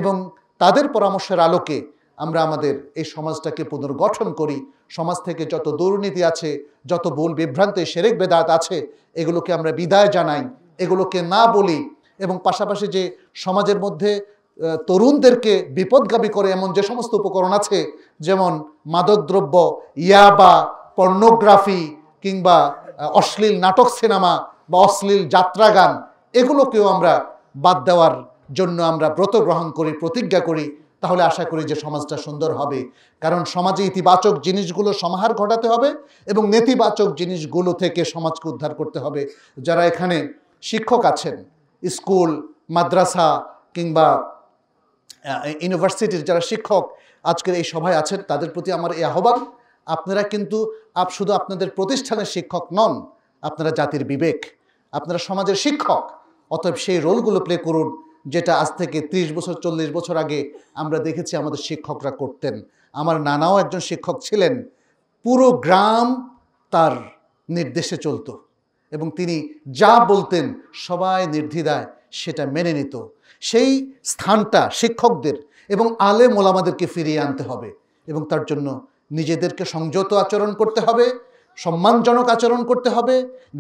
এবং তাদের পরামর্শের আলোকে আমরা আমাদের এই সমাজটাকে পুনর্গঠন করি সমাজ থেকে যত দুর্নীতি আছে যত ভুল বিভ্রান্তি সেরেক বেদাত আছে এগুলোকে আমরা বিদায় জানাই এগুলোকে না বলি এবং পাশাপাশি যে সমাজের মধ্যে তরুণদেরকে বিপদগামী করে এমন যে সমস্ত উপকরণ আছে যেমন মাদকদ্রব্য ইয়াবা পর্নোগ্রাফি কিংবা অশ্লীল নাটক সিনেমা বা অশ্লীল যাত্রা গান এগুলোকেও আমরা বাদ দেওয়ার জন্য আমরা ব্রত গ্রহণ করি প্রতিজ্ঞা করি তাহলে আশা করি যে সমাজটা সুন্দর হবে কারণ সমাজে ইতিবাচক জিনিসগুলো সমাহার ঘটাতে হবে এবং নেতিবাচক জিনিসগুলো থেকে সমাজকে উদ্ধার করতে হবে যারা এখানে শিক্ষক আছেন স্কুল মাদ্রাসা কিংবা ইউনিভার্সিটির যারা শিক্ষক আজকের এই সভায় আছেন তাদের প্রতি আমার এই আহ্বান আপনারা কিন্তু আপ শুধু আপনাদের প্রতিষ্ঠানের শিক্ষক নন আপনারা জাতির বিবেক আপনারা সমাজের শিক্ষক অতএব সেই রোলগুলো প্লে করুন যেটা আজ থেকে ৩০ বছর চল্লিশ বছর আগে আমরা দেখেছি আমাদের শিক্ষকরা করতেন আমার নানাও একজন শিক্ষক ছিলেন পুরো গ্রাম তার নির্দেশে চলত এবং তিনি যা বলতেন সবাই নির্ধিদায় সেটা মেনে নিত সেই স্থানটা শিক্ষকদের এবং আলেম ওলামাদেরকে ফিরিয়ে আনতে হবে এবং তার জন্য নিজেদেরকে সংযত আচরণ করতে হবে সম্মানজনক আচরণ করতে হবে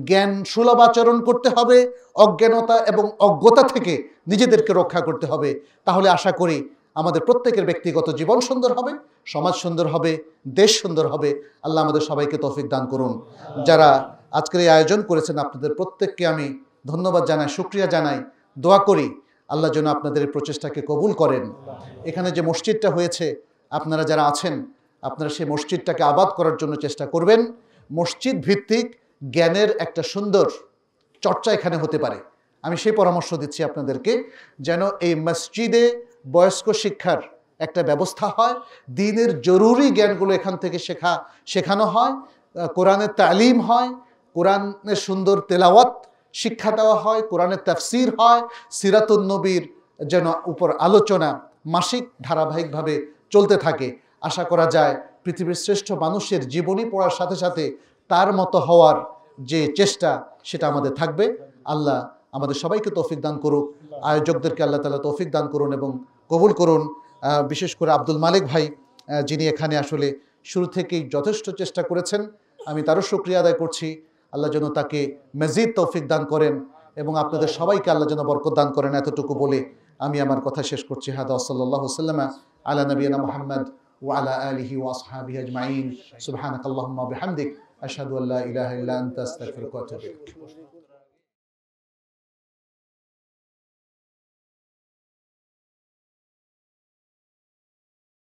জ্ঞান সুলভ আচরণ করতে হবে অজ্ঞানতা এবং অজ্ঞতা থেকে নিজেদেরকে রক্ষা করতে হবে তাহলে আশা করি আমাদের প্রত্যেকের ব্যক্তিগত জীবন সুন্দর হবে সমাজ সুন্দর হবে দেশ সুন্দর হবে আল্লাহ আমাদের সবাইকে তৌফিক দান করুন যারা আজকের এই আয়োজন করেছেন আপনাদের প্রত্যেককে আমি ধন্যবাদ জানাই সুক্রিয়া জানাই দোয়া করি আল্লাহ যেন আপনাদের এই প্রচেষ্টাকে কবুল করেন এখানে যে মসজিদটা হয়েছে আপনারা যারা আছেন আপনারা সেই মসজিদটাকে আবাদ করার জন্য চেষ্টা করবেন মসজিদ ভিত্তিক জ্ঞানের একটা সুন্দর চর্চা এখানে হতে পারে আমি সেই পরামর্শ দিচ্ছি আপনাদেরকে যেন এই মসজিদে বয়স্ক শিক্ষার একটা ব্যবস্থা হয় দিনের জরুরি জ্ঞানগুলো এখান থেকে শেখা শেখানো হয় কোরআনের তালিম হয় কোরআনের সুন্দর তেলাওয়াত শিক্ষা দেওয়া হয় কোরআনের তাফসির হয় সিরাতুল নবীর যেন উপর আলোচনা মাসিক ধারাবাহিকভাবে চলতে থাকে আশা করা যায় পৃথিবীর শ্রেষ্ঠ মানুষের জীবনী পড়ার সাথে সাথে তার মতো হওয়ার যে চেষ্টা সেটা আমাদের থাকবে আল্লাহ আমাদের সবাইকে তৌফিক দান করুক আয়োজকদেরকে আল্লাহ তালা তৌফিক দান করুন এবং কবুল করুন বিশেষ করে আব্দুল মালিক ভাই যিনি এখানে আসলে শুরু থেকেই যথেষ্ট চেষ্টা করেছেন আমি তারও সুক্রিয়া আদায় করছি আল্লাহ যেন তাকে মেজিদ তৌফিক দান করেন এবং আপনাদের সবাইকে আল্লাহ যেন বরকত দান করেন এতটুকু বলে আমি আমার কথা শেষ করছি হাদ সাল্লাহ সাল্লামা আল্লাহ নবীনা মোহাম্মদ وعلى آله وأصحابه أجمعين سبحانك اللهم وبحمدك أشهد أن لا إله إلا أنت أستغفرك وأتوب إليك